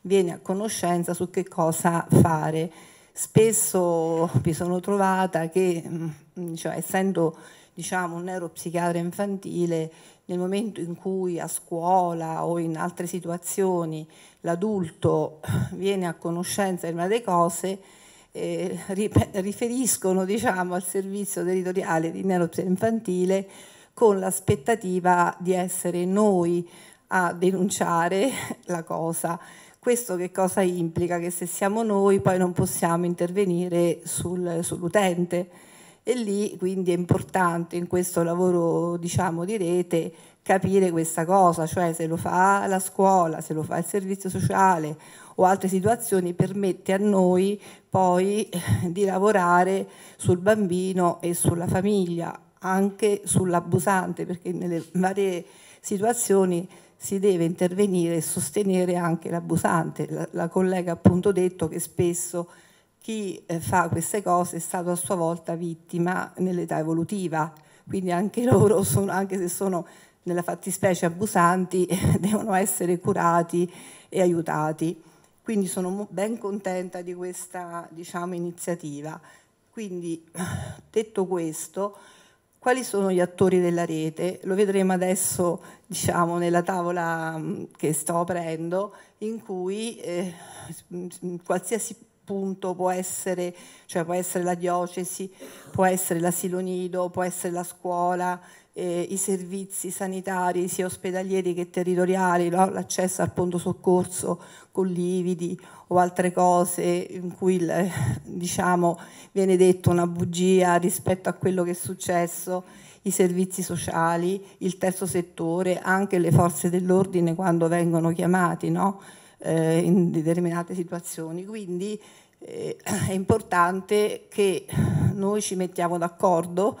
viene a conoscenza su che cosa fare. Spesso mi sono trovata che, mm, cioè, essendo diciamo, un neuropsichiatra infantile, nel momento in cui a scuola o in altre situazioni l'adulto viene a conoscenza di una delle cose, eh, riferiscono diciamo, al servizio territoriale di neonato infantile con l'aspettativa di essere noi a denunciare la cosa. Questo che cosa implica? Che se siamo noi poi non possiamo intervenire sul, sull'utente e lì quindi è importante in questo lavoro diciamo, di rete capire questa cosa, cioè se lo fa la scuola, se lo fa il servizio sociale o altre situazioni permette a noi poi eh, di lavorare sul bambino e sulla famiglia, anche sull'abusante, perché nelle varie situazioni si deve intervenire e sostenere anche l'abusante. La, la, collega ha appunto detto che spesso chi eh, fa queste cose è stato a sua volta vittima nell'età evolutiva, quindi anche loro, sono, anche se sono nella fattispecie abusanti, devono essere curati e aiutati. Quindi sono ben contenta di questa diciamo, iniziativa. Quindi, detto questo, quali sono gli attori della rete? Lo vedremo adesso diciamo, nella tavola mm, che sto aprendo, in cui eh, qualsiasi punto può essere, cioè può essere la diocesi, può essere l'asilo nido, può essere la scuola, eh, i servizi sanitari sia ospedalieri che territoriali, no? l'accesso al pronto soccorso con lividi o altre cose in cui diciamo, viene detto una bugia rispetto a quello che è successo, i servizi sociali, il terzo settore, anche le forze dell'ordine quando vengono chiamati no? eh, in determinate situazioni. Quindi eh, è importante che noi ci mettiamo d'accordo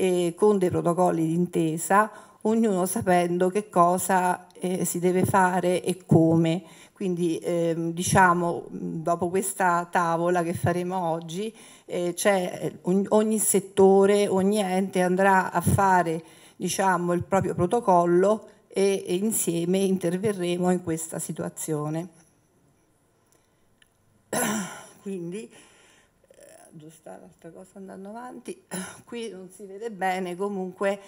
eh, con dei protocolli d'intesa, ognuno sapendo che cosa eh, si deve fare e come. Quindi ehm, diciamo, dopo questa tavola che faremo oggi, eh, eh ogni, ogni, settore, ogni ente andrà a fare diciamo, il proprio protocollo e, e insieme interverremo in questa situazione. Quindi, giusta l'altra cosa andando avanti, qui non si vede bene comunque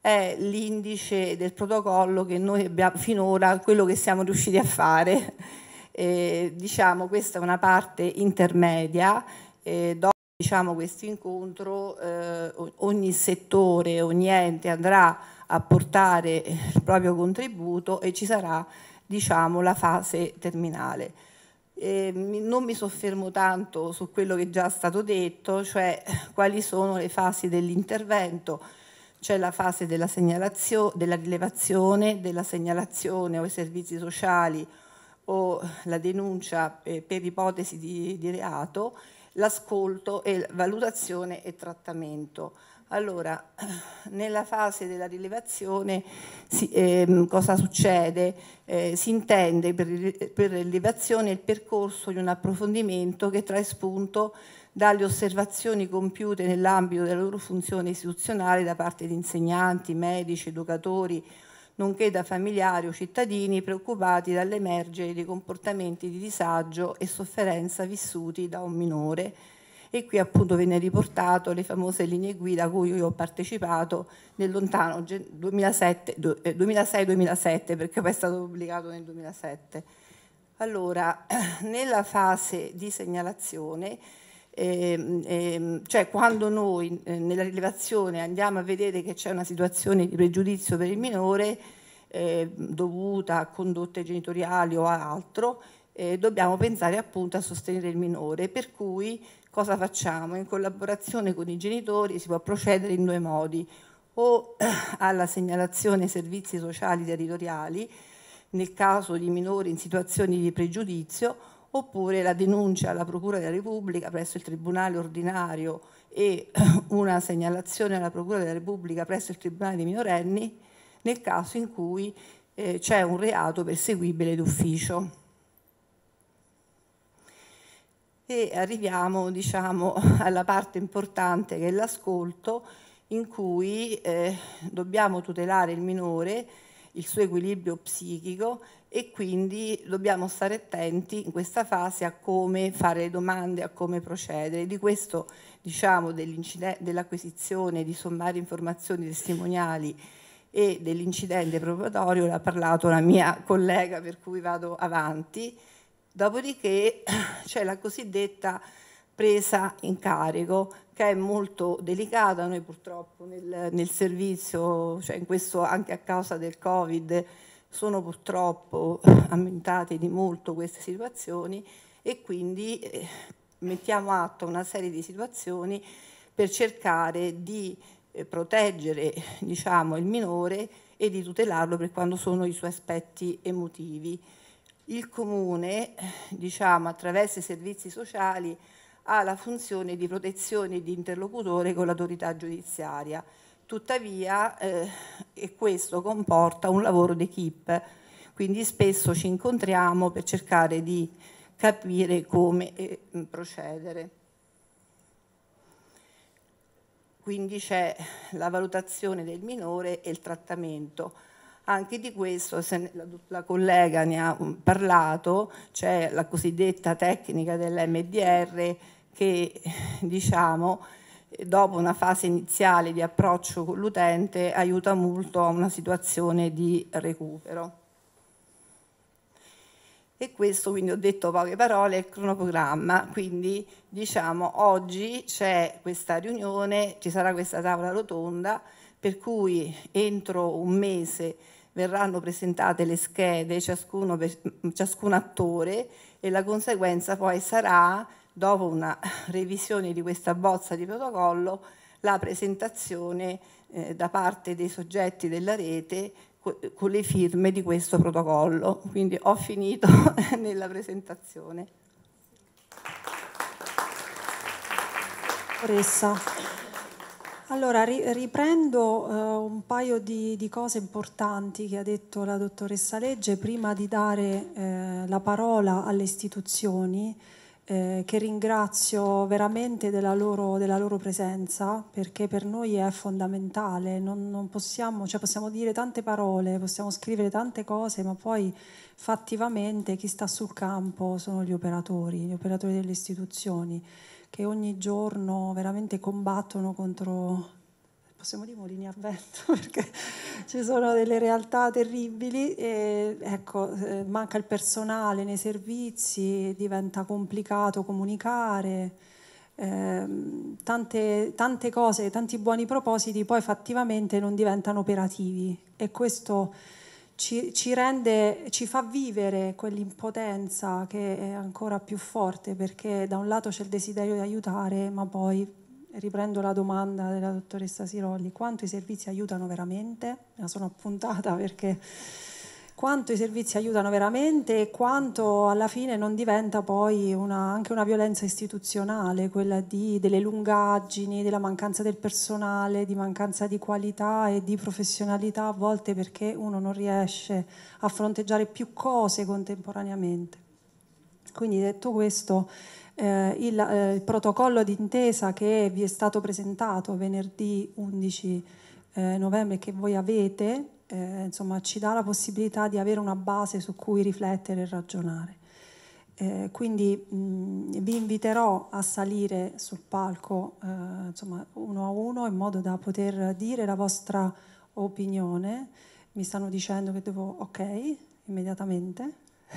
è l'indice del protocollo che noi abbiamo finora, quello che siamo riusciti a fare. Eh, diciamo questa è una parte intermedia, eh, dopo diciamo, questo incontro eh, ogni settore, ogni ente andrà a portare il proprio contributo e ci sarà diciamo, la fase terminale. Eh, non mi soffermo tanto su quello che già stato detto, cioè eh, quali sono le fasi dell'intervento. C'è la fase della, della rilevazione, della segnalazione o i servizi sociali o la denuncia per, eh, per ipotesi di, di reato, l'ascolto e valutazione e trattamento. Allora, nella fase della rilevazione si, eh, cosa succede? Eh, si intende per, per rilevazione il percorso di un approfondimento che trae spunto dalle osservazioni compiute nell'ambito della loro funzione istituzionale da parte di insegnanti, medici, educatori, nonché da familiari o cittadini preoccupati dall'emergere dei comportamenti di disagio e sofferenza vissuti da un minore e qui appunto venne riportato le famose linee guida a cui io ho partecipato nel lontano 2006-2007 eh, perché poi è stato pubblicato nel 2007. Allora, nella fase di segnalazione, ehm, ehm, cioè quando noi eh, nella rilevazione andiamo a vedere che c'è una situazione di pregiudizio per il minore eh, dovuta a condotte genitoriali o altro, eh, dobbiamo pensare appunto a sostenere il minore, per cui cosa facciamo? In collaborazione con i genitori si può procedere in due modi, o alla segnalazione ai servizi sociali territoriali, nel caso di minori in situazioni di pregiudizio, oppure la denuncia alla Procura della Repubblica presso il Tribunale ordinario e una segnalazione alla Procura della Repubblica presso il Tribunale dei minorenni nel caso in cui eh, c'è un reato perseguibile d'ufficio e arriviamo diciamo, alla parte importante che è l'ascolto in cui eh, dobbiamo tutelare il minore, il suo equilibrio psichico e quindi dobbiamo stare attenti in questa fase a come fare le domande, a come procedere. Di questo diciamo, dell'acquisizione di sommare informazioni testimoniali e dell'incidente probatorio l'ha parlato la mia collega per cui vado avanti. Dopodiché c'è la cosiddetta presa in carico, che è molto delicata. Noi purtroppo nel, nel servizio, cioè in questo anche a causa del Covid, sono purtroppo aumentate di molto queste situazioni e quindi eh, mettiamo atto a una serie di situazioni per cercare di eh, proteggere diciamo, il minore e di tutelarlo per quando sono i suoi aspetti emotivi il comune, diciamo, attraverso i servizi sociali, ha la funzione di protezione e di interlocutore con l'autorità giudiziaria. Tuttavia, eh, e questo comporta un lavoro d'equipe, quindi spesso ci incontriamo per cercare di capire come eh, procedere. Quindi c'è la valutazione del minore e il trattamento. Anche di questo se la, collega ne ha mm, parlato, c'è la cosiddetta tecnica dell'MDR che diciamo dopo una fase iniziale di approccio con l'utente aiuta molto a una situazione di recupero. E questo quindi ho detto poche parole, è il cronoprogramma, quindi diciamo oggi c'è questa riunione, ci sarà questa tavola rotonda per cui entro un mese verranno presentate le schede, ciascuno, mm, ciascun attore e la conseguenza poi sarà, dopo una revisione di questa bozza di protocollo, la presentazione eh, da parte dei soggetti della rete con le firme di questo protocollo. Quindi ho finito nella presentazione. Oressa. Allora, riprendo eh, un paio di, di, cose importanti che ha detto la dottoressa Legge prima di dare eh, la parola alle istituzioni, eh, che ringrazio veramente della loro, della loro, presenza, perché per noi è fondamentale. Non, non possiamo, cioè possiamo dire tante parole, possiamo scrivere tante cose, ma poi fattivamente chi sta sul campo sono gli operatori, gli operatori delle istituzioni che ogni giorno veramente combattono contro, possiamo dire, molini a vento, perché ci sono delle realtà terribili e ecco, eh, manca il personale nei servizi, diventa complicato comunicare. Ehm, tante, tante cose, tanti buoni propositi poi fattivamente non diventano operativi e questo ci, ci, rende, ci fa vivere quell'impotenza che è ancora più forte perché da un lato c'è il desiderio di aiutare, ma poi riprendo la domanda della dottoressa Sirolli, quanto i servizi aiutano veramente? Me la sono appuntata perché quanto i servizi aiutano veramente e quanto alla fine non diventa poi una, anche una violenza istituzionale, quella di, delle lungaggini, della mancanza del personale, di mancanza di qualità e di professionalità a volte perché uno non riesce a fronteggiare più cose contemporaneamente. Quindi detto questo, eh, il, eh, il, protocollo d'intesa che vi è stato presentato venerdì 11 eh, novembre che voi avete eh, insomma, ci dà la possibilità di avere una base su cui riflettere e ragionare. Eh, quindi mh, mm, vi inviterò a salire sul palco eh, insomma, uno a uno in modo da poter dire la vostra opinione. Mi stanno dicendo che devo ok immediatamente.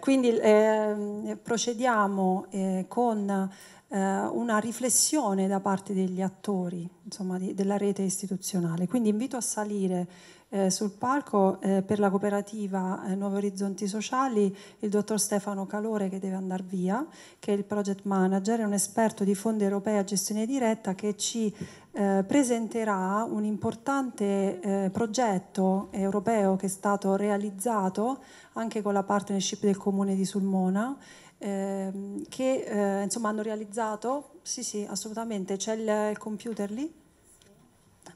quindi ehm, eh, procediamo con eh, una riflessione da parte degli attori insomma, di, della rete istituzionale. Quindi invito a salire eh, sul palco eh, per la cooperativa eh, Nuovi Orizzonti Sociali il dottor Stefano Calore che deve andare via, che è il project manager, è un esperto di Fondi Europea Gestione Diretta che ci eh, presenterà un importante eh, progetto europeo che è stato realizzato anche con la partnership del comune di Sulmona ehm, che eh, insomma hanno realizzato, sì sì assolutamente, c'è il, il computer lì,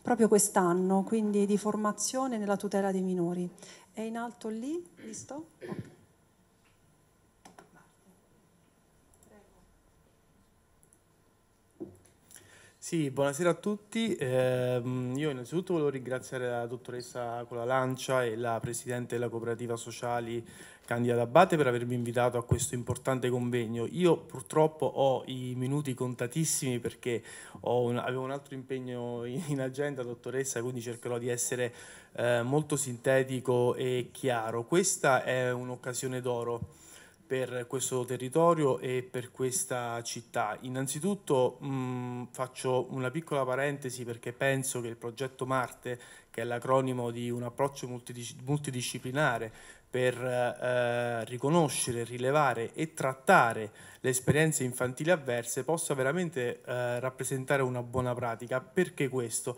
proprio quest'anno, quindi di formazione nella tutela dei minori. È in alto lì, visto? Sì, buonasera a tutti. Eh, io innanzitutto volevo ringraziare la dottoressa Colalancia e la presidente della cooperativa sociali Candida Abate per avermi invitato a questo importante convegno. Io purtroppo ho i minuti contatissimi perché un, avevo un altro impegno in agenda, dottoressa, quindi cercherò di essere eh, molto sintetico e chiaro. Questa è un'occasione d'oro per questo territorio e per questa città. Innanzitutto mh, mm, faccio una piccola parentesi perché penso che il progetto Marte, che è l'acronimo di un approccio multidisciplinare per eh, riconoscere, rilevare e trattare le esperienze infantili avverse possa veramente eh, rappresentare una buona pratica. Perché questo?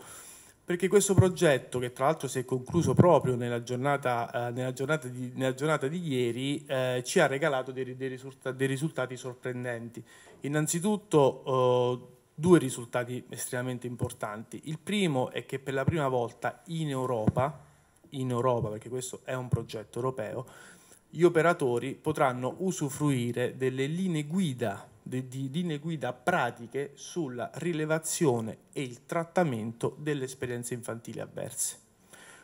Perché questo progetto, che tra l'altro si è concluso proprio nella giornata, eh, nella giornata, di, nella giornata di, ieri, eh, ci ha regalato dei, dei, risultati, dei risultati sorprendenti. Innanzitutto oh, due risultati estremamente importanti. Il primo è che per la prima volta in Europa, in Europa, perché questo è un progetto europeo, gli operatori potranno usufruire delle linee guida, di linee guida pratiche sulla rilevazione e il trattamento delle esperienze infantili avverse.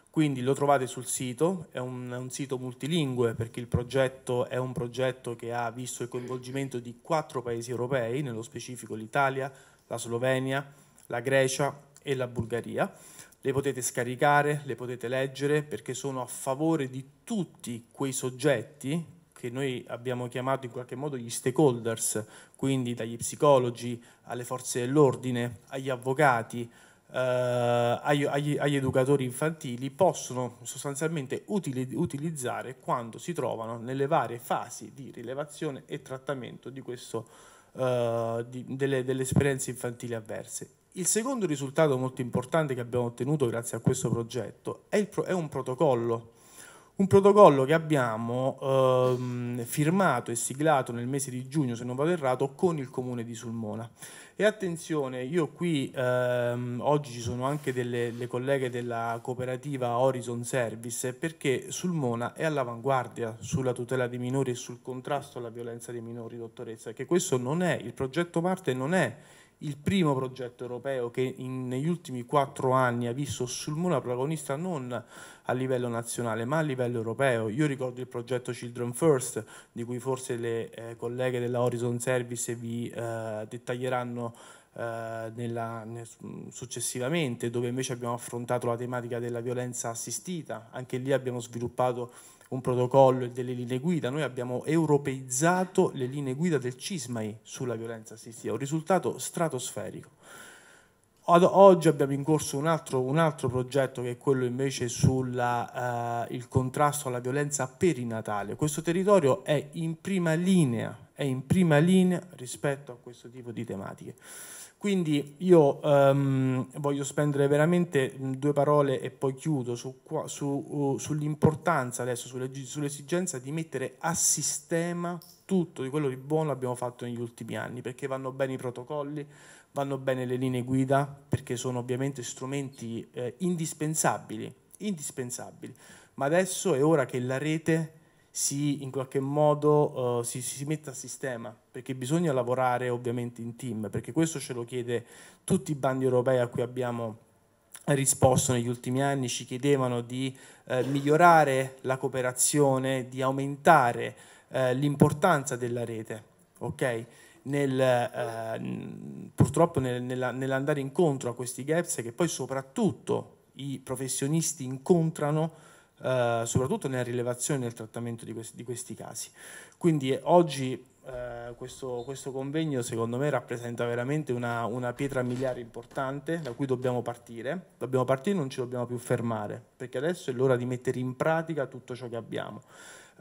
Quindi lo trovate sul sito, è un, è un sito multilingue perché il progetto è un progetto che ha visto il coinvolgimento di quattro paesi europei, nello specifico l'Italia, la Slovenia, la Grecia e la Bulgaria le potete scaricare, le potete leggere perché sono a favore di tutti quei soggetti che noi abbiamo chiamato in qualche modo gli stakeholders, quindi dagli psicologi alle forze dell'ordine, agli avvocati, eh, agli, agli, agli, educatori infantili, possono sostanzialmente utili, utilizzare quando si trovano nelle varie fasi di rilevazione e trattamento questo, eh, di, delle, delle esperienze infantili avverse il secondo risultato molto importante che abbiamo ottenuto grazie a questo progetto è, pro è un protocollo. Un protocollo che abbiamo ehm, firmato e siglato nel mese di giugno, se non vado errato, con il comune di Sulmona. E attenzione, io qui ehm, oggi ci sono anche delle colleghe della cooperativa Horizon Service perché Sulmona è all'avanguardia sulla tutela dei minori e sul contrasto alla violenza dei minori, dottoressa, che questo non è, il progetto Marte non è il primo progetto europeo che in, negli ultimi quattro anni ha visto Sulmona protagonista non a livello nazionale ma a livello europeo. Io ricordo il progetto Children First di cui forse le eh, colleghe della Horizon Service vi eh, dettaglieranno eh, nella, successivamente dove invece abbiamo affrontato la tematica della violenza assistita, anche lì abbiamo sviluppato un protocollo e delle linee guida, noi abbiamo europeizzato le linee guida del CISMAI sulla violenza assistita, un risultato stratosferico. Ad oggi abbiamo in corso un altro, un altro, progetto che è quello invece sul eh, contrasto alla violenza perinatale. Questo territorio è in prima linea, è in prima linea rispetto a questo tipo di tematiche. Quindi io um, voglio spendere veramente due parole e poi chiudo su, su, uh, sull'importanza adesso, sull'esigenza di mettere a sistema tutto di quello di buono che abbiamo fatto negli ultimi anni, perché vanno bene i protocolli, vanno bene le linee guida, perché sono ovviamente strumenti eh, indispensabili, indispensabili. Ma adesso è ora che la rete si, in qualche modo uh, si, si metta a sistema, perché bisogna lavorare ovviamente in team, perché questo ce lo chiede tutti i bandi europei a cui abbiamo risposto negli ultimi anni, ci chiedevano di eh, migliorare la cooperazione, di aumentare eh, l'importanza della rete, ok Nel, eh, purtroppo nel, nella, nell'andare incontro a questi gaps che poi soprattutto i professionisti incontrano eh, soprattutto nella rilevazione e nel trattamento di questi, di questi casi. Quindi eh, oggi eh, questo, questo, convegno secondo me rappresenta veramente una, una, pietra miliare importante da cui dobbiamo partire, dobbiamo partire e non ci dobbiamo più fermare, perché adesso è l'ora di mettere in pratica tutto ciò che abbiamo.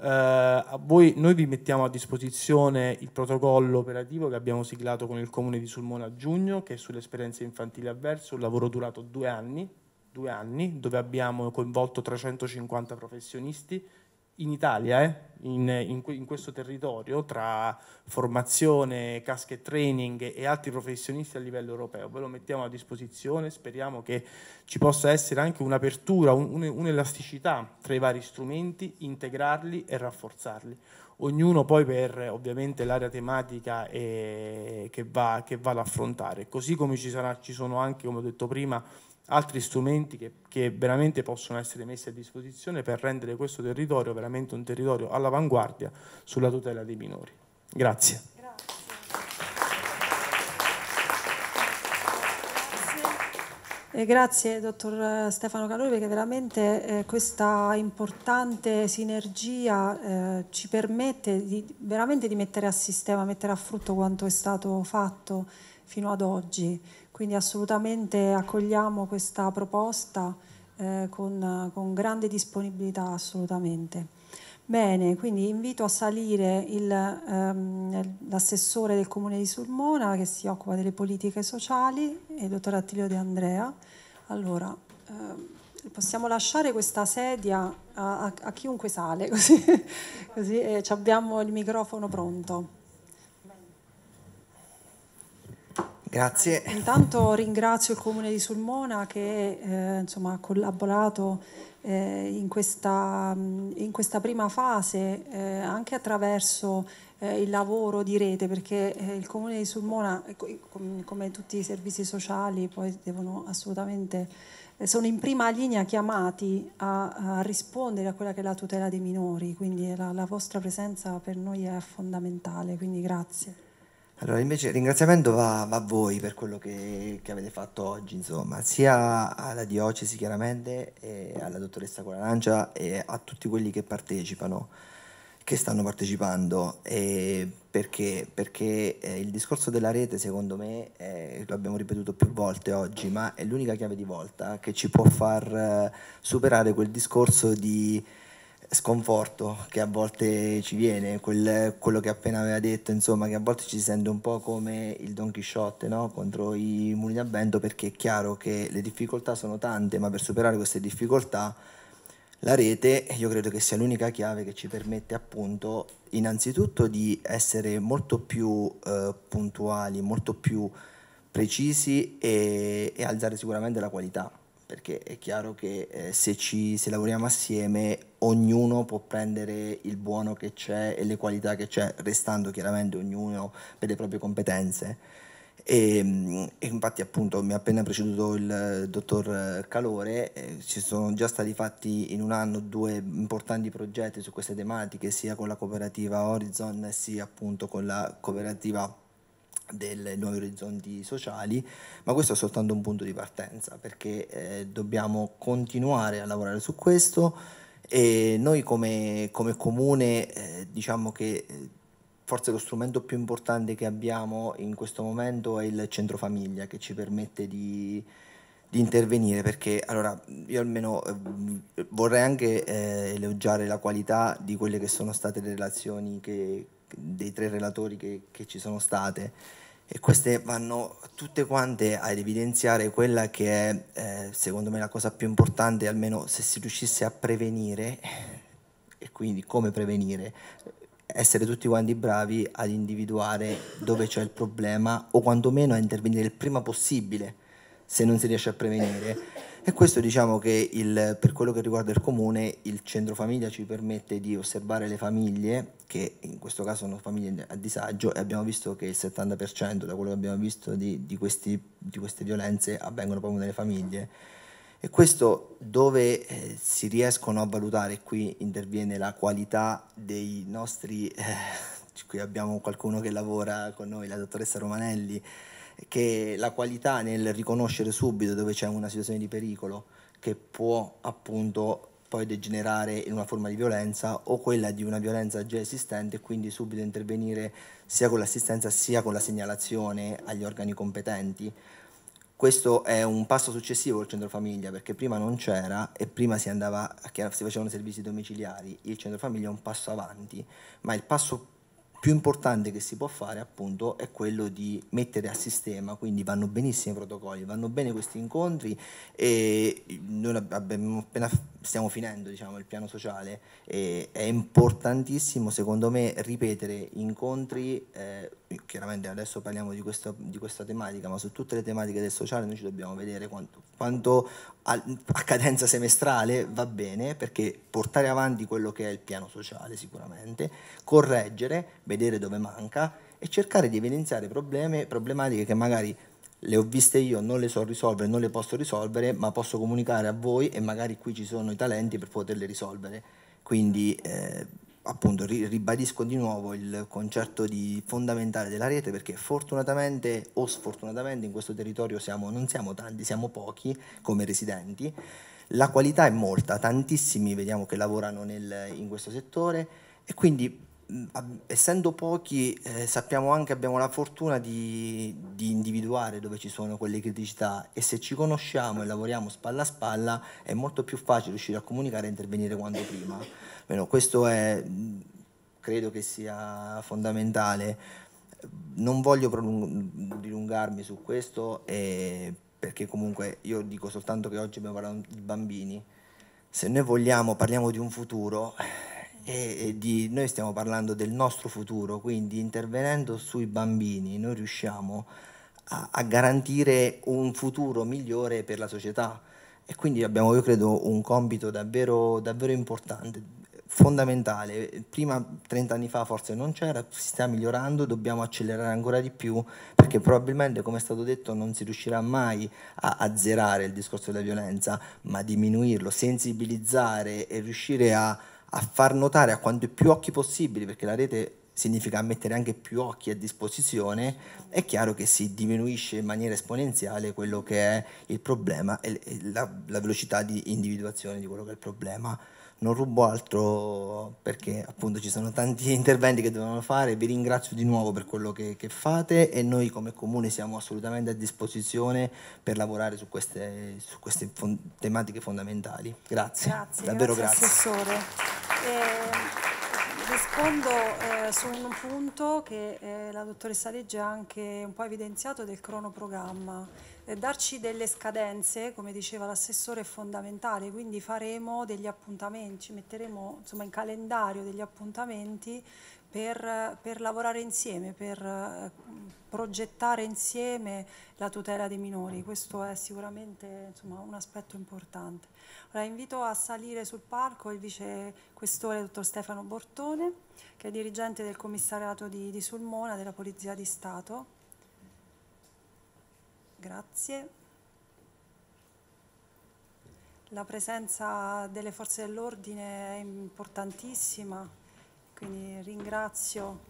Eh, voi, noi vi mettiamo a disposizione il protocollo operativo che abbiamo siglato con il comune di Sulmona a giugno, che è sull'esperienza infantile avverso, un lavoro durato due anni, due anni, dove abbiamo coinvolto 350 professionisti in Italia, eh? in, in, in, questo territorio, tra formazione, casket training e altri professionisti a livello europeo. Ve lo mettiamo a disposizione, speriamo che ci possa essere anche un'apertura, un'elasticità un tra i vari strumenti, integrarli e rafforzarli. Ognuno poi per ovviamente l'area tematica eh, che, va, che va ad affrontare, così come ci, sarà, ci sono anche, come ho detto prima, altri strumenti che, che, veramente possono essere messi a disposizione per rendere questo territorio veramente un territorio all'avanguardia sulla tutela dei minori. Grazie. Grazie. grazie dottor Stefano Calori perché veramente eh, questa importante sinergia eh, ci permette di, veramente di mettere a sistema, mettere a frutto quanto è stato fatto fino ad oggi. Quindi assolutamente accogliamo questa proposta eh, con, con, grande disponibilità, assolutamente. Bene, quindi invito a salire ehm, l'assessore ehm, del Comune di Sulmona che si occupa delle politiche sociali, il dottor Attilio De Andrea. Allora, ehm, possiamo lasciare questa sedia a, a, a chiunque sale, così, così eh, abbiamo il microfono pronto. Grazie. Eh, intanto ringrazio il Comune di Sulmona che eh, insomma, ha collaborato eh, in, questa, mm, in, questa, prima fase eh, anche attraverso eh, il lavoro di rete perché eh, il Comune di Sulmona, come tutti i servizi sociali, poi devono assolutamente sono in prima linea chiamati a, a, rispondere a quella che è la tutela dei minori, quindi la, la vostra presenza per noi è fondamentale, quindi grazie. Allora, invece il ringraziamento va, va a voi per quello che, che, avete fatto oggi, insomma, sia alla diocesi chiaramente, alla dottoressa Colarancia e a tutti quelli che partecipano, che stanno partecipando, perché, perché eh, il discorso della rete, secondo me, eh, lo abbiamo ripetuto più volte oggi, ma è l'unica chiave di volta che ci può far eh, superare quel discorso di sconforto che a volte ci viene, quel, quello che appena aveva detto, insomma, che a volte ci si sente un po' come il Don Chisciotte no? contro i mulini a vento, perché è chiaro che le difficoltà sono tante, ma per superare queste difficoltà la rete io credo che sia l'unica chiave che ci permette appunto innanzitutto di essere molto più eh, puntuali, molto più precisi e, e alzare sicuramente la qualità perché è chiaro che eh, se, ci, se lavoriamo assieme ognuno può prendere il buono che c'è e le qualità che c'è, restando chiaramente ognuno per le proprie competenze. E, ehm, e infatti appunto mi ha appena preceduto il eh, dottor eh, Calore, eh, ci sono già stati fatti in un anno due importanti progetti su queste tematiche, sia con la cooperativa Horizon sia appunto con la cooperativa dei nuovi orizzonti sociali, ma questo è soltanto un punto di partenza perché eh, dobbiamo continuare a lavorare su questo e noi come, come comune eh, diciamo che eh, forse lo strumento più importante che abbiamo in questo momento è il centro famiglia che ci permette di, di intervenire perché allora io almeno eh, vorrei anche eh, elogiare la qualità di quelle che sono state le relazioni che, dei tre relatori che, che ci sono state e queste vanno tutte quante ad evidenziare quella che è eh, secondo me la cosa più importante, almeno se si riuscisse a prevenire, e quindi come prevenire, essere tutti quanti bravi ad individuare dove c'è il problema o quantomeno a intervenire il prima possibile se non si riesce a prevenire e questo diciamo che il, per quello che riguarda il comune il centro famiglia ci permette di osservare le famiglie, che in questo caso sono famiglie a disagio, e abbiamo visto che il 70% da quello che abbiamo visto di, di, questi, di queste violenze avvengono proprio nelle famiglie. E questo dove eh, si riescono a valutare, qui interviene la qualità dei nostri, eh, qui abbiamo qualcuno che lavora con noi, la dottoressa Romanelli, che la qualità nel riconoscere subito dove c'è una situazione di pericolo che può appunto poi degenerare in una forma di violenza o quella di una violenza già esistente e quindi subito intervenire sia con l'assistenza sia con la segnalazione agli organi competenti. Questo è un passo successivo al centro famiglia perché prima non c'era e prima si, andava, si facevano servizi domiciliari, il centro famiglia è un passo avanti, ma il passo più importante che si può fare appunto è quello di mettere a sistema, quindi vanno benissimo i protocolli, vanno bene questi incontri e noi abbiamo appena stiamo finendo diciamo, il piano sociale e è importantissimo secondo me ripetere incontri, eh, chiaramente adesso parliamo di, questo, di, questa tematica, ma su tutte le tematiche del sociale noi ci dobbiamo vedere quanto, quanto a cadenza semestrale va bene perché portare avanti quello che è il piano sociale sicuramente, correggere, vedere dove manca e cercare di evidenziare problemi, problematiche che magari le ho viste io, non le so risolvere, non le posso risolvere, ma posso comunicare a voi e magari qui ci sono i talenti per poterle risolvere. Quindi eh, appunto ribadisco di nuovo il concetto di fondamentale della rete perché fortunatamente o sfortunatamente in questo territorio siamo, non siamo tanti, siamo pochi come residenti, la qualità è molta, tantissimi vediamo che lavorano nel, in questo settore e quindi essendo pochi eh, sappiamo anche, abbiamo la fortuna di, di, individuare dove ci sono quelle criticità e se ci conosciamo e lavoriamo spalla a spalla è molto più facile riuscire a comunicare e intervenire quanto prima però questo è, mm, credo che sia fondamentale. Non voglio dilungarmi su questo eh, perché comunque io dico soltanto che oggi abbiamo parlato di bambini. Se noi vogliamo, parliamo di un futuro eh, e, e di, noi stiamo parlando del nostro futuro, quindi intervenendo sui bambini noi riusciamo a, a garantire un futuro migliore per la società e quindi abbiamo, io credo, un compito davvero, davvero importante fondamentale. Prima 30 anni fa forse non c'era, si sta migliorando, dobbiamo accelerare ancora di più perché probabilmente, come è stato detto, non si riuscirà mai a azzerare il discorso della violenza, ma diminuirlo, sensibilizzare e riuscire a, a far notare a quanti più occhi possibili, perché la rete significa mettere anche più occhi a disposizione, è chiaro che si diminuisce in maniera esponenziale quello che è il problema e la, la velocità di individuazione di quello che è il problema non rubo altro perché appunto ci sono tanti interventi che dovevano fare, vi ringrazio di nuovo per quello che, che, fate e noi come comune siamo assolutamente a disposizione per lavorare su queste, su queste fon tematiche fondamentali. Grazie, grazie davvero grazie. grazie. Assessore. Eh, rispondo eh, su un punto che eh, la dottoressa Legge ha anche un po' evidenziato del cronoprogramma. Eh, darci delle scadenze, come diceva l'assessore, è fondamentale, quindi faremo degli appuntamenti, metteremo insomma, in calendario degli appuntamenti per, per lavorare insieme, per eh, progettare insieme la tutela dei minori. Questo è sicuramente insomma, un aspetto importante. Ora invito a salire sul palco il vice questore dottor Stefano Bortone, che è dirigente del commissariato di, di Sulmona della Polizia di Stato. Grazie. La presenza delle forze dell'ordine è importantissima, quindi ringrazio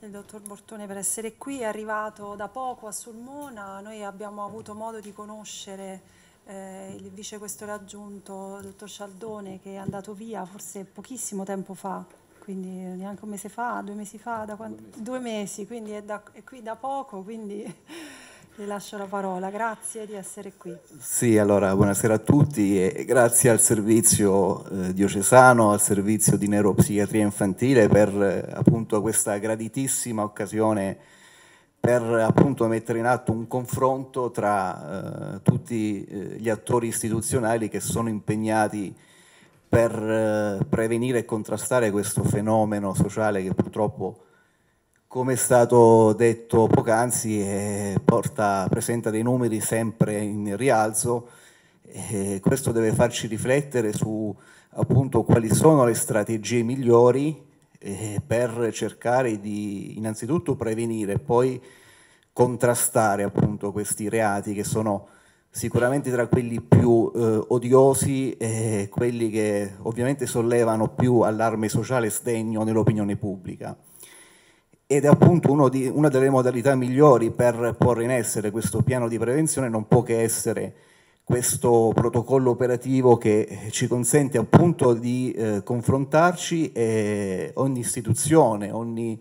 il dottor Bortone per essere qui, è arrivato da poco a Sulmona, noi abbiamo avuto modo di conoscere eh, il vicequestore aggiunto, il dottor Scialdone, che è andato via forse pochissimo tempo fa, quindi neanche un mese fa, due mesi fa, due mesi, due mesi quindi è, da, è qui da poco, quindi... Le lascio la parola, grazie di essere qui. Sì, allora buonasera a tutti e grazie al servizio eh, diocesano, al servizio di neuropsichiatria infantile per eh, appunto questa graditissima occasione per appunto mettere in atto un confronto tra eh, tutti eh, gli attori istituzionali che sono impegnati per eh, prevenire e contrastare questo fenomeno sociale che purtroppo come è stato detto poc'anzi, eh, presenta dei numeri sempre in rialzo. Eh, questo deve farci riflettere su appunto quali sono le strategie migliori eh, per cercare di innanzitutto prevenire e poi contrastare appunto questi reati che sono sicuramente tra quelli più eh, odiosi e quelli che ovviamente sollevano più allarme sociale e sdegno nell'opinione pubblica ed è appunto di, una delle modalità migliori per porre in essere questo piano di prevenzione non può che essere questo protocollo operativo che ci consente appunto di eh, confrontarci e ogni istituzione, ogni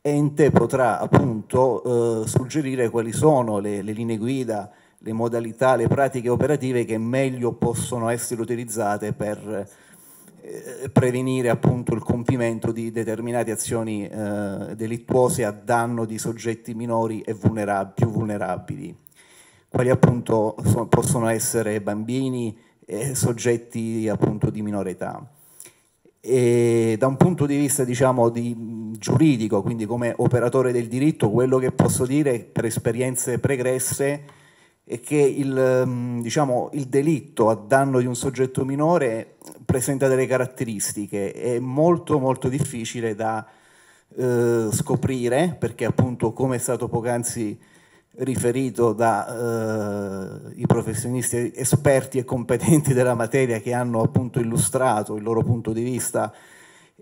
ente potrà appunto eh, suggerire quali sono le, le linee guida, le modalità, le pratiche operative che meglio possono essere utilizzate per eh, prevenire appunto il compimento di determinate azioni eh, delittuose a danno di soggetti minori e vulnerab più vulnerabili, quali appunto sono, possono essere bambini e soggetti appunto di minore età. E da un punto di vista diciamo di, giuridico, quindi come operatore del diritto, quello che posso dire per esperienze pregresse è che il, ehm, diciamo, il, delitto a danno di un soggetto minore presenta delle caratteristiche, è molto molto difficile da eh, scoprire perché appunto come è stato poc'anzi riferito dai eh, professionisti esperti e competenti della materia che hanno appunto illustrato il loro punto di vista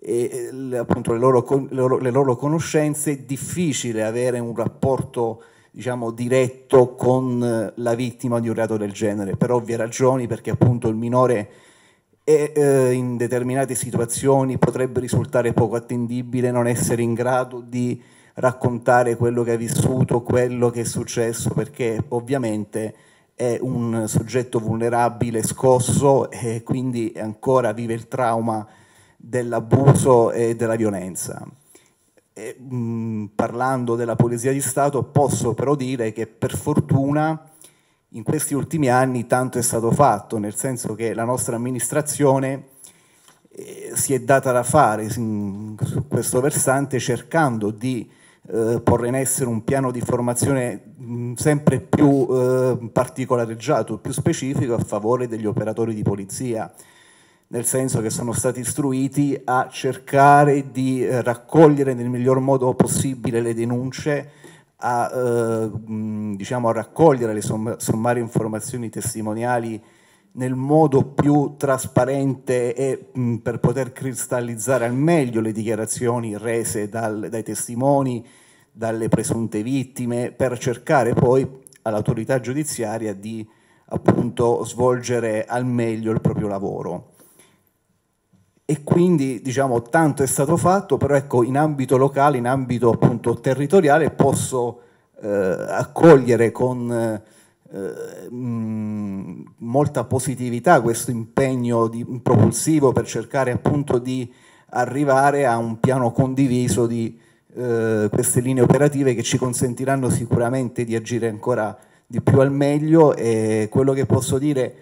e appunto le loro, le loro conoscenze, è difficile avere un rapporto diciamo, diretto con eh, la vittima di un reato del genere, per ovvie ragioni, perché appunto il minore è, eh, in determinate situazioni potrebbe risultare poco attendibile, non essere in grado di raccontare quello che ha vissuto, quello che è successo, perché ovviamente è un soggetto vulnerabile, scosso e quindi ancora vive il trauma dell'abuso e della violenza. E, mh, mm, parlando della Polizia di Stato, posso però dire che per fortuna in questi ultimi anni tanto è stato fatto, nel senso che la nostra amministrazione eh, si è data da fare mh, mm, su questo versante cercando di eh, porre in essere un piano di formazione mh, mm, sempre più eh, particolareggiato, più specifico a favore degli operatori di polizia nel senso che sono stati istruiti a cercare di eh, raccogliere nel miglior modo possibile le denunce, a, eh, diciamo, a raccogliere le sommarie informazioni testimoniali nel modo più trasparente e mh, per poter cristallizzare al meglio le dichiarazioni rese dal, dai testimoni, dalle presunte vittime, per cercare poi all'autorità giudiziaria di appunto svolgere al meglio il proprio lavoro e quindi diciamo tanto è stato fatto, però ecco in ambito locale, in ambito appunto territoriale posso eh, accogliere con eh, mh, molta positività questo impegno di, propulsivo per cercare appunto di arrivare a un piano condiviso di eh, queste linee operative che ci consentiranno sicuramente di agire ancora di più al meglio e quello che posso dire è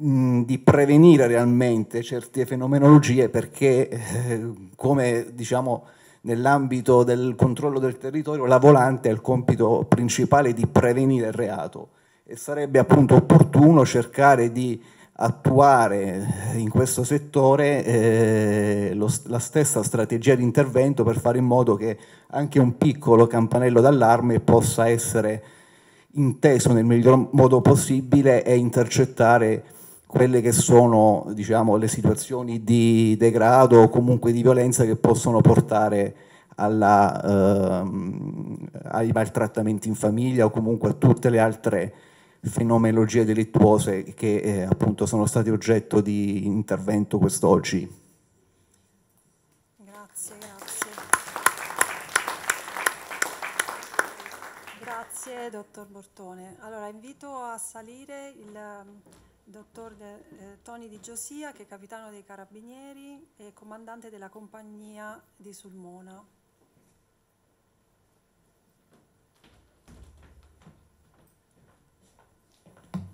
di prevenire realmente certe fenomenologie perché, eh, come diciamo nell'ambito del controllo del territorio, la volante ha il compito principale di prevenire il reato e sarebbe appunto opportuno cercare di attuare eh, in questo settore eh, lo, la stessa strategia di intervento per fare in modo che anche un piccolo campanello d'allarme possa essere inteso nel miglior modo possibile e intercettare quelle che sono diciamo, le situazioni di degrado o comunque di violenza che possono portare alla, eh, ai maltrattamenti in famiglia o comunque a tutte le altre fenomenologie delittuose che eh, appunto sono state oggetto di intervento quest'oggi. Grazie, grazie. Grazie dottor Bortone. Allora invito a salire il dottor De, eh, eh, Tony Di Giosia, che è capitano dei Carabinieri e comandante della compagnia di Sulmona.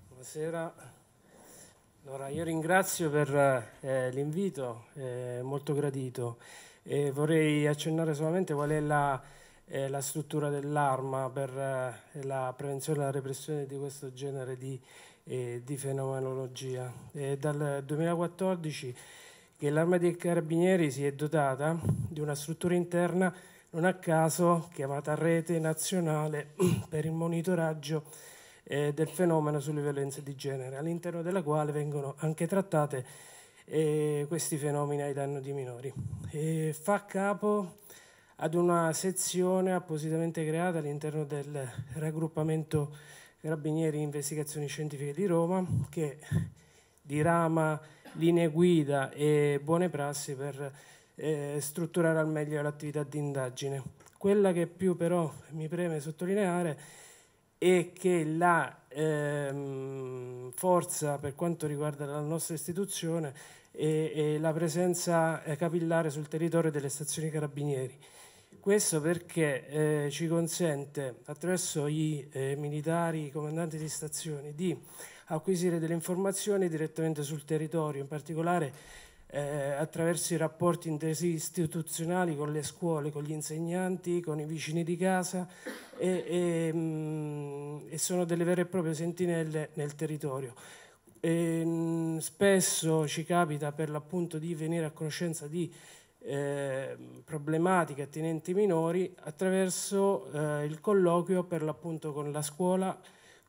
Buonasera. Allora, io ringrazio per eh, l'invito, eh, molto gradito. E vorrei accennare solamente qual è la, eh, la struttura dell'arma per eh, la prevenzione e la repressione di questo genere di eh, di fenomenologia. È dal 2014 che l'Arma dei Carabinieri si è dotata di una struttura interna non a caso chiamata Rete Nazionale per il monitoraggio eh, del fenomeno sulle violenze di genere, all'interno della quale vengono anche trattate eh, questi fenomeni ai danni di minori. E fa capo ad una sezione appositamente creata all'interno del raggruppamento Carabinieri Investigazioni Scientifiche di Roma che dirama linee guida e buone prassi per eh, strutturare al meglio l'attività di indagine. Quella che più però mi preme sottolineare è che la ehm, forza per quanto riguarda la nostra istituzione è, è la presenza eh, capillare sul territorio delle stazioni carabinieri questo perché eh, ci consente, attraverso i eh, militari, i comandanti di stazione, di acquisire delle informazioni direttamente sul territorio, in particolare eh, attraverso i rapporti interistituzionali con le scuole, con gli insegnanti, con i vicini di casa e, e, mh, mm, e sono delle vere e proprie sentinelle nel territorio. E, ehm, mh, spesso ci capita per l'appunto di venire a conoscenza di eh, problematiche attinenti ai minori attraverso eh, il colloquio per l'appunto con la scuola,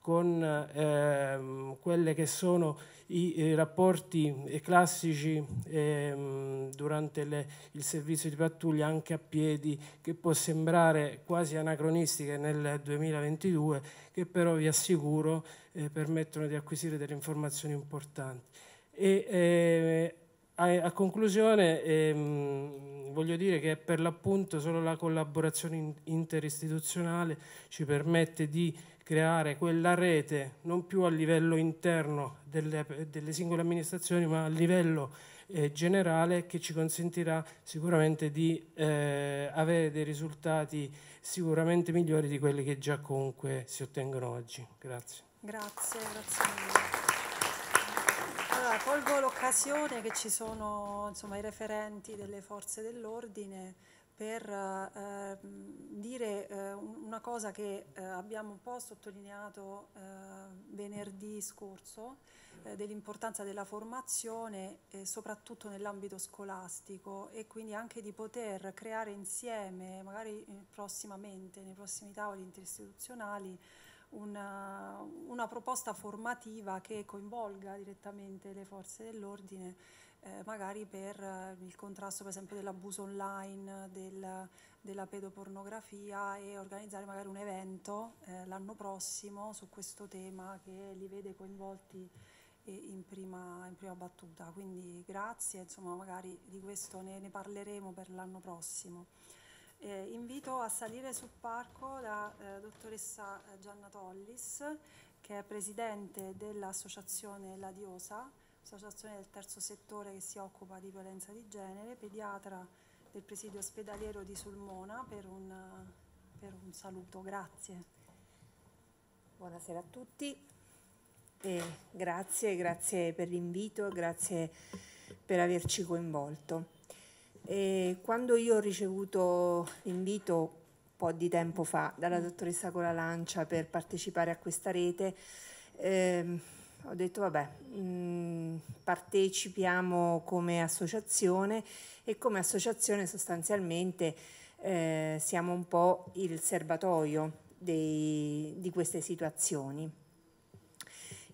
con eh, quelle che sono i, i rapporti classici ehm, durante le, il servizio di pattuglia anche a piedi, che può sembrare quasi anacronistiche nel 2022, che però vi assicuro eh, permettono di acquisire delle informazioni importanti. E, eh, a, conclusione, ehm, voglio dire che per l'appunto solo la collaborazione interistituzionale ci permette di creare quella rete non più a livello interno delle, delle singole amministrazioni, ma a livello eh, generale che ci consentirà sicuramente di eh, avere dei risultati sicuramente migliori di quelli che già comunque si ottengono oggi. Grazie. Grazie, grazie allora, colgo l'occasione che ci sono insomma, i referenti delle forze dell'ordine per eh, dire eh, una cosa che eh, abbiamo un po' sottolineato eh, venerdì scorso, eh, dell'importanza della formazione eh, soprattutto nell'ambito scolastico e quindi anche di poter creare insieme, magari prossimamente, nei prossimi tavoli interistituzionali, una, eh, una proposta formativa che coinvolga direttamente le forze dell'ordine, eh, magari per eh, il contrasto per esempio dell'abuso online, del, della pedopornografia e organizzare magari un evento eh, l'anno prossimo su questo tema che li vede coinvolti in prima, in prima, battuta. Quindi grazie, insomma, magari di questo ne, ne parleremo per l'anno prossimo. Eh, invito a salire sul parco la eh, dottoressa eh, Gianna Tollis, che è presidente dell'associazione La Diosa, associazione del terzo settore che si occupa di violenza di genere, pediatra del presidio ospedaliero di Sulmona, per un, eh, per un saluto. Grazie. Buonasera a tutti. Eh, grazie, grazie per l'invito, grazie per averci coinvolto. E quando io ho ricevuto l'invito un po' di tempo fa dalla dottoressa Colalancia per partecipare a questa rete, eh, ho detto vabbè, mh, mm, partecipiamo come associazione e come associazione sostanzialmente eh, siamo un po' il serbatoio dei, di queste situazioni.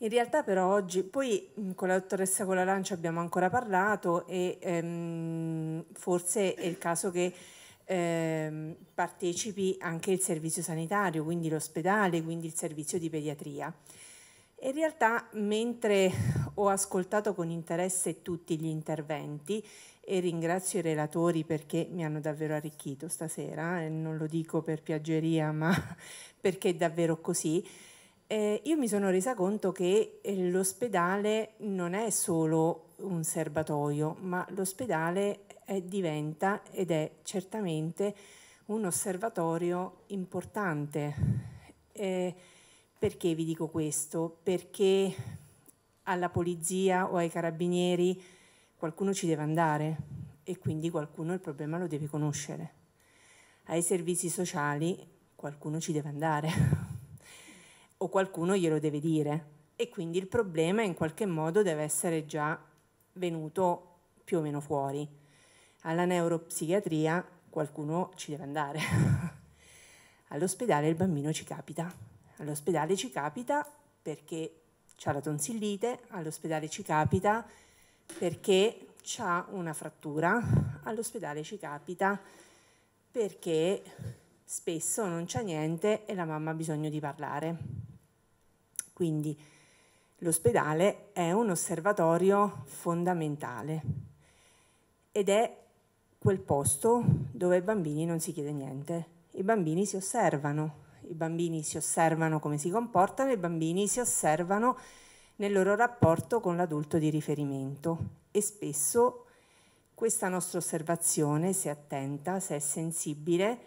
In realtà però oggi, poi con la dottoressa Colalancia abbiamo ancora parlato e ehm, forse è il caso che ehm, partecipi anche il servizio sanitario, quindi l'ospedale, quindi il servizio di pediatria. In realtà, mentre ho ascoltato con interesse tutti gli interventi e ringrazio i relatori perché mi hanno davvero arricchito stasera, e non lo dico per piaggeria, ma perché è davvero così, eh, io mi sono resa conto che eh, l'ospedale non è solo un serbatoio, ma l'ospedale eh, diventa ed è certamente un osservatorio importante. Eh, perché vi dico questo? Perché alla polizia o ai carabinieri qualcuno ci deve andare e quindi qualcuno il problema lo deve conoscere. Ai servizi sociali qualcuno ci deve andare o qualcuno glielo deve dire e quindi il problema in qualche modo deve essere già venuto più o meno fuori. Alla neuropsichiatria qualcuno ci deve andare. All'ospedale il bambino ci capita. All'ospedale ci capita perché ha la tonsillite, all'ospedale ci capita perché ha una frattura, all'ospedale ci capita perché spesso non c'è niente e la mamma ha bisogno di parlare. Quindi l'ospedale è un osservatorio fondamentale ed è quel posto dove ai bambini non si chiede niente, i bambini si osservano, i bambini si osservano come si comportano, i bambini si osservano nel loro rapporto con l'adulto di riferimento e spesso questa nostra osservazione, se attenta, se è sensibile,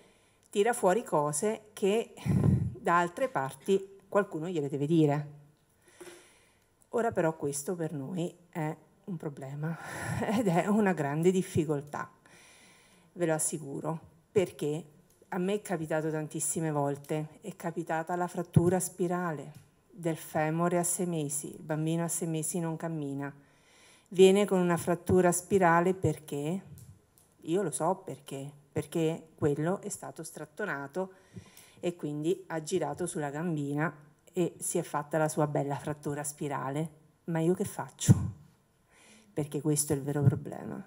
tira fuori cose che da altre parti qualcuno gliele deve dire. Ora però questo per noi è un problema ed è una grande difficoltà, ve lo assicuro, perché a me è capitato tantissime volte, è capitata la frattura spirale del femore a sei mesi, il bambino a sei mesi non cammina, viene con una frattura spirale perché, io lo so perché, perché quello è stato strattonato e quindi ha girato sulla gambina e si è fatta la sua bella frattura spirale, ma io che faccio? Perché questo è il vero problema.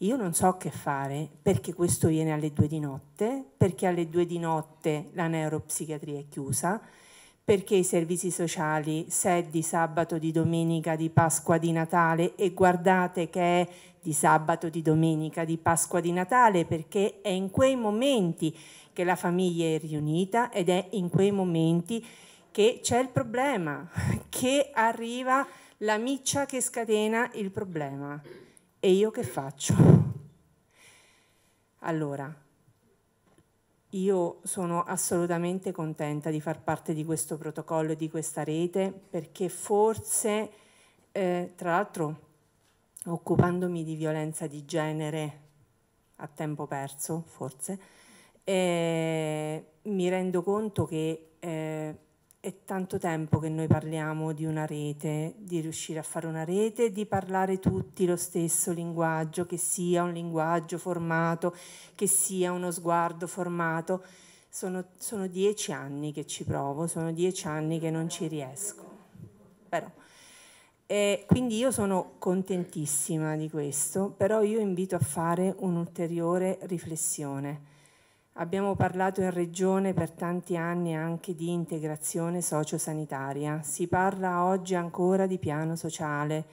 Io non so che fare perché questo viene alle due di notte, perché alle due di notte la neuropsichiatria è chiusa, perché i servizi sociali, se è di sabato, di domenica, di Pasqua, di Natale, e guardate che è di sabato, di domenica, di Pasqua, di Natale, perché è in quei momenti che la famiglia è riunita ed è in quei momenti che c'è il problema, che arriva la miccia che scatena il problema. E io che faccio? Allora, io sono assolutamente contenta di far parte di questo protocollo e di questa rete perché forse, eh, tra l'altro, occupandomi di violenza di genere a tempo perso, forse, eh, mi rendo conto che eh, è tanto tempo che noi parliamo di una rete, di riuscire a fare una rete, di parlare tutti lo stesso linguaggio, che sia un linguaggio formato, che sia uno sguardo formato. Sono, sono dieci anni che ci provo, sono dieci anni che non ci riesco. Però, eh, quindi io sono contentissima di questo, però io invito a fare un'ulteriore riflessione Abbiamo parlato in regione per tanti anni anche di integrazione sociosanitaria, si parla oggi ancora di piano sociale,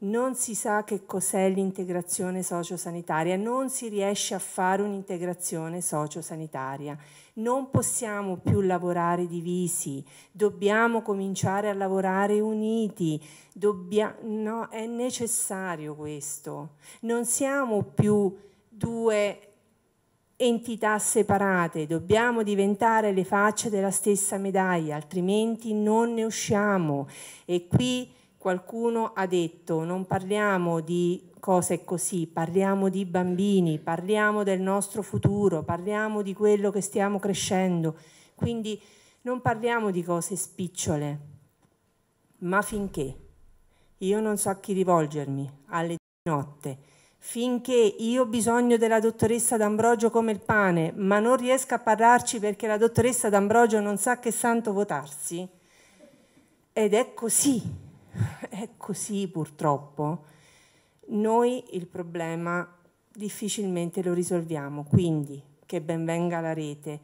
non si sa che cos'è l'integrazione sociosanitaria, non si riesce a fare un'integrazione sociosanitaria, non possiamo più lavorare divisi, dobbiamo cominciare a lavorare uniti, Dobbia no, è necessario questo, non siamo più due entità separate, dobbiamo diventare le facce della stessa medaglia, altrimenti non ne usciamo. E qui qualcuno ha detto non parliamo di cose così, parliamo di bambini, parliamo del nostro futuro, parliamo di quello che stiamo crescendo, quindi non parliamo di cose spicciole, ma finché io non so a chi rivolgermi alle di notte, finché io ho bisogno della dottoressa D'Ambrogio come il pane, ma non riesco a parlarci perché la dottoressa D'Ambrogio non sa che santo votarsi. Ed è così, è così purtroppo. Noi il problema difficilmente lo risolviamo, quindi che ben venga la rete,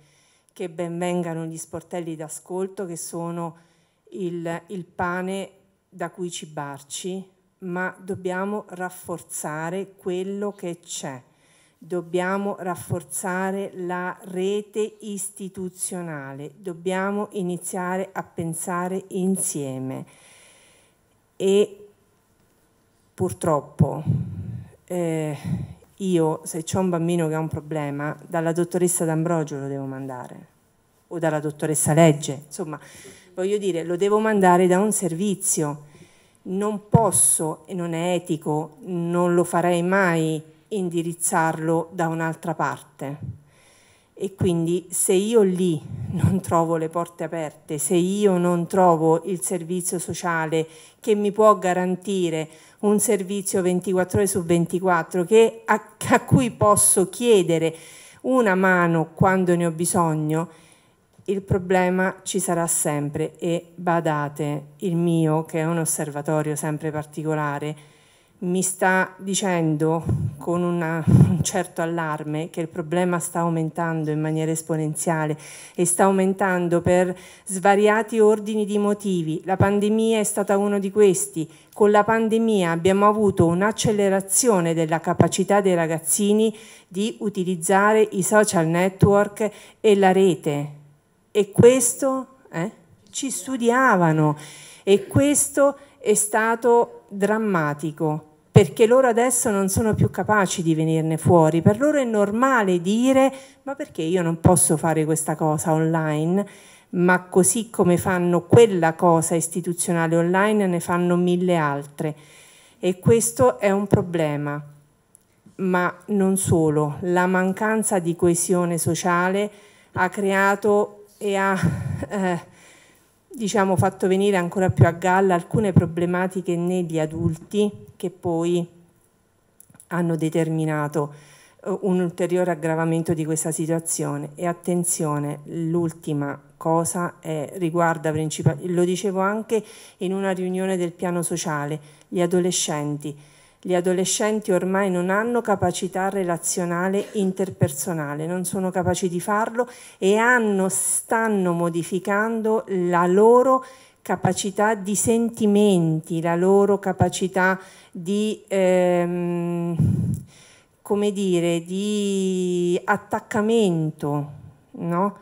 che ben vengano gli sportelli d'ascolto che sono il, il pane da cui cibarci, ma dobbiamo rafforzare quello che c'è. Dobbiamo rafforzare la rete istituzionale, dobbiamo iniziare a pensare insieme e purtroppo eh, io se c'è un bambino che ha un problema dalla dottoressa D'Ambrogio lo devo mandare o dalla dottoressa Legge, insomma voglio dire lo devo mandare da un servizio non posso e non è etico, non lo farei mai indirizzarlo da un'altra parte. E quindi se io lì non trovo le porte aperte, se io non trovo il servizio sociale che mi può garantire un servizio 24 ore su 24, che, a, a cui posso chiedere una mano quando ne ho bisogno, il problema ci sarà sempre e badate, il mio, che è un osservatorio sempre particolare, mi sta dicendo con una, un certo allarme che il problema sta aumentando in maniera esponenziale e sta aumentando per svariati ordini di motivi. La pandemia è stata uno di questi. Con la pandemia abbiamo avuto un'accelerazione della capacità dei ragazzini di utilizzare i social network e la rete e questo eh, ci studiavano e questo è stato drammatico perché loro adesso non sono più capaci di venirne fuori, per loro è normale dire ma perché io non posso fare questa cosa online, ma così come fanno quella cosa istituzionale online ne fanno mille altre e questo è un problema, ma non solo, la mancanza di coesione sociale ha creato e ha eh, diciamo, fatto venire ancora più a galla alcune problematiche negli adulti che poi hanno determinato eh, un ulteriore aggravamento di questa situazione. E attenzione, l'ultima cosa è, riguarda principalmente, lo dicevo anche in una riunione del piano sociale, gli adolescenti gli adolescenti ormai non hanno capacità relazionale interpersonale, non sono capaci di farlo e hanno, stanno modificando la loro capacità di sentimenti, la loro capacità di, ehm, come dire, di attaccamento, no?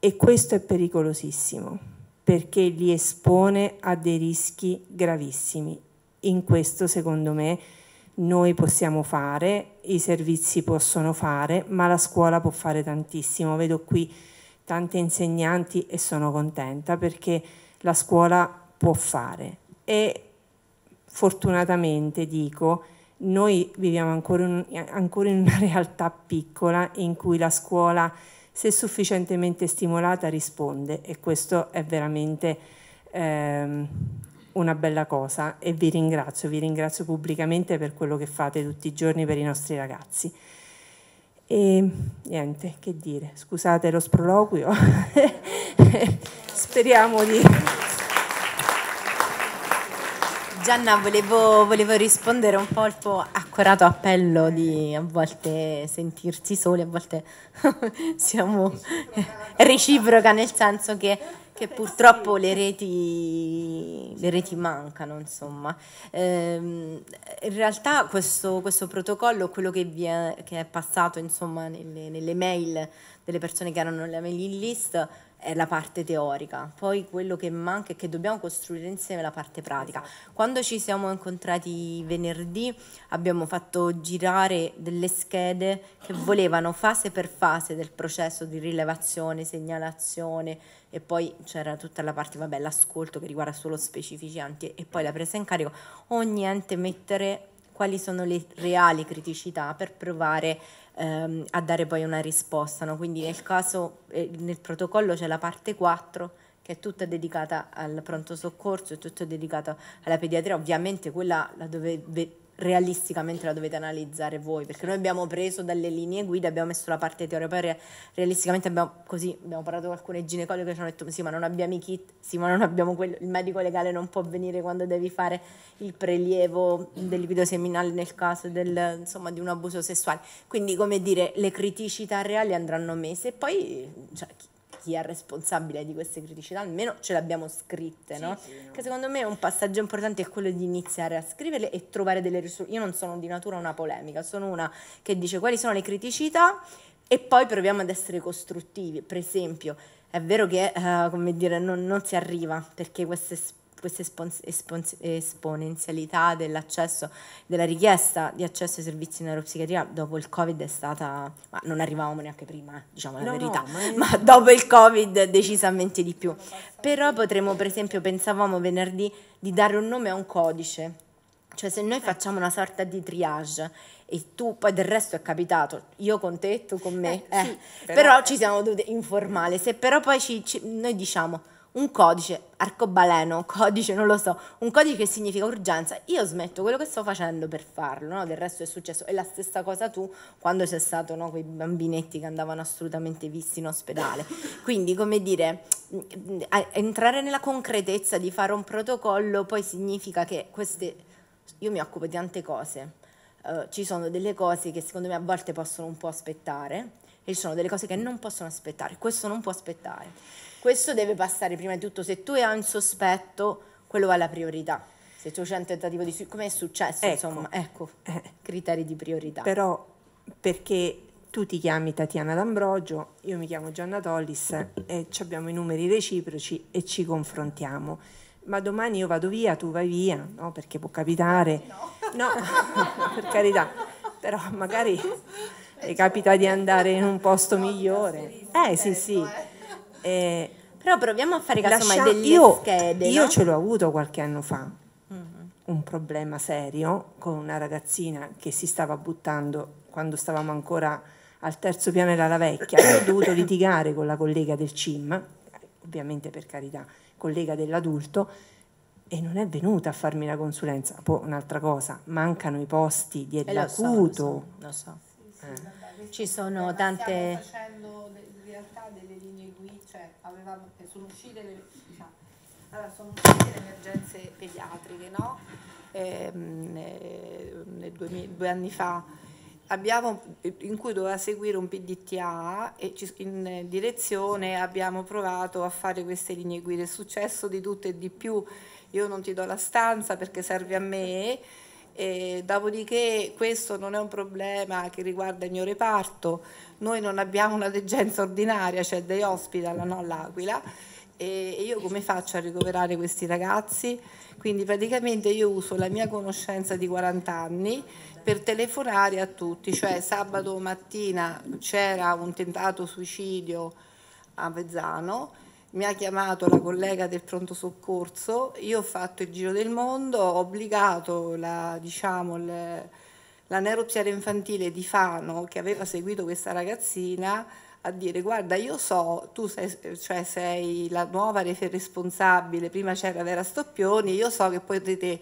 E questo è pericolosissimo perché li espone a dei rischi gravissimi in questo secondo me noi possiamo fare, i servizi possono fare, ma la scuola può fare tantissimo. Vedo qui tante insegnanti e sono contenta perché la scuola può fare e fortunatamente dico noi viviamo ancora, un, ancora in una realtà piccola in cui la scuola se sufficientemente stimolata risponde e questo è veramente ehm, una bella cosa e vi ringrazio, vi ringrazio pubblicamente per quello che fate tutti i giorni per i nostri ragazzi. E niente, che dire, scusate lo sproloquio, speriamo di... Gianna, volevo, volevo, rispondere un po' al tuo accorato appello di a volte sentirsi soli, a volte siamo reciproca nel senso che che purtroppo le reti, le reti mancano, insomma. Ehm, in realtà questo, questo, protocollo, quello che, è, che è, passato insomma, nelle, nelle mail delle persone che erano nella mailing list, è la parte teorica, poi quello che manca è che dobbiamo costruire insieme la parte pratica. Quando ci siamo incontrati venerdì abbiamo fatto girare delle schede che volevano fase per fase del processo di rilevazione, segnalazione e poi c'era tutta la parte, vabbè, l'ascolto che riguarda solo specifici enti e poi la presa in carico, ogni ente mettere quali sono le reali criticità per provare ehm, a dare poi una risposta. No? Quindi nel caso, eh, nel protocollo c'è la parte 4 che è tutta dedicata al pronto soccorso, è tutta dedicata alla pediatria, ovviamente quella la dove realisticamente la dovete analizzare voi, perché noi abbiamo preso dalle linee guida, abbiamo messo la parte teorica, poi realisticamente abbiamo, così, abbiamo parlato con alcune ginecologhe che ci hanno detto sì ma non abbiamo i kit, sì ma non abbiamo quello, il medico legale non può venire quando devi fare il prelievo del lipido seminale nel caso del, insomma, di un abuso sessuale, quindi come dire le criticità reali andranno messe e poi cioè, chi è responsabile di queste criticità, almeno ce le abbiamo scritte, sì, no? Sì, no? Che secondo me un passaggio importante è quello di iniziare a scriverle e trovare delle risoluzioni. Io non sono di natura una polemica, sono una che dice quali sono le criticità e poi proviamo ad essere costruttivi. Per esempio, è vero che, uh, come dire, non, non si arriva perché queste questa esponenzialità dell'accesso, della richiesta di accesso ai servizi in neuropsichiatria dopo il Covid è stata, ma non arrivavamo neanche prima, eh, diciamo la no, verità, no, ma... ma... dopo il Covid decisamente di più. Però potremmo, per esempio, pensavamo venerdì di dare un nome a un codice, cioè se noi facciamo una sorta di triage e tu poi del resto è capitato, io con te, tu con me, eh, eh, sì, però, però, ci siamo dovuti informare, se però poi ci, ci, noi diciamo un codice, arcobaleno, codice, non lo so, un codice che significa urgenza, io smetto quello che sto facendo per farlo, no? del resto è successo. E la stessa cosa tu quando c'è stato no, quei bambinetti che andavano assolutamente visti in ospedale. Quindi, come dire, entrare nella concretezza di fare un protocollo poi significa che queste... Io mi occupo di tante cose, uh, ci sono delle cose che secondo me a volte possono un po' aspettare e ci sono delle cose che non possono aspettare, questo non può aspettare. Questo deve passare prima di tutto, se tu hai un sospetto, quello va alla priorità. Se tu c'è un tentativo di come è successo, ecco. insomma, ecco, eh. criteri di priorità. Però perché tu ti chiami Tatiana D'Ambrogio, io mi chiamo Gianna Tollis e abbiamo i numeri reciproci e ci confrontiamo. Ma domani io vado via, tu vai via, no? Perché può capitare. No, no per carità, però magari le capita di andare in un posto migliore. Eh sì, sì. Eh, Però proviamo a fare casomai delle io, schede. Io no? ce l'ho avuto qualche anno fa, mm -hmm. un problema serio con una ragazzina che si stava buttando quando stavamo ancora al terzo piano era la vecchia, ho dovuto litigare con la collega del CIM, ovviamente per carità, collega dell'adulto, e non è venuta a farmi la consulenza. Poi un'altra cosa, mancano i posti di acuto. Eh, lo so. Lo so. Lo so. Eh. Ci sono tante... Stiamo facendo in realtà delle linee cioè avevamo, eh, sono, uscite le, diciamo, allora, sono uscite le emergenze pediatriche, no? Ehm, eh, eh, due, due anni fa abbiamo, in cui doveva seguire un PDTA e in direzione abbiamo provato a fare queste linee guida. È successo di tutto e di più. Io non ti do la stanza perché serve a me e dopodiché questo non è un problema che riguarda il mio reparto, noi non abbiamo una degenza ordinaria, cioè dei hospital, no l'Aquila, e io come faccio a ricoverare questi ragazzi? Quindi praticamente io uso la mia conoscenza di 40 anni per telefonare a tutti, cioè sabato mattina c'era un tentato suicidio a Vezzano, mi ha chiamato la collega del pronto soccorso, io ho fatto il giro del mondo, ho obbligato la, diciamo, le, la neuropsiara infantile di Fano che aveva seguito questa ragazzina a dire guarda io so, tu sei, cioè, sei la nuova responsabile, prima c'era Vera Stoppioni, io so che potete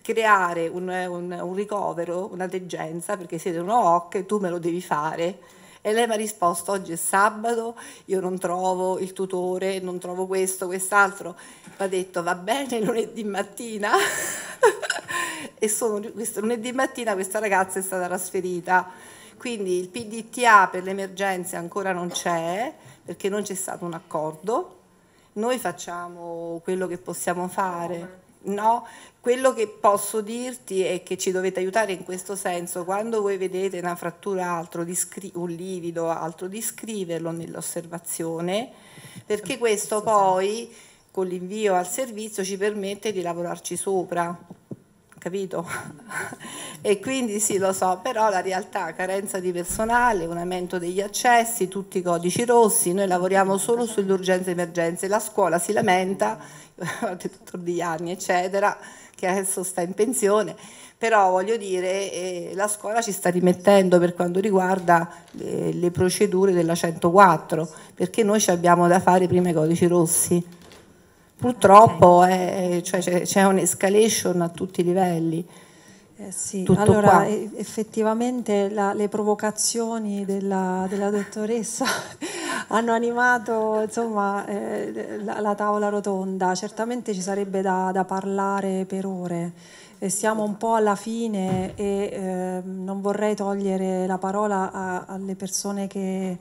creare un, un, un ricovero, una degenza perché siete un OC e tu me lo devi fare. E lei mi ha risposto, oggi è sabato, io non trovo il tutore, non trovo questo, quest'altro. Mi ha detto, va bene, lunedì mattina. e sono, questo, lunedì mattina questa ragazza è stata trasferita. Quindi il PDTA per le emergenze ancora non c'è, perché non c'è stato un accordo. Noi facciamo quello che possiamo fare. No, quello che posso dirti è che ci dovete aiutare in questo senso, quando voi vedete una frattura, altro, un livido, altro, di scriverlo nell'osservazione, perché questo poi con l'invio al servizio ci permette di lavorarci sopra capito? e quindi sì, lo so, però la realtà, carenza di personale, un aumento degli accessi, tutti i codici rossi, noi lavoriamo solo sulle urgenze e emergenze, la scuola si lamenta, il dottor Diani, eccetera, che adesso sta in pensione, però voglio dire, eh, la scuola ci sta rimettendo per quanto riguarda le, eh, le procedure della 104, perché noi ci abbiamo da fare prima i codici rossi. Purtroppo okay. Eh, eh, cioè, c'è un'escalation a tutti i livelli. Eh sì, Tutto allora e- effettivamente la, le provocazioni della, della dottoressa hanno animato insomma, eh, la, la, tavola rotonda, certamente ci sarebbe da, da parlare per ore. E siamo un po' alla fine e eh, non vorrei togliere la parola a, alle persone che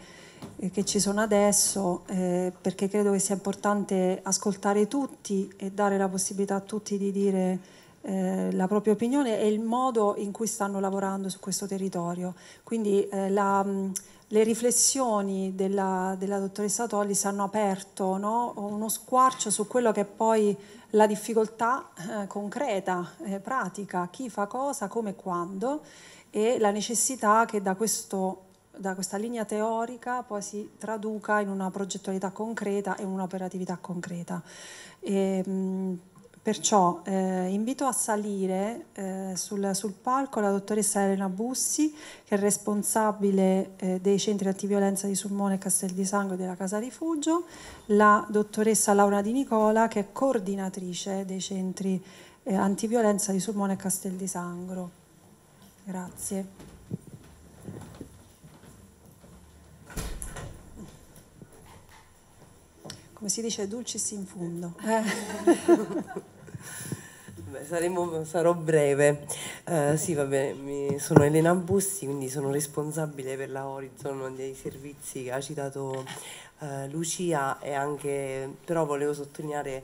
che ci sono adesso eh, perché credo che sia importante ascoltare tutti e dare la possibilità a tutti di dire eh, la propria opinione e il modo in cui stanno lavorando su questo territorio. Quindi eh, la, mm, le riflessioni della, della, dottoressa Tollis hanno aperto no? uno squarcio su quello che è poi la difficoltà eh, concreta, eh, pratica, chi fa cosa, come e quando e la necessità che da questo da questa linea teorica poi si traduca in una progettualità concreta e un'operatività concreta. E, ehm, perciò eh, invito a salire eh, sul, sul, palco la dottoressa Elena Bussi, che è responsabile eh, dei centri antiviolenza di Sulmone e Castel di Sangue della Casa Rifugio, la dottoressa Laura Di Nicola, che è coordinatrice dei centri eh, antiviolenza di Sulmone e Castel di Sangro. Grazie. come si dice, dulcis in fundo. Eh. Saremo, sarò breve. Uh, sì, vabbè, mi, sono Elena Bussi, quindi sono responsabile per la Horizon dei servizi che ha citato uh, Lucia e anche, però volevo sottolineare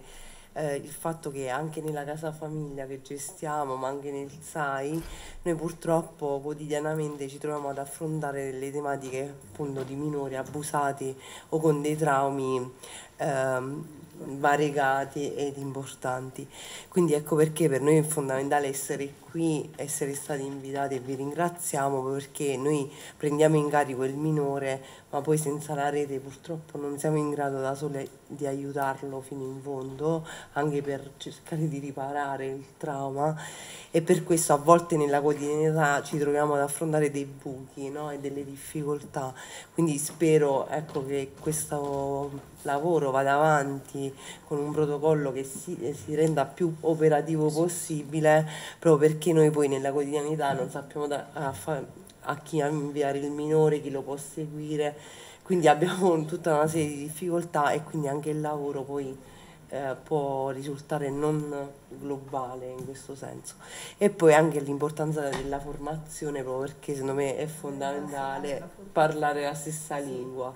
eh, il fatto che anche nella casa famiglia che gestiamo, ma anche nel SAI, noi purtroppo quotidianamente ci troviamo ad affrontare delle tematiche appunto di minori abusati o con dei traumi. Ehm, variegati ed importanti. Quindi ecco perché per noi è fondamentale essere qui, essere stati invitati e vi ringraziamo perché noi prendiamo in carico il minore, ma poi senza la rete purtroppo non siamo in grado da sole di aiutarlo fino in fondo, anche per cercare di riparare il trauma e per questo a volte nella quotidianità ci troviamo ad affrontare dei buchi no? e delle difficoltà. Quindi spero ecco, che questo lavoro vada avanti con un protocollo che si, eh, si renda più operativo possibile, proprio perché noi poi nella quotidianità non sappiamo da, a, a chi inviare il minore, chi lo può seguire, quindi abbiamo tutta una serie di difficoltà e quindi anche il lavoro poi eh, può risultare non globale in questo senso. E poi anche l'importanza della formazione, proprio perché secondo me è fondamentale parlare la stessa lingua.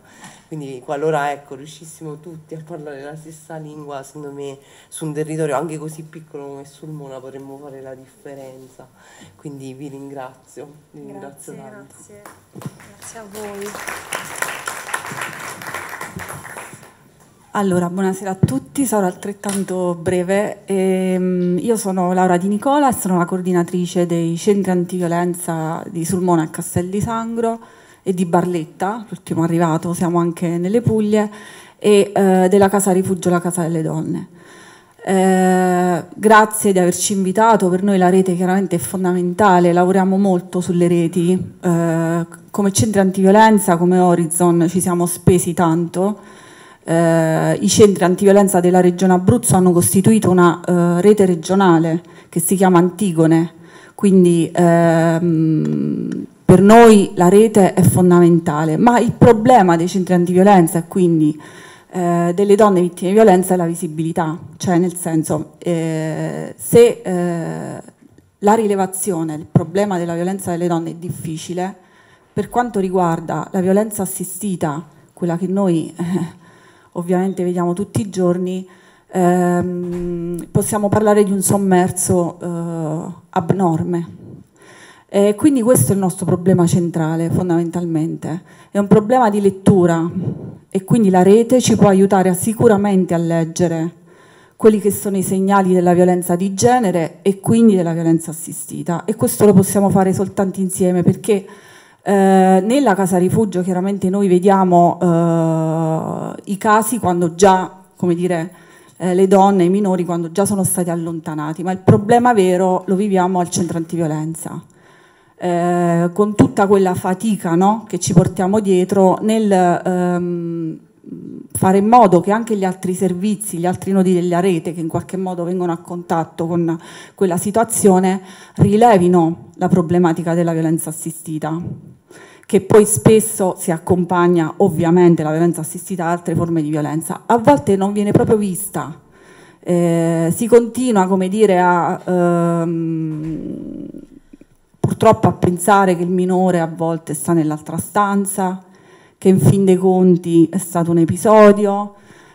Quindi qualora ecco, riuscissimo tutti a parlare la stessa lingua, secondo me su un territorio anche così piccolo come Sulmona potremmo fare la differenza. Quindi vi ringrazio, vi ringrazio grazie, tanto. Grazie, grazie a voi. Allora, buonasera a tutti, sarò altrettanto breve. Ehm, io sono Laura Di Nicola e sono la coordinatrice dei centri antiviolenza di Sulmona e Castel di Sangro e di Barletta, l'ultimo arrivato, siamo anche nelle Puglie, e eh, della Casa Rifugio La Casa delle Donne. Eh, grazie di averci invitato, per noi la rete chiaramente è fondamentale, lavoriamo molto sulle reti, eh, come centri antiviolenza, come Horizon ci siamo spesi tanto eh, i centri antiviolenza della regione Abruzzo hanno costituito una eh, rete regionale che si chiama Antigone, quindi ehm, per noi la rete è fondamentale, ma il problema dei centri antiviolenza e quindi eh, delle donne vittime di violenza è la visibilità, cioè nel senso eh, se eh, la rilevazione, il problema della violenza delle donne è difficile, per quanto riguarda la violenza assistita, quella che noi eh, ovviamente vediamo tutti i giorni, ehm, possiamo parlare di un sommerso eh, abnorme. E quindi questo è il nostro problema centrale fondamentalmente, è un problema di lettura e quindi la rete ci può aiutare a, sicuramente a leggere quelli che sono i segnali della violenza di genere e quindi della violenza assistita e questo lo possiamo fare soltanto insieme perché eh, nella casa rifugio chiaramente noi vediamo eh, i casi quando già, come dire, eh, le donne i minori quando già sono stati allontanati, ma il problema vero lo viviamo al centro antiviolenza. Eh, con tutta quella fatica no, che ci portiamo dietro nel ehm, fare in modo che anche gli altri servizi, gli altri nodi della rete che in qualche modo vengono a contatto con quella situazione rilevino la problematica della violenza assistita che poi spesso si accompagna ovviamente la violenza assistita a altre forme di violenza, a volte non viene proprio vista. Eh, si continua come dire a ehm, purtroppo a pensare che il minore a volte sta nell'altra stanza che in fin dei conti è stato un episodio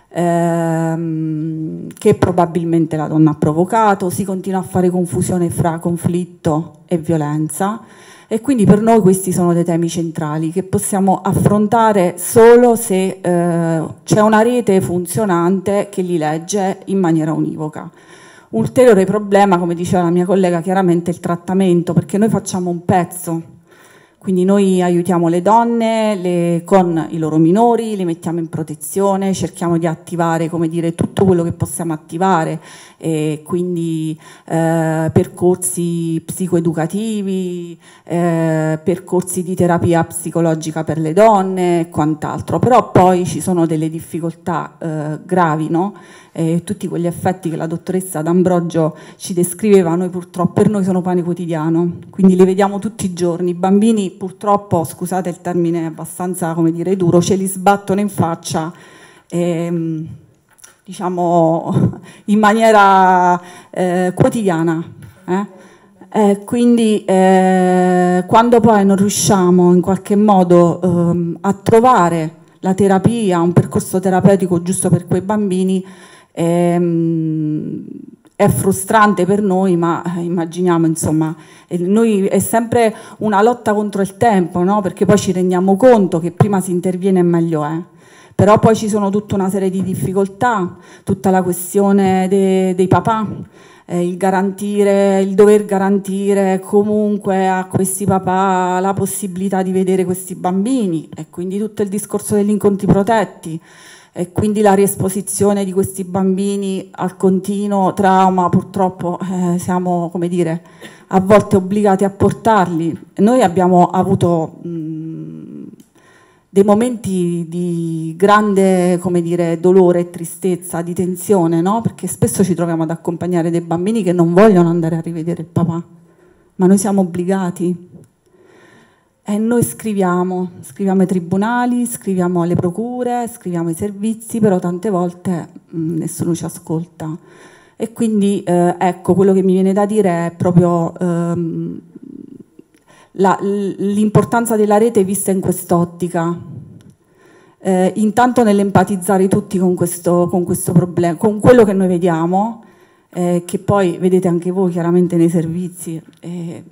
ehm, che probabilmente la donna ha provocato si continua a fare confusione fra conflitto e violenza e quindi per noi questi sono dei temi centrali che possiamo affrontare solo se eh, c'è una rete funzionante che li legge in maniera univoca. Ulteriore problema, come diceva la mia collega, chiaramente è il trattamento, perché noi facciamo un pezzo quindi noi aiutiamo le donne le, con i loro minori, le mettiamo in protezione, cerchiamo di attivare dire, tutto quello che possiamo attivare, quindi eh, percorsi psicoeducativi, eh, percorsi di terapia psicologica per le donne e quant'altro. Però poi ci sono delle difficoltà eh, gravi, no? eh, tutti quegli effetti che la dottoressa D'Ambrogio ci descriveva, noi purtroppo per noi sono pane quotidiano, quindi li vediamo tutti i giorni. I bambini purtroppo, scusate il termine abbastanza come dire duro, ce li sbattono in faccia. Ehm, diciamo in maniera eh, quotidiana. Eh? Eh, quindi quando poi non riusciamo in qualche modo ehm, a trovare la terapia, un percorso terapeutico giusto per quei bambini, Ehm, è frustrante per noi, ma eh, immaginiamo, insomma, eh, noi è sempre una lotta contro il tempo, no? perché poi ci rendiamo conto che prima si interviene e meglio è. Eh. Però poi ci sono tutta una serie di difficoltà, tutta la questione de dei papà, eh, il garantire, il dover garantire comunque a questi papà la possibilità di vedere questi bambini e quindi tutto il discorso degli incontri protetti e quindi la riesposizione di questi bambini al continuo trauma purtroppo eh, siamo come dire, a volte obbligati a portarli. Noi abbiamo avuto mh, mm, dei momenti di grande dire, dolore e tristezza, di tensione, no? perché spesso ci troviamo ad accompagnare dei bambini che non vogliono andare a rivedere il papà, ma noi siamo obbligati e noi scriviamo, scriviamo ai tribunali, scriviamo alle procure, scriviamo ai servizi, però tante volte mh, mm, nessuno ci ascolta. E quindi eh, ecco, quello che mi viene da dire è proprio ehm, l'importanza della rete vista in quest'ottica. Eh, intanto nell'empatizzare tutti con questo, con questo problema, con quello che noi vediamo, eh, che poi vedete anche voi chiaramente nei servizi Eh,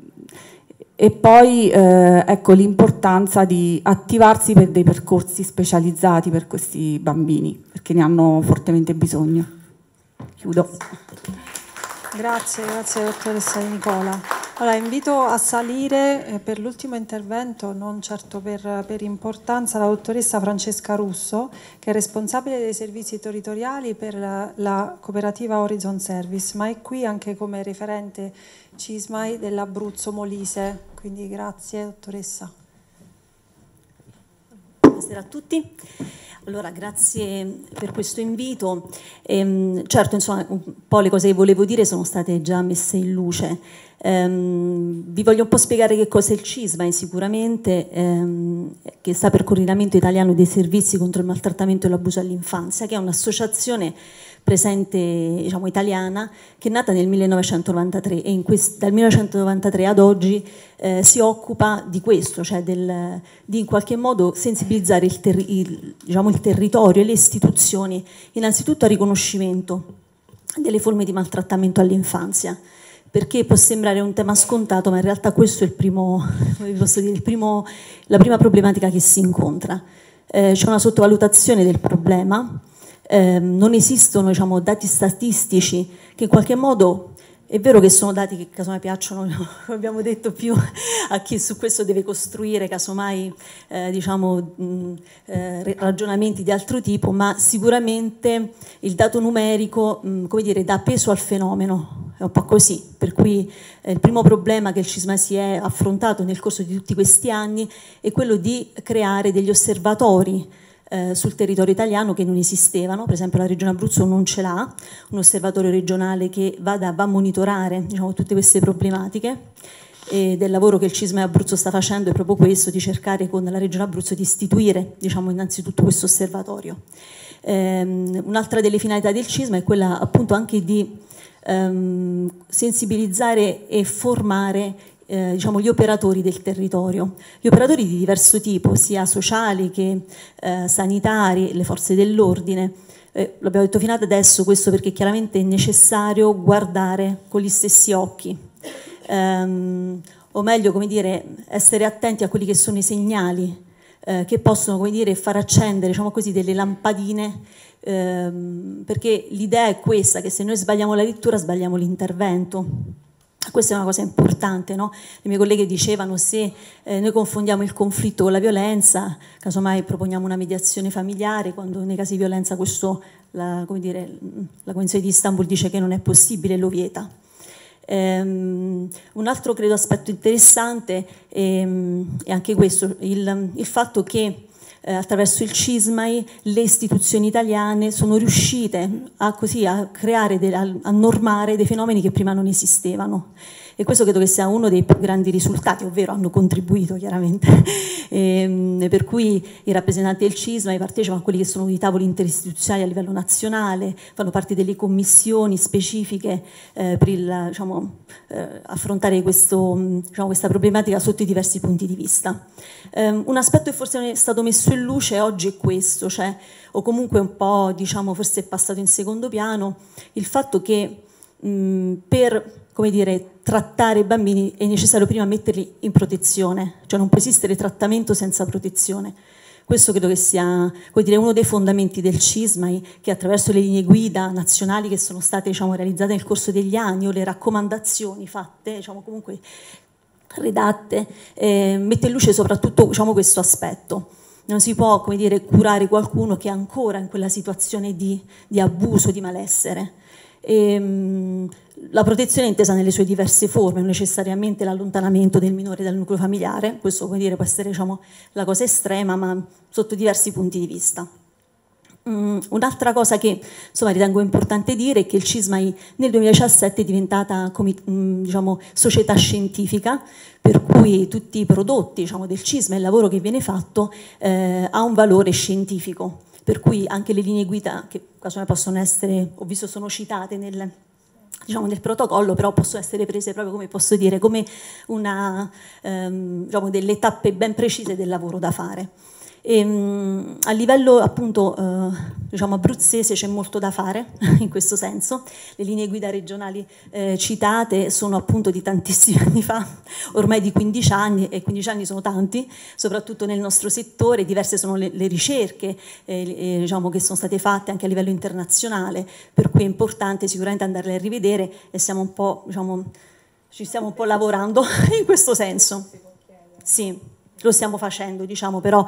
e poi eh, ecco l'importanza di attivarsi per dei percorsi specializzati per questi bambini, perché ne hanno fortemente bisogno. Chiudo. Grazie, grazie dottoressa Nicola. Allora, invito a salire eh, per l'ultimo intervento, non certo per, per, importanza, la dottoressa Francesca Russo, che è responsabile dei servizi territoriali per la, la cooperativa Horizon Service, ma è qui anche come referente CISMAI dell'Abruzzo Molise. Quindi grazie, dottoressa. Buonasera a tutti. Allora, grazie per questo invito. Ehm, certo, insomma, un po' le cose che volevo dire sono state già messe in luce. Ehm, vi voglio un po' spiegare che cos'è il CISMAI sicuramente, ehm, che sta per Coordinamento Italiano dei Servizi contro il Maltrattamento e l'Abuso all'Infanzia, che è un'associazione presente diciamo, italiana, che è nata nel 1993 e quest- dal 1993 ad oggi eh, si occupa di questo, cioè del, di in qualche modo sensibilizzare il, ter- il, diciamo, il territorio e le istituzioni, innanzitutto al riconoscimento delle forme di maltrattamento all'infanzia perché può sembrare un tema scontato, ma in realtà questo è il primo, dire, il primo, la prima problematica che si incontra. Eh, c'è una sottovalutazione del problema, eh, non esistono diciamo, dati statistici che in qualche modo è vero che sono dati che casomai piacciono, abbiamo detto più a chi su questo deve costruire casomai eh, diciamo, mh, eh, ragionamenti di altro tipo, ma sicuramente il dato numerico mh, come dire, dà peso al fenomeno, è un po' così, per cui eh, il primo problema che il CISMA si è affrontato nel corso di tutti questi anni è quello di creare degli osservatori eh, sul territorio italiano che non esistevano, per esempio la Regione Abruzzo non ce l'ha, un osservatorio regionale che vada, va a monitorare diciamo, tutte queste problematiche e del lavoro che il CISME Abruzzo sta facendo è proprio questo, di cercare con la Regione Abruzzo di istituire diciamo, innanzitutto questo osservatorio. Ehm, un'altra delle finalità del CISME è quella appunto anche di ehm, sensibilizzare e formare eh, diciamo, gli operatori del territorio, gli operatori di diverso tipo, sia sociali che eh, sanitari, le forze dell'ordine. Eh, l'abbiamo detto fino ad adesso questo perché chiaramente è necessario guardare con gli stessi occhi, ehm, o meglio, come dire, essere attenti a quelli che sono i segnali eh, che possono come dire, far accendere diciamo così, delle lampadine, ehm, perché l'idea è questa, che se noi sbagliamo la lettura sbagliamo l'intervento. Questa è una cosa importante, no? Le mie colleghe dicevano se eh, noi confondiamo il conflitto con la violenza, casomai proponiamo una mediazione familiare, quando nei casi di violenza questo, la, dire, la Convenzione di Istanbul dice che non è possibile, e lo vieta. Um, un altro credo aspetto interessante è, ehm, è anche questo, il, il fatto che eh, attraverso il CISMAI le istituzioni italiane sono riuscite a, così, a creare, de, a, a normare dei fenomeni che prima non esistevano e questo credo che sia uno dei più grandi risultati, ovvero hanno contribuito chiaramente, e, ehm, per cui i rappresentanti del CISMA partecipano a quelli che sono i tavoli interistituzionali a livello nazionale, fanno parte delle commissioni specifiche eh, per il, diciamo, eh, affrontare questo, diciamo, questa problematica sotto i diversi punti di vista. Um, un aspetto che forse non è stato messo in luce oggi è questo, cioè, o comunque un po' diciamo forse è passato in secondo piano, il fatto che mh, per come dire, trattare i bambini è necessario prima metterli in protezione, cioè non può esistere trattamento senza protezione. Questo credo che sia dire, uno dei fondamenti del CISMAI, eh, che attraverso le linee guida nazionali che sono state diciamo, realizzate nel corso degli anni o le raccomandazioni fatte, diciamo, comunque redatte, eh, mette in luce soprattutto diciamo, questo aspetto. Non si può dire, curare qualcuno che è ancora in quella situazione di, di abuso, di malessere. E, ehm, la protezione è intesa nelle sue diverse forme, non necessariamente l'allontanamento del minore dal nucleo familiare, questo come dire, può essere diciamo, la cosa estrema, ma sotto diversi punti di vista. Um, un'altra cosa che insomma, ritengo importante dire è che il CISMAI nel 2017 è diventata um, diciamo, società scientifica, per cui tutti i prodotti diciamo, del CISMA e il lavoro che viene fatto eh, ha un valore scientifico, per cui anche le linee guida, che casomai possono essere, ho visto sono citate nel diciamo, nel protocollo, però possono essere prese proprio come posso dire, come una, ehm, diciamo, delle tappe ben precise del lavoro da fare. E, ehm, a livello appunto eh, diciamo abruzzese c'è molto da fare in questo senso, le linee guida regionali eh, citate sono appunto di tantissimi anni fa, ormai di 15 anni e 15 anni sono tanti, soprattutto nel nostro settore, diverse sono le, le ricerche eh, eh, diciamo, che sono state fatte anche a livello internazionale, per cui è importante sicuramente andarle a rivedere e stiamo un po', diciamo, ci stiamo un po' lavorando in questo senso. Sì, lo stiamo facendo, diciamo, però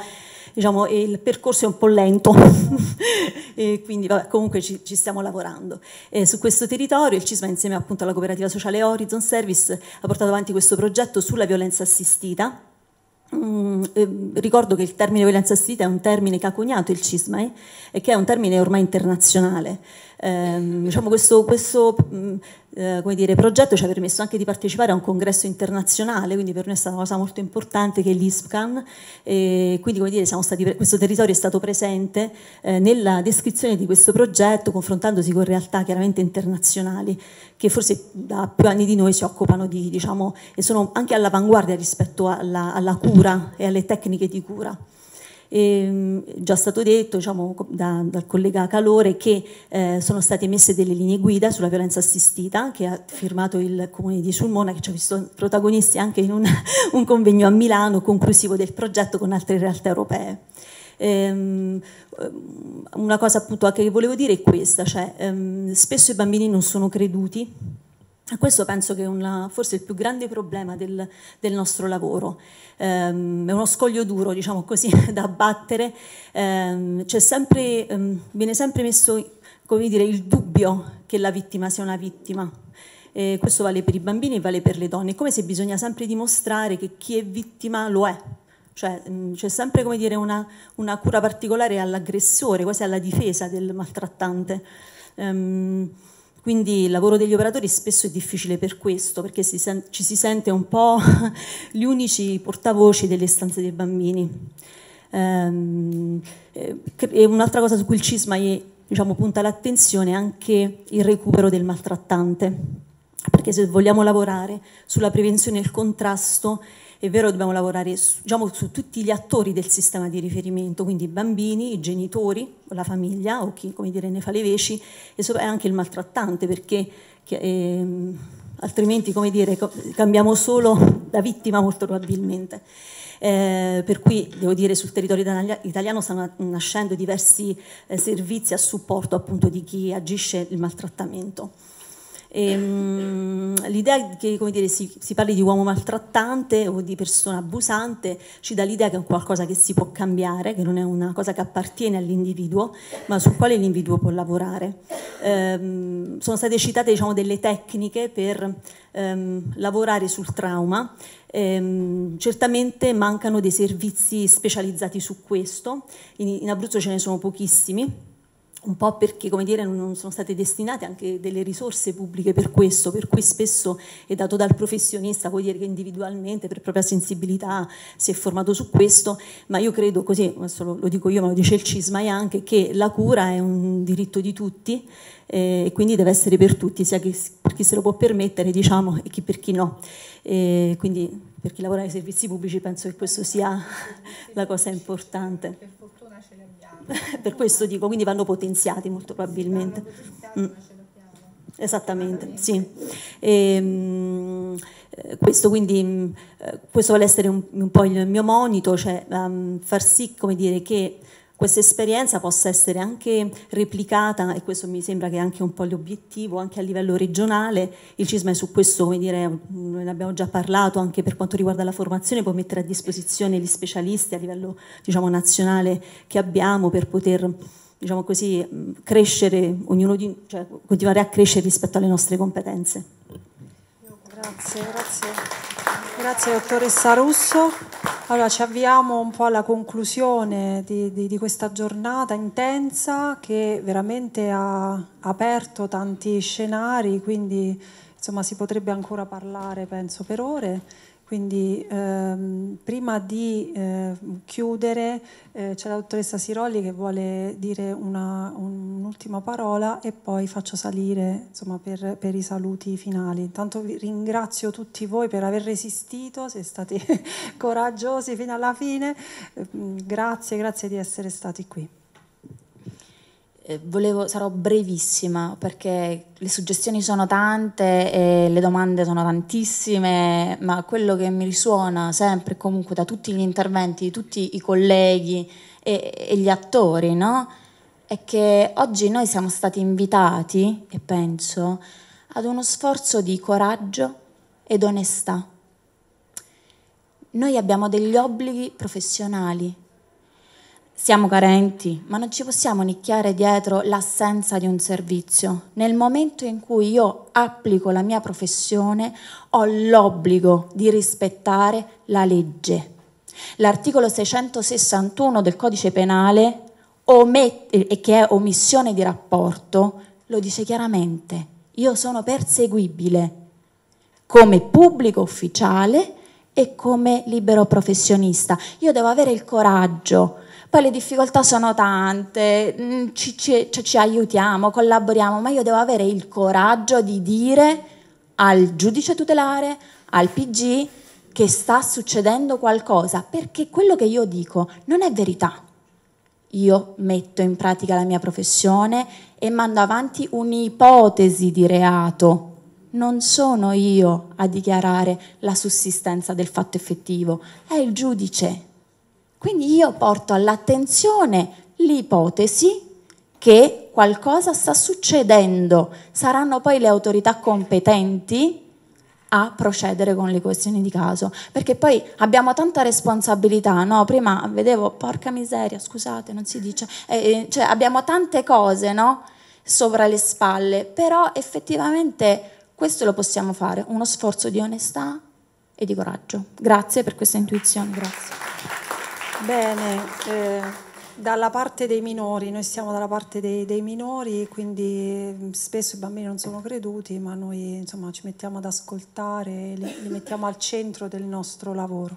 diciamo, il percorso è un po' lento, quindi vabbè, comunque ci, ci, stiamo lavorando. E su questo territorio il CISMA insieme appunto alla cooperativa sociale Horizon Service ha portato avanti questo progetto sulla violenza assistita, Mm, eh, ricordo che il termine violenza assistita è un termine che ha coniato il CISMA eh, e che è un termine ormai internazionale ehm, diciamo questo, questo mm, eh, come dire, progetto ci ha permesso anche di partecipare a un congresso internazionale, quindi per noi è stata una cosa molto importante che è l'ISPCAN, e quindi come dire, stati, questo territorio è stato presente eh, nella descrizione di questo progetto, confrontandosi con realtà chiaramente internazionali, che forse da più anni di noi si occupano di, diciamo, e sono anche all'avanguardia rispetto alla, alla cura e alle tecniche di cura. E, ehm, già stato detto diciamo, da, dal collega Calore che eh, sono state emesse delle linee guida sulla violenza assistita che ha firmato il comune di Sulmona che ci ha visto protagonisti anche in un, un convegno a Milano conclusivo del progetto con altre realtà europee. Ehm, una cosa appunto che volevo dire è questa, cioè ehm, spesso i bambini non sono creduti questo penso che è una, forse il più grande problema del, del nostro lavoro. Ehm, è uno scoglio duro, diciamo così, da abbattere. Ehm, sempre, ehm, viene sempre messo dire, il dubbio che la vittima sia una vittima. E questo vale per i bambini e vale per le donne. È come se bisogna sempre dimostrare che chi è vittima lo è. Cioè, mm, c'è sempre dire, una, una, cura particolare all'aggressore, quasi alla difesa del maltrattante. Ehm, quindi il lavoro degli operatori spesso è difficile per questo, perché si ci si sente un po' gli unici portavoci delle stanze dei bambini. Ehm, eh, e un'altra cosa su cui il CISMA è, diciamo, punta l'attenzione è anche il recupero del maltrattante, perché se vogliamo lavorare sulla prevenzione e il contrasto è vero, dobbiamo lavorare su, diciamo, su tutti gli attori del sistema di riferimento, quindi i bambini, i genitori, la famiglia o chi come dire, ne fa le veci e anche il maltrattante perché eh, altrimenti come dire, cambiamo solo la vittima molto probabilmente. Eh, per cui devo dire sul territorio italiano stanno nascendo diversi eh, servizi a supporto appunto di chi agisce il maltrattamento. Ehm, l'idea che dire, si, si, parli di uomo maltrattante o di persona abusante ci dà l'idea che è qualcosa che si può cambiare, che non è una cosa che appartiene all'individuo, ma sul quale l'individuo può lavorare. Ehm, sono state citate diciamo, delle tecniche per ehm, lavorare sul trauma. Ehm, certamente mancano dei servizi specializzati su questo, in, in Abruzzo ce ne sono pochissimi un po' perché come dire, non sono state destinate anche delle risorse pubbliche per questo, per cui spesso è dato dal professionista, vuol dire che individualmente per propria sensibilità si è formato su questo, ma io credo così, lo, dico io ma lo dice il CISMAI anche, che la cura è un diritto di tutti eh, e quindi deve essere per tutti, sia che, per chi se lo può permettere diciamo, e chi per chi no. Eh, quindi per chi lavora nei servizi pubblici penso che questa sia la cosa importante. Per fortuna ce l'abbiamo. per questo dico, quindi vanno potenziati molto probabilmente. Mm. Esattamente, sì. E, ehm, eh, questo quindi mm, eh, questo vuole essere un, un, po' il mio monito, cioè um, far sì, come dire, che questa esperienza possa essere anche replicata, e questo mi sembra che è anche un po' l'obiettivo, anche a livello regionale. Il CISMA è su questo, come dire, mm, ne abbiamo già parlato, anche per quanto riguarda la formazione, può mettere a disposizione gli specialisti a livello diciamo, nazionale che abbiamo per poter diciamo così, mm, crescere, di, cioè, continuare a crescere rispetto alle nostre competenze. Grazie, grazie. Grazie dottoressa Russo. Allora ci avviamo un po' alla conclusione di, di, di questa giornata intensa che veramente ha aperto tanti scenari, quindi insomma si potrebbe ancora parlare penso per ore. Quindi ehm, prima di eh, chiudere eh, c'è la dottoressa Sirolli che vuole dire una, un'ultima parola e poi faccio salire insomma, per, per, i saluti finali. Intanto vi ringrazio tutti voi per aver resistito, siete stati coraggiosi fino alla fine. Eh, grazie, grazie di essere stati qui. Eh, volevo, sarò brevissima perché le suggestioni sono tante e le domande sono tantissime, ma quello che mi risuona sempre e comunque da tutti gli interventi di tutti i colleghi e, e gli attori, no? È che oggi noi siamo stati invitati, e penso, ad uno sforzo di coraggio ed onestà. Noi abbiamo degli obblighi professionali siamo carenti, ma non ci possiamo nicchiare dietro l'assenza di un servizio. Nel momento in cui io applico la mia professione, ho l'obbligo di rispettare la legge. L'articolo 661 del codice penale, omette, eh, che è omissione di rapporto, lo dice chiaramente. Io sono perseguibile come pubblico ufficiale e come libero professionista. Io devo avere il coraggio poi le difficoltà sono tante, mm, ci, ci, cioè, ci aiutiamo, collaboriamo, ma io devo avere il coraggio di dire al giudice tutelare, al PG, che sta succedendo qualcosa, perché quello che io dico non è verità. Io metto in pratica la mia professione e mando avanti un'ipotesi di reato. Non sono io a dichiarare la sussistenza del fatto effettivo, è il giudice. Quindi io porto all'attenzione l'ipotesi che qualcosa sta succedendo, saranno poi le autorità competenti a procedere con le questioni di caso, perché poi abbiamo tanta responsabilità, no? Prima vedevo, porca miseria, scusate, non si dice, eh, eh cioè abbiamo tante cose, no? Sopra le spalle, però effettivamente questo lo possiamo fare, uno sforzo di onestà e di coraggio. Grazie per questa intuizione, grazie. Bene, eh, dalla parte dei minori, noi siamo dalla parte dei, dei, minori, quindi mm, spesso i bambini non sono creduti, ma noi insomma, ci mettiamo ad ascoltare, li, li, mettiamo al centro del nostro lavoro.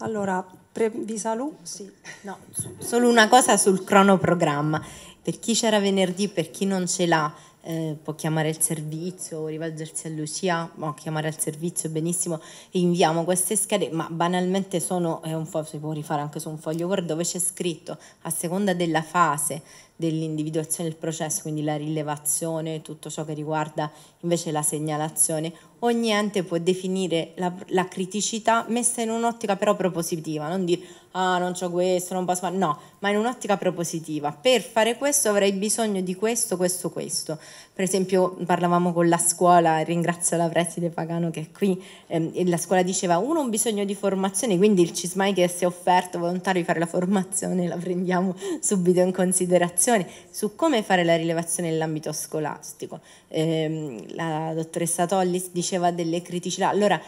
Allora, pre- vi saluto. Sì. No, solo una cosa sul cronoprogramma. Per chi c'era venerdì, per chi non ce l'ha, eh, può chiamare il servizio rivolgersi a Lucia, ma chiamare al servizio benissimo, inviamo queste schede, ma banalmente sono, è eh, un foglio, si può rifare anche su un foglio Word dove c'è scritto a seconda della fase dell'individuazione del processo, quindi la rilevazione, tutto ciò che riguarda invece la segnalazione, ogni ente può definire la, la criticità messa in un'ottica però propositiva, non dire ah non c'ho questo, non posso fare, no, ma in un'ottica propositiva. Per fare questo avrei bisogno di questo, questo, questo. Per esempio parlavamo con la scuola, ringrazio la preside Pagano che è qui, ehm, e la scuola diceva uno un bisogno di formazione, quindi il CISMAI che si è offerto volontario di fare la formazione la prendiamo subito in considerazione su come fare la rilevazione nell'ambito scolastico. Ehm, la dottoressa Tollis dice diceva delle criticità. Allora,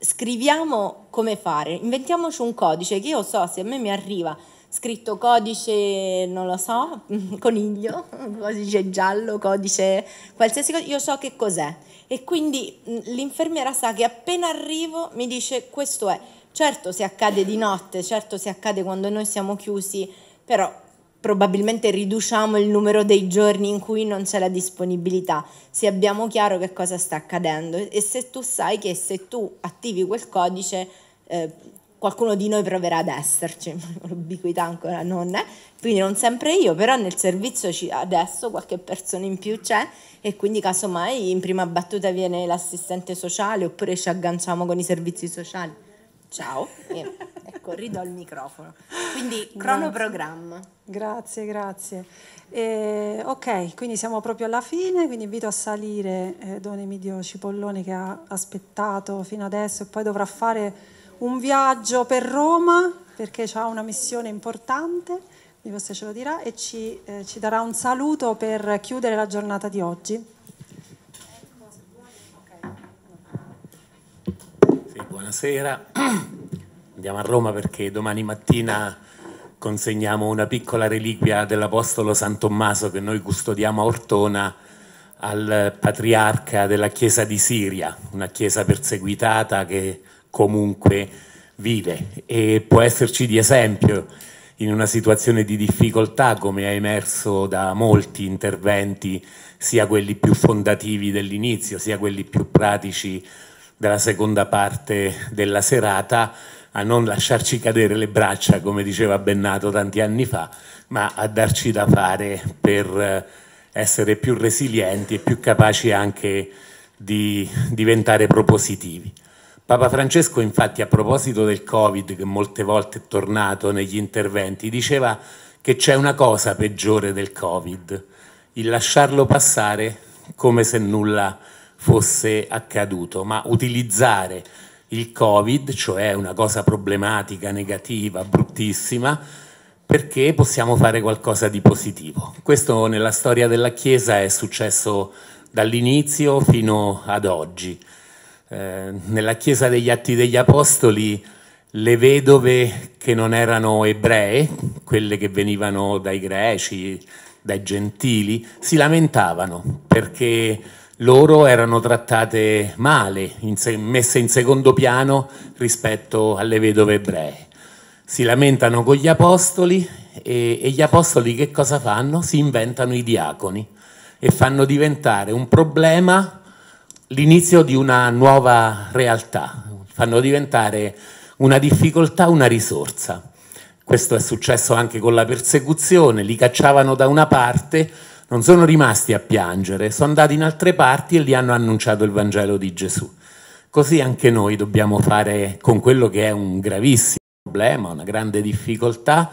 scriviamo come fare, inventiamoci un codice che io so se a me mi arriva scritto codice, non lo so, coniglio, codice giallo, codice qualsiasi cosa, io so che cos'è. E quindi mm, l'infermiera sa che appena arrivo mi dice questo è. Certo se accade di notte, certo se accade quando noi siamo chiusi, però probabilmente riduciamo il numero dei giorni in cui non c'è la disponibilità, se abbiamo chiaro che cosa sta accadendo e se tu sai che se tu attivi quel codice eh, qualcuno di noi proverà ad esserci, l'ubiquità ancora non è, quindi non sempre io, però nel servizio ci, adesso qualche persona in più c'è e quindi casomai in prima battuta viene l'assistente sociale oppure ci agganciamo con i servizi sociali. Ciao ecco, ridò il microfono. Quindi cronoprogramma. Grazie, grazie. Eh, ok, quindi siamo proprio alla fine, quindi invito a salire eh, Don Emidio Cipollone che ha aspettato fino adesso e poi dovrà fare un viaggio per Roma perché ha una missione importante, quindi forse ce lo dirà e ci, eh, ci darà un saluto per chiudere la giornata di oggi. Buonasera andiamo a Roma perché domani mattina consegniamo una piccola reliquia dell'Apostolo San Tommaso che noi custodiamo a Ortona al patriarca della Chiesa di Siria, una chiesa perseguitata che comunque vive e può esserci di esempio in una situazione di difficoltà come è emerso da molti interventi, sia quelli più fondativi dell'inizio, sia quelli più pratici della seconda parte della serata, a non lasciarci cadere le braccia, come diceva Bennato tanti anni fa, ma a darci da fare per eh, essere più resilienti e più capaci anche di diventare propositivi. Papa Francesco infatti a proposito del Covid, che molte volte è tornato negli interventi, diceva che c'è una cosa peggiore del Covid, il lasciarlo passare come se nulla fosse accaduto, ma utilizzare il Covid, cioè una cosa problematica, negativa, bruttissima, perché possiamo fare qualcosa di positivo. Questo nella storia della Chiesa è successo dall'inizio fino ad oggi. Eh, nella Chiesa degli Atti degli Apostoli le vedove che non erano ebree, quelle che venivano dai greci, dai gentili, si lamentavano perché loro erano trattate male, in se, messe in secondo piano rispetto alle vedove ebree. Si lamentano con gli apostoli e, e gli apostoli che cosa fanno? Si inventano i diaconi e fanno diventare un problema l'inizio di una nuova realtà, fanno diventare una difficoltà una risorsa. Questo è successo anche con la persecuzione, li cacciavano da una parte, non sono rimasti a piangere, sono andati in altre parti e lì hanno annunciato il Vangelo di Gesù. Così anche noi dobbiamo fare con quello che è un gravissimo problema, una grande difficoltà,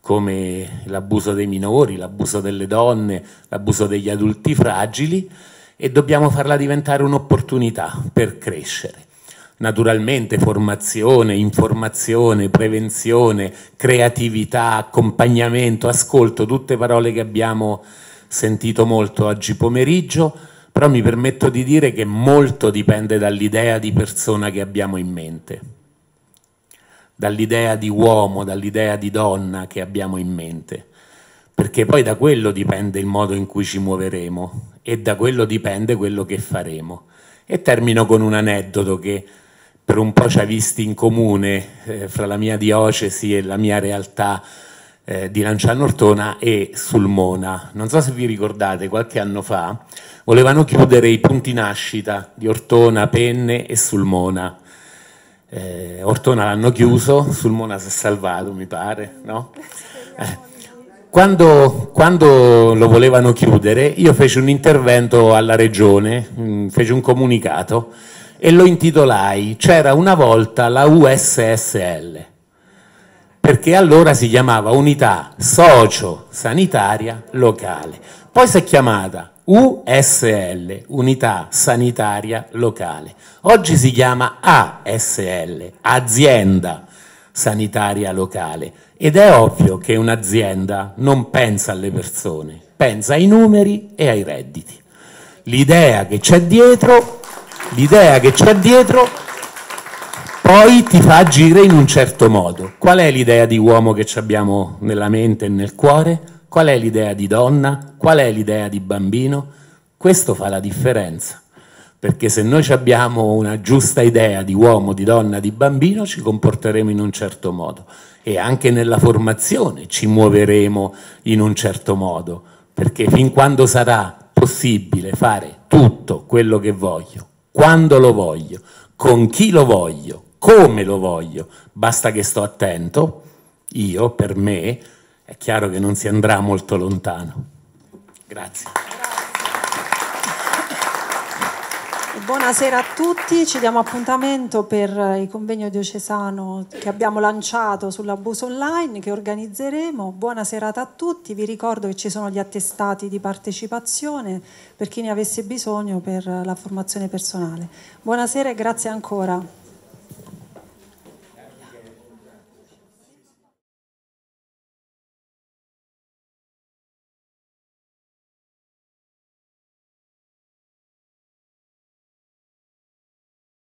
come l'abuso dei minori, l'abuso delle donne, l'abuso degli adulti fragili, e dobbiamo farla diventare un'opportunità per crescere. Naturalmente formazione, informazione, prevenzione, creatività, accompagnamento, ascolto, tutte parole che abbiamo sentito molto oggi pomeriggio, però mi permetto di dire che molto dipende dall'idea di persona che abbiamo in mente, dall'idea di uomo, dall'idea di donna che abbiamo in mente, perché poi da quello dipende il modo in cui ci muoveremo e da quello dipende quello che faremo. E termino con un aneddoto che per un po' ci ha visti in comune eh, fra la mia diocesi e la mia realtà eh, di Ortona e Sulmona. Non so se vi ricordate, qualche anno fa volevano chiudere i punti nascita di Ortona, Penne e Sulmona. Eh, Ortona l'hanno chiuso, Sulmona si è salvato, mi pare, no? Eh. Quando, quando, lo volevano chiudere, io feci un intervento alla regione, mh, mm, feci un comunicato e lo intitolai C'era una volta la USSL perché allora si chiamava unità socio-sanitaria locale. Poi si è chiamata USL, unità sanitaria locale. Oggi si chiama ASL, azienda sanitaria locale. Ed è ovvio che un'azienda non pensa alle persone, pensa ai numeri e ai redditi. L'idea che c'è dietro, l'idea che c'è dietro poi ti fa agire in un certo modo. Qual è l'idea di uomo che abbiamo nella mente e nel cuore? Qual è l'idea di donna? Qual è l'idea di bambino? Questo fa la differenza, perché se noi abbiamo una giusta idea di uomo, di donna, di bambino, ci comporteremo in un certo modo e anche nella formazione ci muoveremo in un certo modo, perché fin quando sarà possibile fare tutto quello che voglio, quando lo voglio, con chi lo voglio, come lo voglio, basta che sto attento, io per me è chiaro che non si andrà molto lontano. Grazie. Buonasera a tutti, ci diamo appuntamento per eh, il convegno diocesano che abbiamo lanciato sull'abuso online che organizzeremo. Buona serata a tutti, vi ricordo che ci sono gli attestati di partecipazione per chi ne avesse bisogno per la formazione personale. Buonasera e grazie ancora.